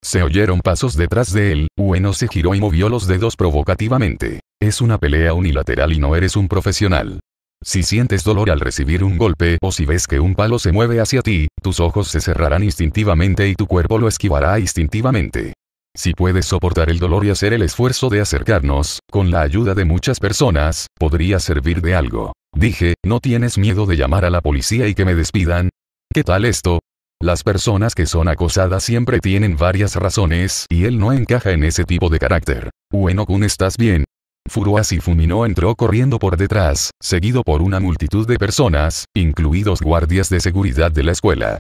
Se oyeron pasos detrás de él, Ueno se giró y movió los dedos provocativamente. Es una pelea unilateral y no eres un profesional. Si sientes dolor al recibir un golpe o si ves que un palo se mueve hacia ti, tus ojos se cerrarán instintivamente y tu cuerpo lo esquivará instintivamente. Si puedes soportar el dolor y hacer el esfuerzo de acercarnos, con la ayuda de muchas personas, podría servir de algo. Dije, ¿no tienes miedo de llamar a la policía y que me despidan? ¿Qué tal esto? Las personas que son acosadas siempre tienen varias razones y él no encaja en ese tipo de carácter. Ueno-kun estás bien. Furuasi Fumino entró corriendo por detrás, seguido por una multitud de personas, incluidos guardias de seguridad de la escuela.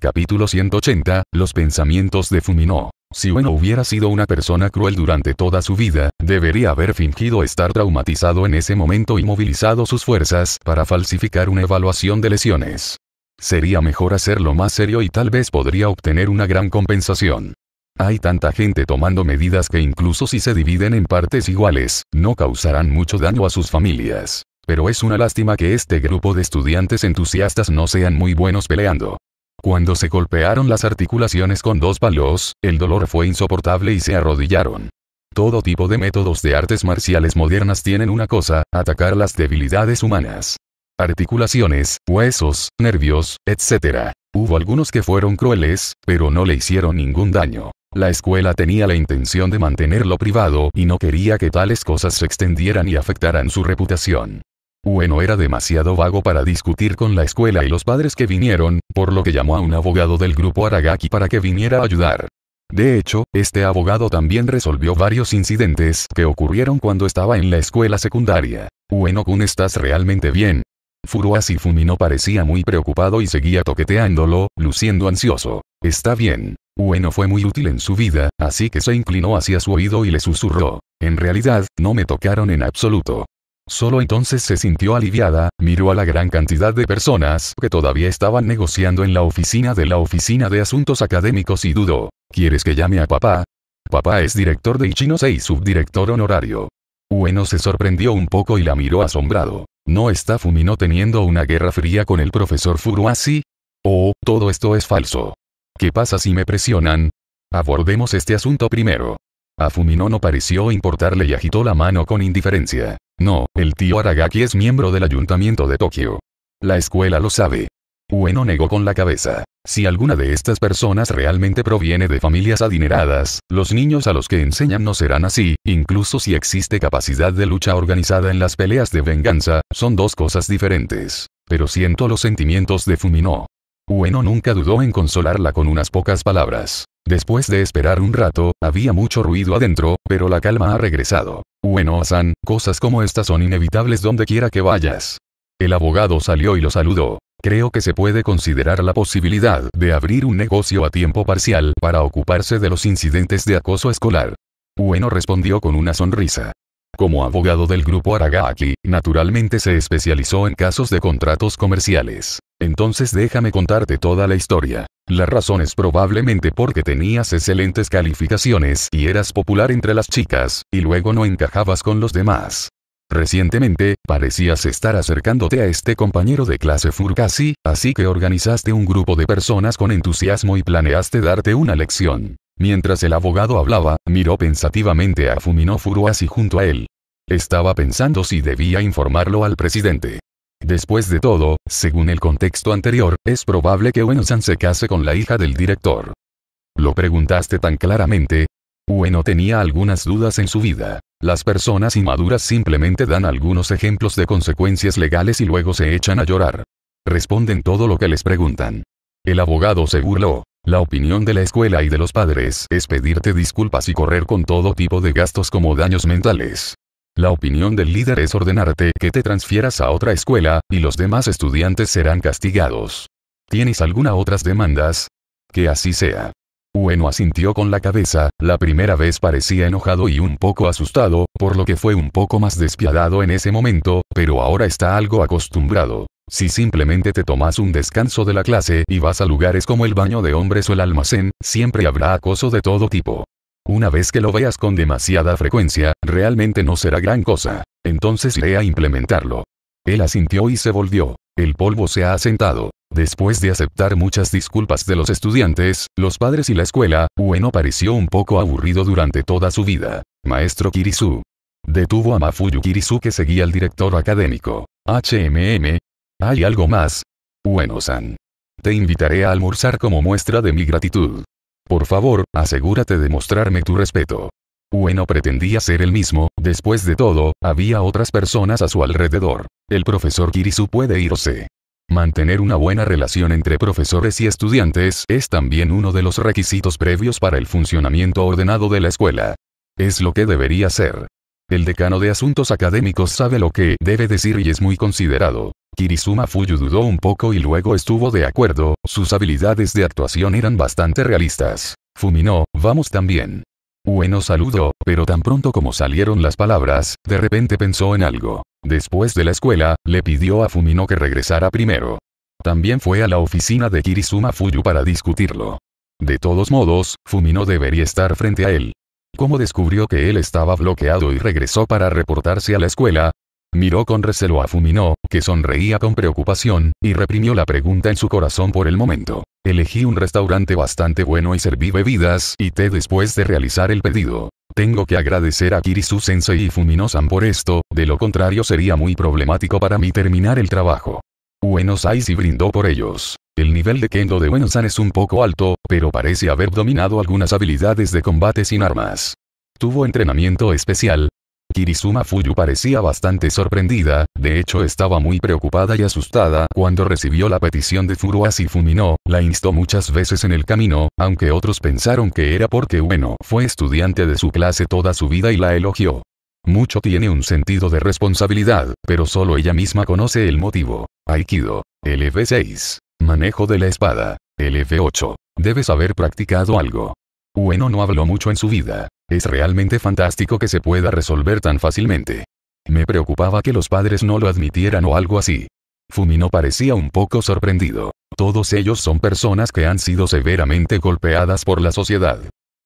Capítulo 180, Los pensamientos de Fumino. Si Ueno hubiera sido una persona cruel durante toda su vida, debería haber fingido estar traumatizado en ese momento y movilizado sus fuerzas para falsificar una evaluación de lesiones. Sería mejor hacerlo más serio y tal vez podría obtener una gran compensación. Hay tanta gente tomando medidas que incluso si se dividen en partes iguales, no causarán mucho daño a sus familias. Pero es una lástima que este grupo de estudiantes entusiastas no sean muy buenos peleando. Cuando se golpearon las articulaciones con dos palos, el dolor fue insoportable y se arrodillaron. Todo tipo de métodos de artes marciales modernas tienen una cosa, atacar las debilidades humanas articulaciones, huesos, nervios, etc. Hubo algunos que fueron crueles, pero no le hicieron ningún daño. La escuela tenía la intención de mantenerlo privado y no quería que tales cosas se extendieran y afectaran su reputación. Ueno era demasiado vago para discutir con la escuela y los padres que vinieron, por lo que llamó a un abogado del grupo Aragaki para que viniera a ayudar. De hecho, este abogado también resolvió varios incidentes que ocurrieron cuando estaba en la escuela secundaria. Ueno-kun, estás realmente bien, Furuasi Fumino parecía muy preocupado y seguía toqueteándolo, luciendo ansioso. Está bien. Ueno fue muy útil en su vida, así que se inclinó hacia su oído y le susurró. En realidad, no me tocaron en absoluto. Solo entonces se sintió aliviada, miró a la gran cantidad de personas que todavía estaban negociando en la oficina de la Oficina de Asuntos Académicos y dudó. ¿Quieres que llame a papá? Papá es director de Ichinose y subdirector honorario. Ueno se sorprendió un poco y la miró asombrado. ¿No está Fumino teniendo una guerra fría con el profesor Furuasi? ¿ah, oh, todo esto es falso. ¿Qué pasa si me presionan? Abordemos este asunto primero. A Fumino no pareció importarle y agitó la mano con indiferencia. No, el tío Aragaki es miembro del ayuntamiento de Tokio. La escuela lo sabe. Ueno negó con la cabeza. Si alguna de estas personas realmente proviene de familias adineradas, los niños a los que enseñan no serán así, incluso si existe capacidad de lucha organizada en las peleas de venganza, son dos cosas diferentes. Pero siento los sentimientos de Fumino. Ueno nunca dudó en consolarla con unas pocas palabras. Después de esperar un rato, había mucho ruido adentro, pero la calma ha regresado. ueno Asan, cosas como estas son inevitables donde quiera que vayas. El abogado salió y lo saludó. Creo que se puede considerar la posibilidad de abrir un negocio a tiempo parcial para ocuparse de los incidentes de acoso escolar. Bueno respondió con una sonrisa. Como abogado del grupo Aragaki, naturalmente se especializó en casos de contratos comerciales. Entonces déjame contarte toda la historia. La razón es probablemente porque tenías excelentes calificaciones y eras popular entre las chicas, y luego no encajabas con los demás. Recientemente, parecías estar acercándote a este compañero de clase Furukasi, así que organizaste un grupo de personas con entusiasmo y planeaste darte una lección. Mientras el abogado hablaba, miró pensativamente a Fumino Furuasi junto a él. Estaba pensando si debía informarlo al presidente. Después de todo, según el contexto anterior, es probable que ueno se case con la hija del director. Lo preguntaste tan claramente, Ueno tenía algunas dudas en su vida. Las personas inmaduras simplemente dan algunos ejemplos de consecuencias legales y luego se echan a llorar. Responden todo lo que les preguntan. El abogado se burló. La opinión de la escuela y de los padres es pedirte disculpas y correr con todo tipo de gastos como daños mentales. La opinión del líder es ordenarte que te transfieras a otra escuela, y los demás estudiantes serán castigados. ¿Tienes alguna otras demandas? Que así sea. Ueno asintió con la cabeza, la primera vez parecía enojado y un poco asustado, por lo que fue un poco más despiadado en ese momento, pero ahora está algo acostumbrado. Si simplemente te tomas un descanso de la clase y vas a lugares como el baño de hombres o el almacén, siempre habrá acoso de todo tipo. Una vez que lo veas con demasiada frecuencia, realmente no será gran cosa. Entonces iré a implementarlo. Él asintió y se volvió. El polvo se ha asentado. Después de aceptar muchas disculpas de los estudiantes, los padres y la escuela, Ueno pareció un poco aburrido durante toda su vida. Maestro Kirisu. Detuvo a Mafuyu Kirisu que seguía al director académico. HMM. ¿Hay algo más? Ueno-san. Te invitaré a almorzar como muestra de mi gratitud. Por favor, asegúrate de mostrarme tu respeto. Ueno pretendía ser el mismo, después de todo, había otras personas a su alrededor. El profesor Kirisu puede irse. Mantener una buena relación entre profesores y estudiantes es también uno de los requisitos previos para el funcionamiento ordenado de la escuela. Es lo que debería ser. El decano de asuntos académicos sabe lo que debe decir y es muy considerado. Kirisuma Fuyu dudó un poco y luego estuvo de acuerdo, sus habilidades de actuación eran bastante realistas. Fuminó, vamos también. Ueno saludó, pero tan pronto como salieron las palabras, de repente pensó en algo. Después de la escuela, le pidió a Fumino que regresara primero. También fue a la oficina de Kirisuma Fuyu para discutirlo. De todos modos, Fumino debería estar frente a él. Como descubrió que él estaba bloqueado y regresó para reportarse a la escuela? Miró con recelo a Fumino, que sonreía con preocupación, y reprimió la pregunta en su corazón por el momento. Elegí un restaurante bastante bueno y serví bebidas y té después de realizar el pedido. Tengo que agradecer a Kirisu Sensei y Fumino-san por esto, de lo contrario sería muy problemático para mí terminar el trabajo. Buenos Aires y brindó por ellos. El nivel de kendo de Buenos es un poco alto, pero parece haber dominado algunas habilidades de combate sin armas. Tuvo entrenamiento especial, Kirizuma Fuyu parecía bastante sorprendida, de hecho estaba muy preocupada y asustada cuando recibió la petición de Furuasi Fumino, la instó muchas veces en el camino, aunque otros pensaron que era porque bueno, fue estudiante de su clase toda su vida y la elogió. Mucho tiene un sentido de responsabilidad, pero solo ella misma conoce el motivo. Aikido. LV6. Manejo de la espada. LV8. Debes haber practicado algo. Bueno no habló mucho en su vida. Es realmente fantástico que se pueda resolver tan fácilmente. Me preocupaba que los padres no lo admitieran o algo así. Fumino parecía un poco sorprendido. Todos ellos son personas que han sido severamente golpeadas por la sociedad.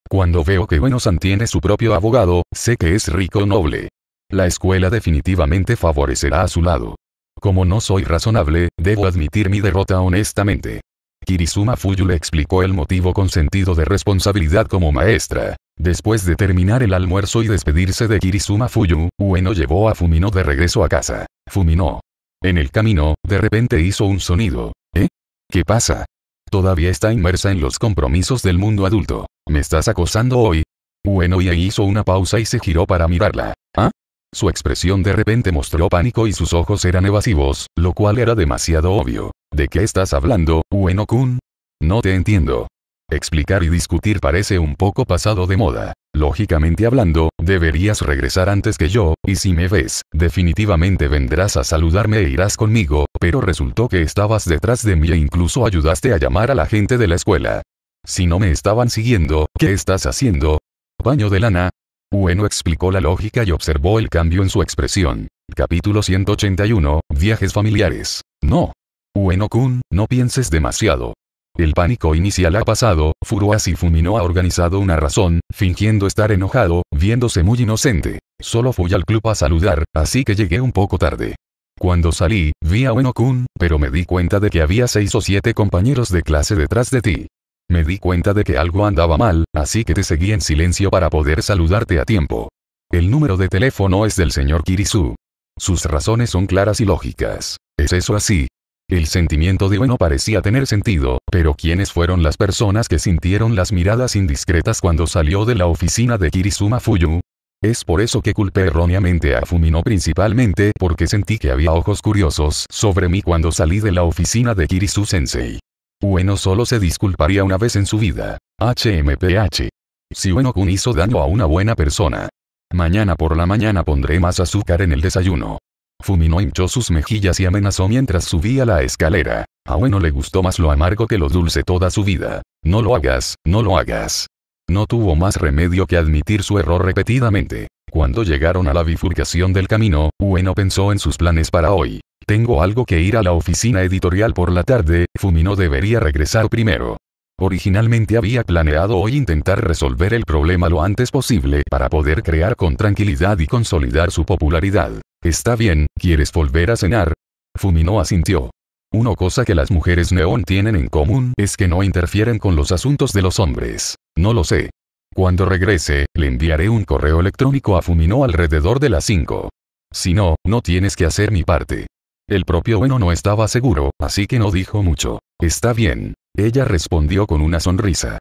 Cuando veo que Bueno-san tiene su propio abogado, sé que es rico o noble. La escuela definitivamente favorecerá a su lado. Como no soy razonable, debo admitir mi derrota honestamente. Kirisuma Fuyu le explicó el motivo con sentido de responsabilidad como maestra. Después de terminar el almuerzo y despedirse de Kirisuma Fuyu, Ueno llevó a Fumino de regreso a casa. Fumino. En el camino, de repente hizo un sonido. ¿Eh? ¿Qué pasa? Todavía está inmersa en los compromisos del mundo adulto. ¿Me estás acosando hoy? Ueno y hizo una pausa y se giró para mirarla. ¿Ah? Su expresión de repente mostró pánico y sus ojos eran evasivos, lo cual era demasiado obvio. ¿De qué estás hablando, Ueno-kun? No te entiendo. Explicar y discutir parece un poco pasado de moda. Lógicamente hablando, deberías regresar antes que yo, y si me ves, definitivamente vendrás a saludarme e irás conmigo, pero resultó que estabas detrás de mí e incluso ayudaste a llamar a la gente de la escuela. Si no me estaban siguiendo, ¿qué estás haciendo? Baño de lana, Ueno explicó la lógica y observó el cambio en su expresión. Capítulo 181, Viajes familiares. No. Ueno-kun, no pienses demasiado. El pánico inicial ha pasado, Furuasi Fumino ha organizado una razón, fingiendo estar enojado, viéndose muy inocente. Solo fui al club a saludar, así que llegué un poco tarde. Cuando salí, vi a Ueno-kun, pero me di cuenta de que había seis o siete compañeros de clase detrás de ti. Me di cuenta de que algo andaba mal, así que te seguí en silencio para poder saludarte a tiempo. El número de teléfono es del señor Kirisu. Sus razones son claras y lógicas. ¿Es eso así? El sentimiento de bueno parecía tener sentido, pero ¿quiénes fueron las personas que sintieron las miradas indiscretas cuando salió de la oficina de Kirisuma Fuyu? Es por eso que culpé erróneamente a Fumino principalmente porque sentí que había ojos curiosos sobre mí cuando salí de la oficina de Kirisu Sensei. Ueno solo se disculparía una vez en su vida. HMPH. Si Ueno Kun hizo daño a una buena persona. Mañana por la mañana pondré más azúcar en el desayuno. Fumino hinchó sus mejillas y amenazó mientras subía la escalera. A Ueno le gustó más lo amargo que lo dulce toda su vida. No lo hagas, no lo hagas. No tuvo más remedio que admitir su error repetidamente. Cuando llegaron a la bifurcación del camino, Ueno pensó en sus planes para hoy. Tengo algo que ir a la oficina editorial por la tarde, Fumino debería regresar primero. Originalmente había planeado hoy intentar resolver el problema lo antes posible para poder crear con tranquilidad y consolidar su popularidad. Está bien, ¿quieres volver a cenar? Fumino asintió. Una cosa que las mujeres neón tienen en común es que no interfieren con los asuntos de los hombres. No lo sé. Cuando regrese, le enviaré un correo electrónico a Fumino alrededor de las 5. Si no, no tienes que hacer mi parte. El propio Bueno no estaba seguro, así que no dijo mucho. Está bien. Ella respondió con una sonrisa.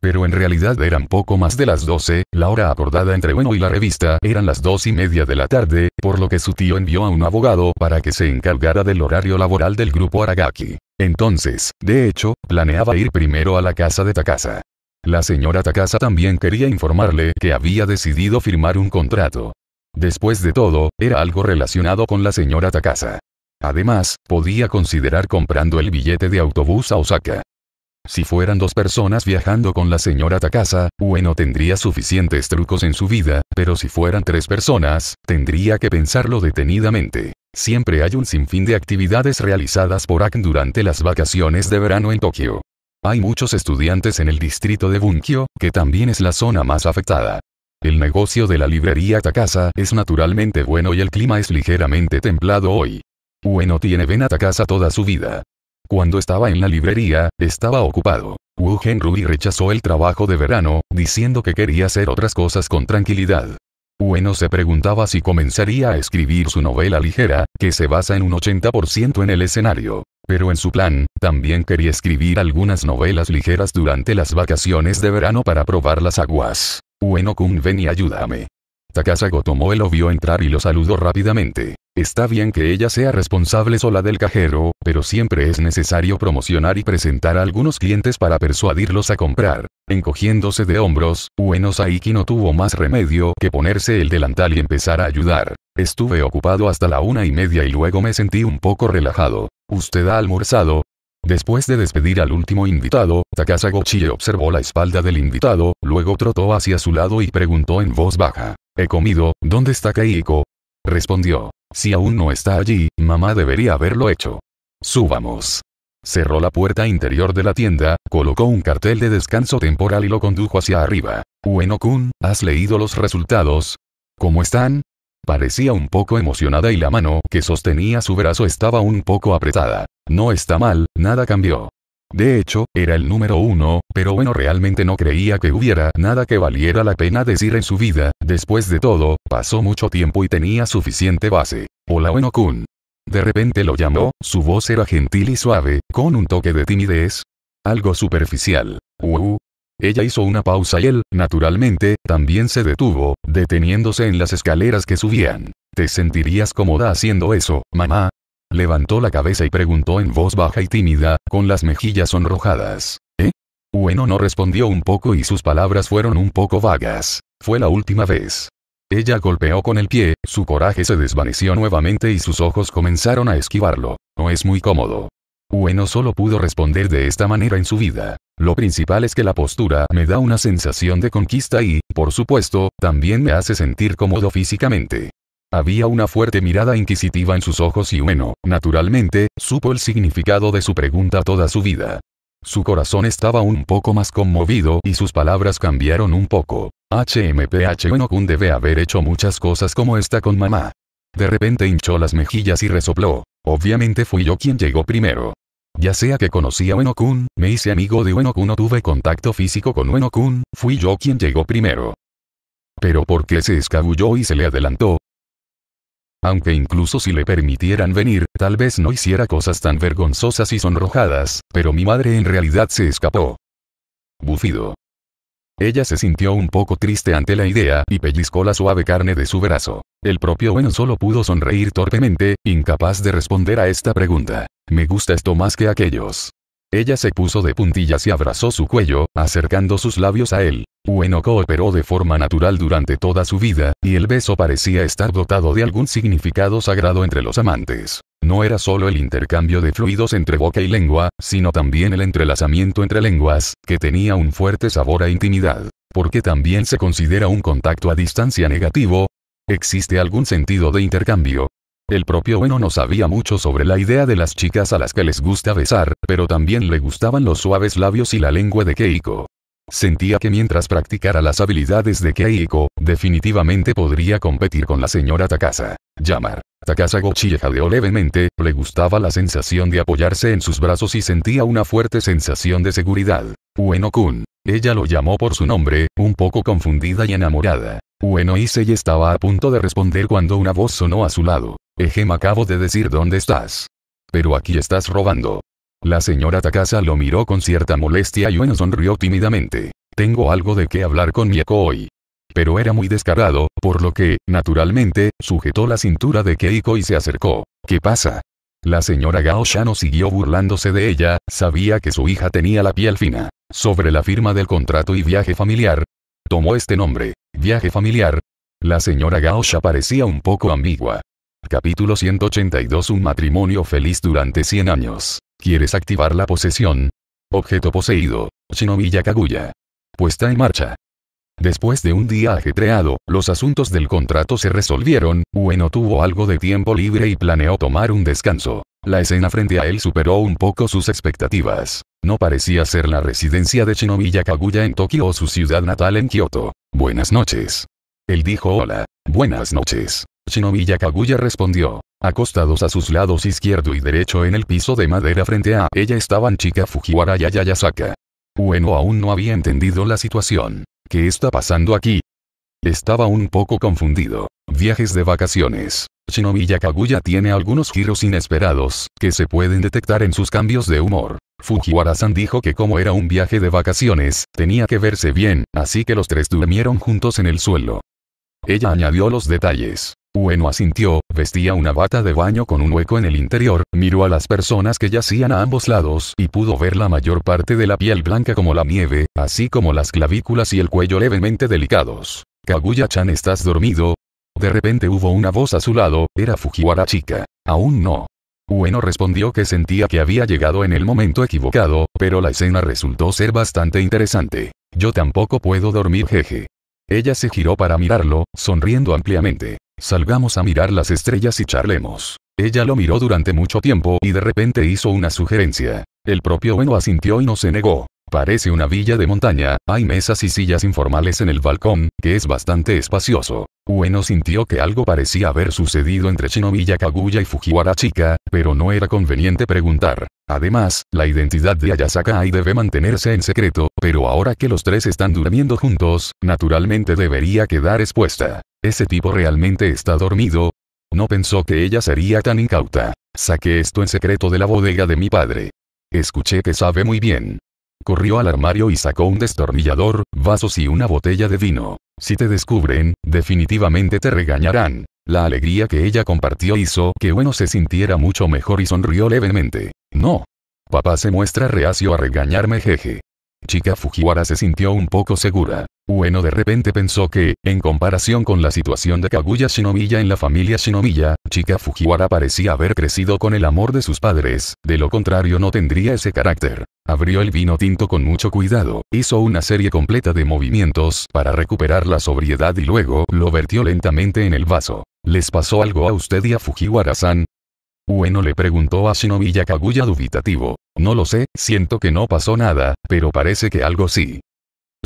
Pero en realidad eran poco más de las 12, la hora acordada entre Bueno y la revista eran las dos y media de la tarde, por lo que su tío envió a un abogado para que se encargara del horario laboral del grupo Aragaki. Entonces, de hecho, planeaba ir primero a la casa de Takasa. La señora Takasa también quería informarle que había decidido firmar un contrato. Después de todo, era algo relacionado con la señora Takasa. Además, podía considerar comprando el billete de autobús a Osaka. Si fueran dos personas viajando con la señora Takasa, Ueno tendría suficientes trucos en su vida, pero si fueran tres personas, tendría que pensarlo detenidamente. Siempre hay un sinfín de actividades realizadas por AK durante las vacaciones de verano en Tokio. Hay muchos estudiantes en el distrito de Bunkyo, que también es la zona más afectada. El negocio de la librería Takasa es naturalmente bueno y el clima es ligeramente templado hoy. Ueno tiene ven a casa toda su vida. Cuando estaba en la librería, estaba ocupado. Wu Rui rechazó el trabajo de verano, diciendo que quería hacer otras cosas con tranquilidad. Ueno se preguntaba si comenzaría a escribir su novela ligera, que se basa en un 80% en el escenario. Pero en su plan, también quería escribir algunas novelas ligeras durante las vacaciones de verano para probar las aguas. Ueno-kun ven y ayúdame. Takasago tomó el vio entrar y lo saludó rápidamente. Está bien que ella sea responsable sola del cajero, pero siempre es necesario promocionar y presentar a algunos clientes para persuadirlos a comprar. Encogiéndose de hombros, Ueno Saiki no tuvo más remedio que ponerse el delantal y empezar a ayudar. Estuve ocupado hasta la una y media y luego me sentí un poco relajado. ¿Usted ha almorzado? Después de despedir al último invitado, Takasago Chiye observó la espalda del invitado, luego trotó hacia su lado y preguntó en voz baja. He comido, ¿dónde está Keiko? Respondió. Si aún no está allí, mamá debería haberlo hecho. Subamos. Cerró la puerta interior de la tienda, colocó un cartel de descanso temporal y lo condujo hacia arriba. Ueno-kun, ¿has leído los resultados? ¿Cómo están? Parecía un poco emocionada y la mano que sostenía su brazo estaba un poco apretada. No está mal, nada cambió. De hecho, era el número uno, pero bueno realmente no creía que hubiera nada que valiera la pena decir en su vida, después de todo, pasó mucho tiempo y tenía suficiente base. Hola Bueno-kun. De repente lo llamó, su voz era gentil y suave, con un toque de timidez. Algo superficial. Ella hizo una pausa y él, naturalmente, también se detuvo, deteniéndose en las escaleras que subían. Te sentirías cómoda haciendo eso, mamá, Levantó la cabeza y preguntó en voz baja y tímida, con las mejillas sonrojadas. ¿Eh? Bueno, no respondió un poco y sus palabras fueron un poco vagas. Fue la última vez. Ella golpeó con el pie, su coraje se desvaneció nuevamente y sus ojos comenzaron a esquivarlo. No es muy cómodo. Bueno, solo pudo responder de esta manera en su vida. Lo principal es que la postura me da una sensación de conquista y, por supuesto, también me hace sentir cómodo físicamente. Había una fuerte mirada inquisitiva en sus ojos y bueno, naturalmente, supo el significado de su pregunta toda su vida. Su corazón estaba un poco más conmovido y sus palabras cambiaron un poco. HMPH Ueno-kun debe haber hecho muchas cosas como esta con mamá. De repente hinchó las mejillas y resopló. Obviamente fui yo quien llegó primero. Ya sea que conocí a Ueno-kun, me hice amigo de Ueno-kun o tuve contacto físico con Ueno-kun, fui yo quien llegó primero. Pero por qué se escabulló y se le adelantó, aunque incluso si le permitieran venir, tal vez no hiciera cosas tan vergonzosas y sonrojadas, pero mi madre en realidad se escapó. Bufido. Ella se sintió un poco triste ante la idea y pellizcó la suave carne de su brazo. El propio bueno solo pudo sonreír torpemente, incapaz de responder a esta pregunta. Me gusta esto más que aquellos. Ella se puso de puntillas y abrazó su cuello, acercando sus labios a él. Ueno cooperó de forma natural durante toda su vida, y el beso parecía estar dotado de algún significado sagrado entre los amantes. No era solo el intercambio de fluidos entre boca y lengua, sino también el entrelazamiento entre lenguas, que tenía un fuerte sabor a intimidad. Porque también se considera un contacto a distancia negativo. Existe algún sentido de intercambio, el propio Bueno no sabía mucho sobre la idea de las chicas a las que les gusta besar, pero también le gustaban los suaves labios y la lengua de Keiko. Sentía que mientras practicara las habilidades de Keiko, definitivamente podría competir con la señora Takasa. Llamar. Takasa Gochi jadeó levemente, le gustaba la sensación de apoyarse en sus brazos y sentía una fuerte sensación de seguridad. Ueno-kun. Ella lo llamó por su nombre, un poco confundida y enamorada. Ueno Y estaba a punto de responder cuando una voz sonó a su lado. Ejem acabo de decir dónde estás. Pero aquí estás robando. La señora Takasa lo miró con cierta molestia y una sonrió tímidamente. Tengo algo de qué hablar con Mieko hoy. Pero era muy descarado, por lo que, naturalmente, sujetó la cintura de Keiko y se acercó. ¿Qué pasa? La señora Gao no siguió burlándose de ella, sabía que su hija tenía la piel fina. Sobre la firma del contrato y viaje familiar, tomó este nombre, viaje familiar. La señora Gaosha parecía un poco ambigua. Capítulo 182 Un matrimonio feliz durante 100 años. ¿Quieres activar la posesión? Objeto poseído. Shinobi Yakaguya. Puesta en marcha. Después de un día ajetreado, los asuntos del contrato se resolvieron, Ueno tuvo algo de tiempo libre y planeó tomar un descanso. La escena frente a él superó un poco sus expectativas. No parecía ser la residencia de Shinobi Kaguya en Tokio o su ciudad natal en Kioto. Buenas noches. Él dijo hola. Buenas noches. Shinobi Kaguya respondió. Acostados a sus lados izquierdo y derecho en el piso de madera frente a ella estaban Chica Fujiwara y Ayayasaka. Bueno aún no había entendido la situación. ¿Qué está pasando aquí? Estaba un poco confundido. Viajes de vacaciones. Shinobi Kaguya tiene algunos giros inesperados, que se pueden detectar en sus cambios de humor. Fujiwara-san dijo que como era un viaje de vacaciones, tenía que verse bien, así que los tres durmieron juntos en el suelo. Ella añadió los detalles. Ueno asintió, vestía una bata de baño con un hueco en el interior, miró a las personas que yacían a ambos lados y pudo ver la mayor parte de la piel blanca como la nieve, así como las clavículas y el cuello levemente delicados. Kaguya-chan, ¿estás dormido? De repente hubo una voz a su lado, era Fujiwara chica. Aún no. Ueno respondió que sentía que había llegado en el momento equivocado, pero la escena resultó ser bastante interesante. Yo tampoco puedo dormir jeje. Ella se giró para mirarlo, sonriendo ampliamente. Salgamos a mirar las estrellas y charlemos. Ella lo miró durante mucho tiempo y de repente hizo una sugerencia. El propio Bueno asintió y no se negó. Parece una villa de montaña, hay mesas y sillas informales en el balcón, que es bastante espacioso. Ueno sintió que algo parecía haber sucedido entre Shinobi Yakaguya y Fujiwara Chica, pero no era conveniente preguntar. Además, la identidad de Ayasaka debe mantenerse en secreto, pero ahora que los tres están durmiendo juntos, naturalmente debería quedar expuesta. ¿Ese tipo realmente está dormido? No pensó que ella sería tan incauta. Saqué esto en secreto de la bodega de mi padre. Escuché que sabe muy bien. Corrió al armario y sacó un destornillador, vasos y una botella de vino. Si te descubren, definitivamente te regañarán. La alegría que ella compartió hizo que Bueno se sintiera mucho mejor y sonrió levemente. No. Papá se muestra reacio a regañarme jeje. Chica Fujiwara se sintió un poco segura. Ueno de repente pensó que, en comparación con la situación de Kaguya Shinomiya en la familia Shinomiya, Chica Fujiwara parecía haber crecido con el amor de sus padres, de lo contrario no tendría ese carácter. Abrió el vino tinto con mucho cuidado, hizo una serie completa de movimientos para recuperar la sobriedad y luego lo vertió lentamente en el vaso. ¿Les pasó algo a usted y a Fujiwara-san? Bueno le preguntó a Shinomiya Kaguya dubitativo. No lo sé, siento que no pasó nada, pero parece que algo sí.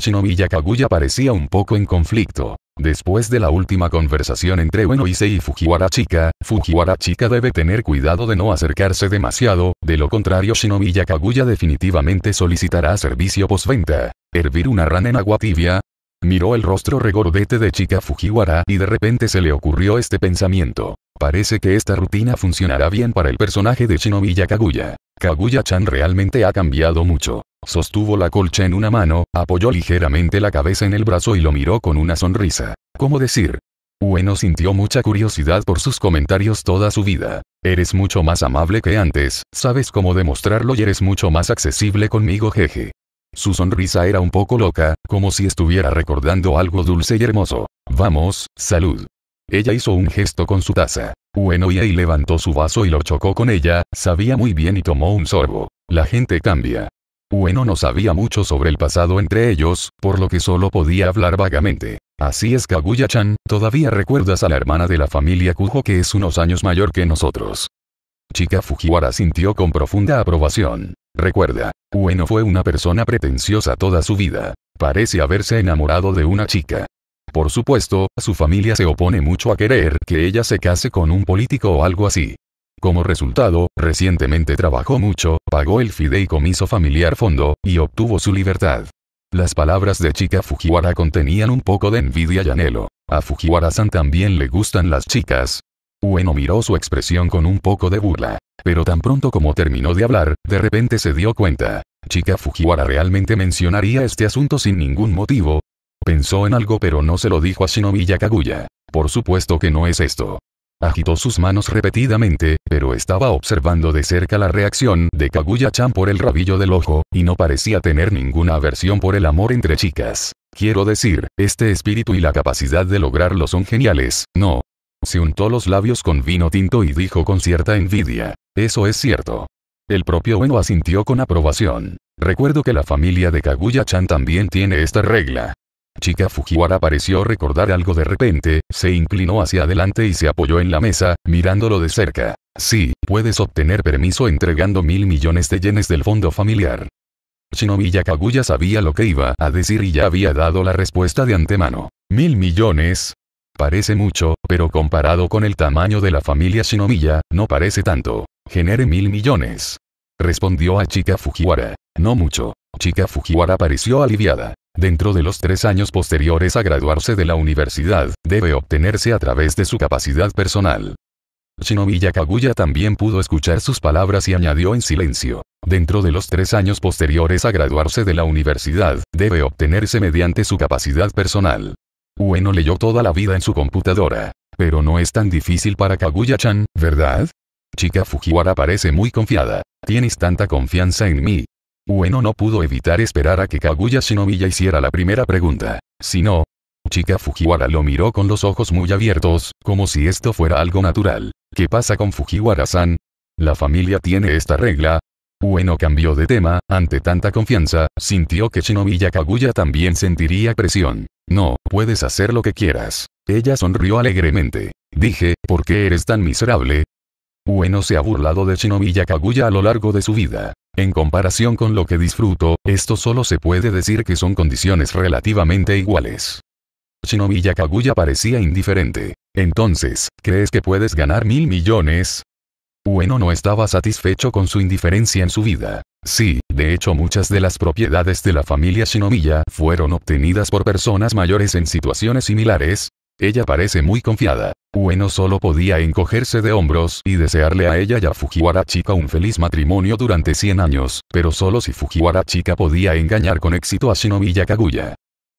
Shinobi Kaguya parecía un poco en conflicto. Después de la última conversación entre Uenoise y Fujiwara Chica, Fujiwara Chica debe tener cuidado de no acercarse demasiado, de lo contrario Shinobi Kaguya definitivamente solicitará servicio postventa. ¿Hervir una rana en agua tibia? Miró el rostro regordete de Chica Fujiwara y de repente se le ocurrió este pensamiento. Parece que esta rutina funcionará bien para el personaje de Shinobi Kaguya. Kaguya-chan realmente ha cambiado mucho. Sostuvo la colcha en una mano, apoyó ligeramente la cabeza en el brazo y lo miró con una sonrisa. ¿Cómo decir? Ueno sintió mucha curiosidad por sus comentarios toda su vida. Eres mucho más amable que antes, sabes cómo demostrarlo y eres mucho más accesible conmigo jeje. Su sonrisa era un poco loca, como si estuviera recordando algo dulce y hermoso. Vamos, salud. Ella hizo un gesto con su taza. ahí levantó su vaso y lo chocó con ella, sabía muy bien y tomó un sorbo. La gente cambia. Ueno no sabía mucho sobre el pasado entre ellos, por lo que solo podía hablar vagamente. Así es Kaguya-chan, todavía recuerdas a la hermana de la familia Kujo que es unos años mayor que nosotros. Chica Fujiwara sintió con profunda aprobación. Recuerda, Ueno fue una persona pretenciosa toda su vida. Parece haberse enamorado de una chica. Por supuesto, su familia se opone mucho a querer que ella se case con un político o algo así. Como resultado, recientemente trabajó mucho, pagó el fideicomiso familiar fondo, y obtuvo su libertad. Las palabras de Chica Fujiwara contenían un poco de envidia y anhelo. A Fujiwara-san también le gustan las chicas. Ueno miró su expresión con un poco de burla. Pero tan pronto como terminó de hablar, de repente se dio cuenta. Chica Fujiwara realmente mencionaría este asunto sin ningún motivo. Pensó en algo pero no se lo dijo a Shinobi Kaguya. Por supuesto que no es esto. Agitó sus manos repetidamente, pero estaba observando de cerca la reacción de Kaguya-chan por el rabillo del ojo, y no parecía tener ninguna aversión por el amor entre chicas. Quiero decir, este espíritu y la capacidad de lograrlo son geniales, ¿no? Se untó los labios con vino tinto y dijo con cierta envidia. Eso es cierto. El propio bueno asintió con aprobación. Recuerdo que la familia de Kaguya-chan también tiene esta regla. Chica Fujiwara pareció recordar algo de repente, se inclinó hacia adelante y se apoyó en la mesa, mirándolo de cerca. Sí, puedes obtener permiso entregando mil millones de yenes del fondo familiar. Shinomiya Kaguya sabía lo que iba a decir y ya había dado la respuesta de antemano. Mil millones. Parece mucho, pero comparado con el tamaño de la familia Shinomiya, no parece tanto. Genere mil millones. Respondió a Chica Fujiwara. No mucho. Chica Fujiwara pareció aliviada. Dentro de los tres años posteriores a graduarse de la universidad, debe obtenerse a través de su capacidad personal. Shinomiya Kaguya también pudo escuchar sus palabras y añadió en silencio. Dentro de los tres años posteriores a graduarse de la universidad, debe obtenerse mediante su capacidad personal. Ueno leyó toda la vida en su computadora. Pero no es tan difícil para Kaguya-chan, ¿verdad? Chica Fujiwara parece muy confiada. Tienes tanta confianza en mí, Ueno no pudo evitar esperar a que Kaguya Shinomiya hiciera la primera pregunta. Si no, Chica Fujiwara lo miró con los ojos muy abiertos, como si esto fuera algo natural. ¿Qué pasa con Fujiwara-san? La familia tiene esta regla. Ueno cambió de tema, ante tanta confianza, sintió que Shinomiya Kaguya también sentiría presión. No, puedes hacer lo que quieras. Ella sonrió alegremente. Dije, ¿por qué eres tan miserable? Ueno se ha burlado de Shinomiya Kaguya a lo largo de su vida. En comparación con lo que disfruto, esto solo se puede decir que son condiciones relativamente iguales. Shinomiya Kaguya parecía indiferente. Entonces, ¿crees que puedes ganar mil millones? Ueno no estaba satisfecho con su indiferencia en su vida. Sí, de hecho muchas de las propiedades de la familia Shinomiya fueron obtenidas por personas mayores en situaciones similares, ella parece muy confiada. Ueno solo podía encogerse de hombros y desearle a ella y a Fujiwara Chica un feliz matrimonio durante 100 años, pero solo si Fujiwara Chica podía engañar con éxito a Shinobi Kaguya.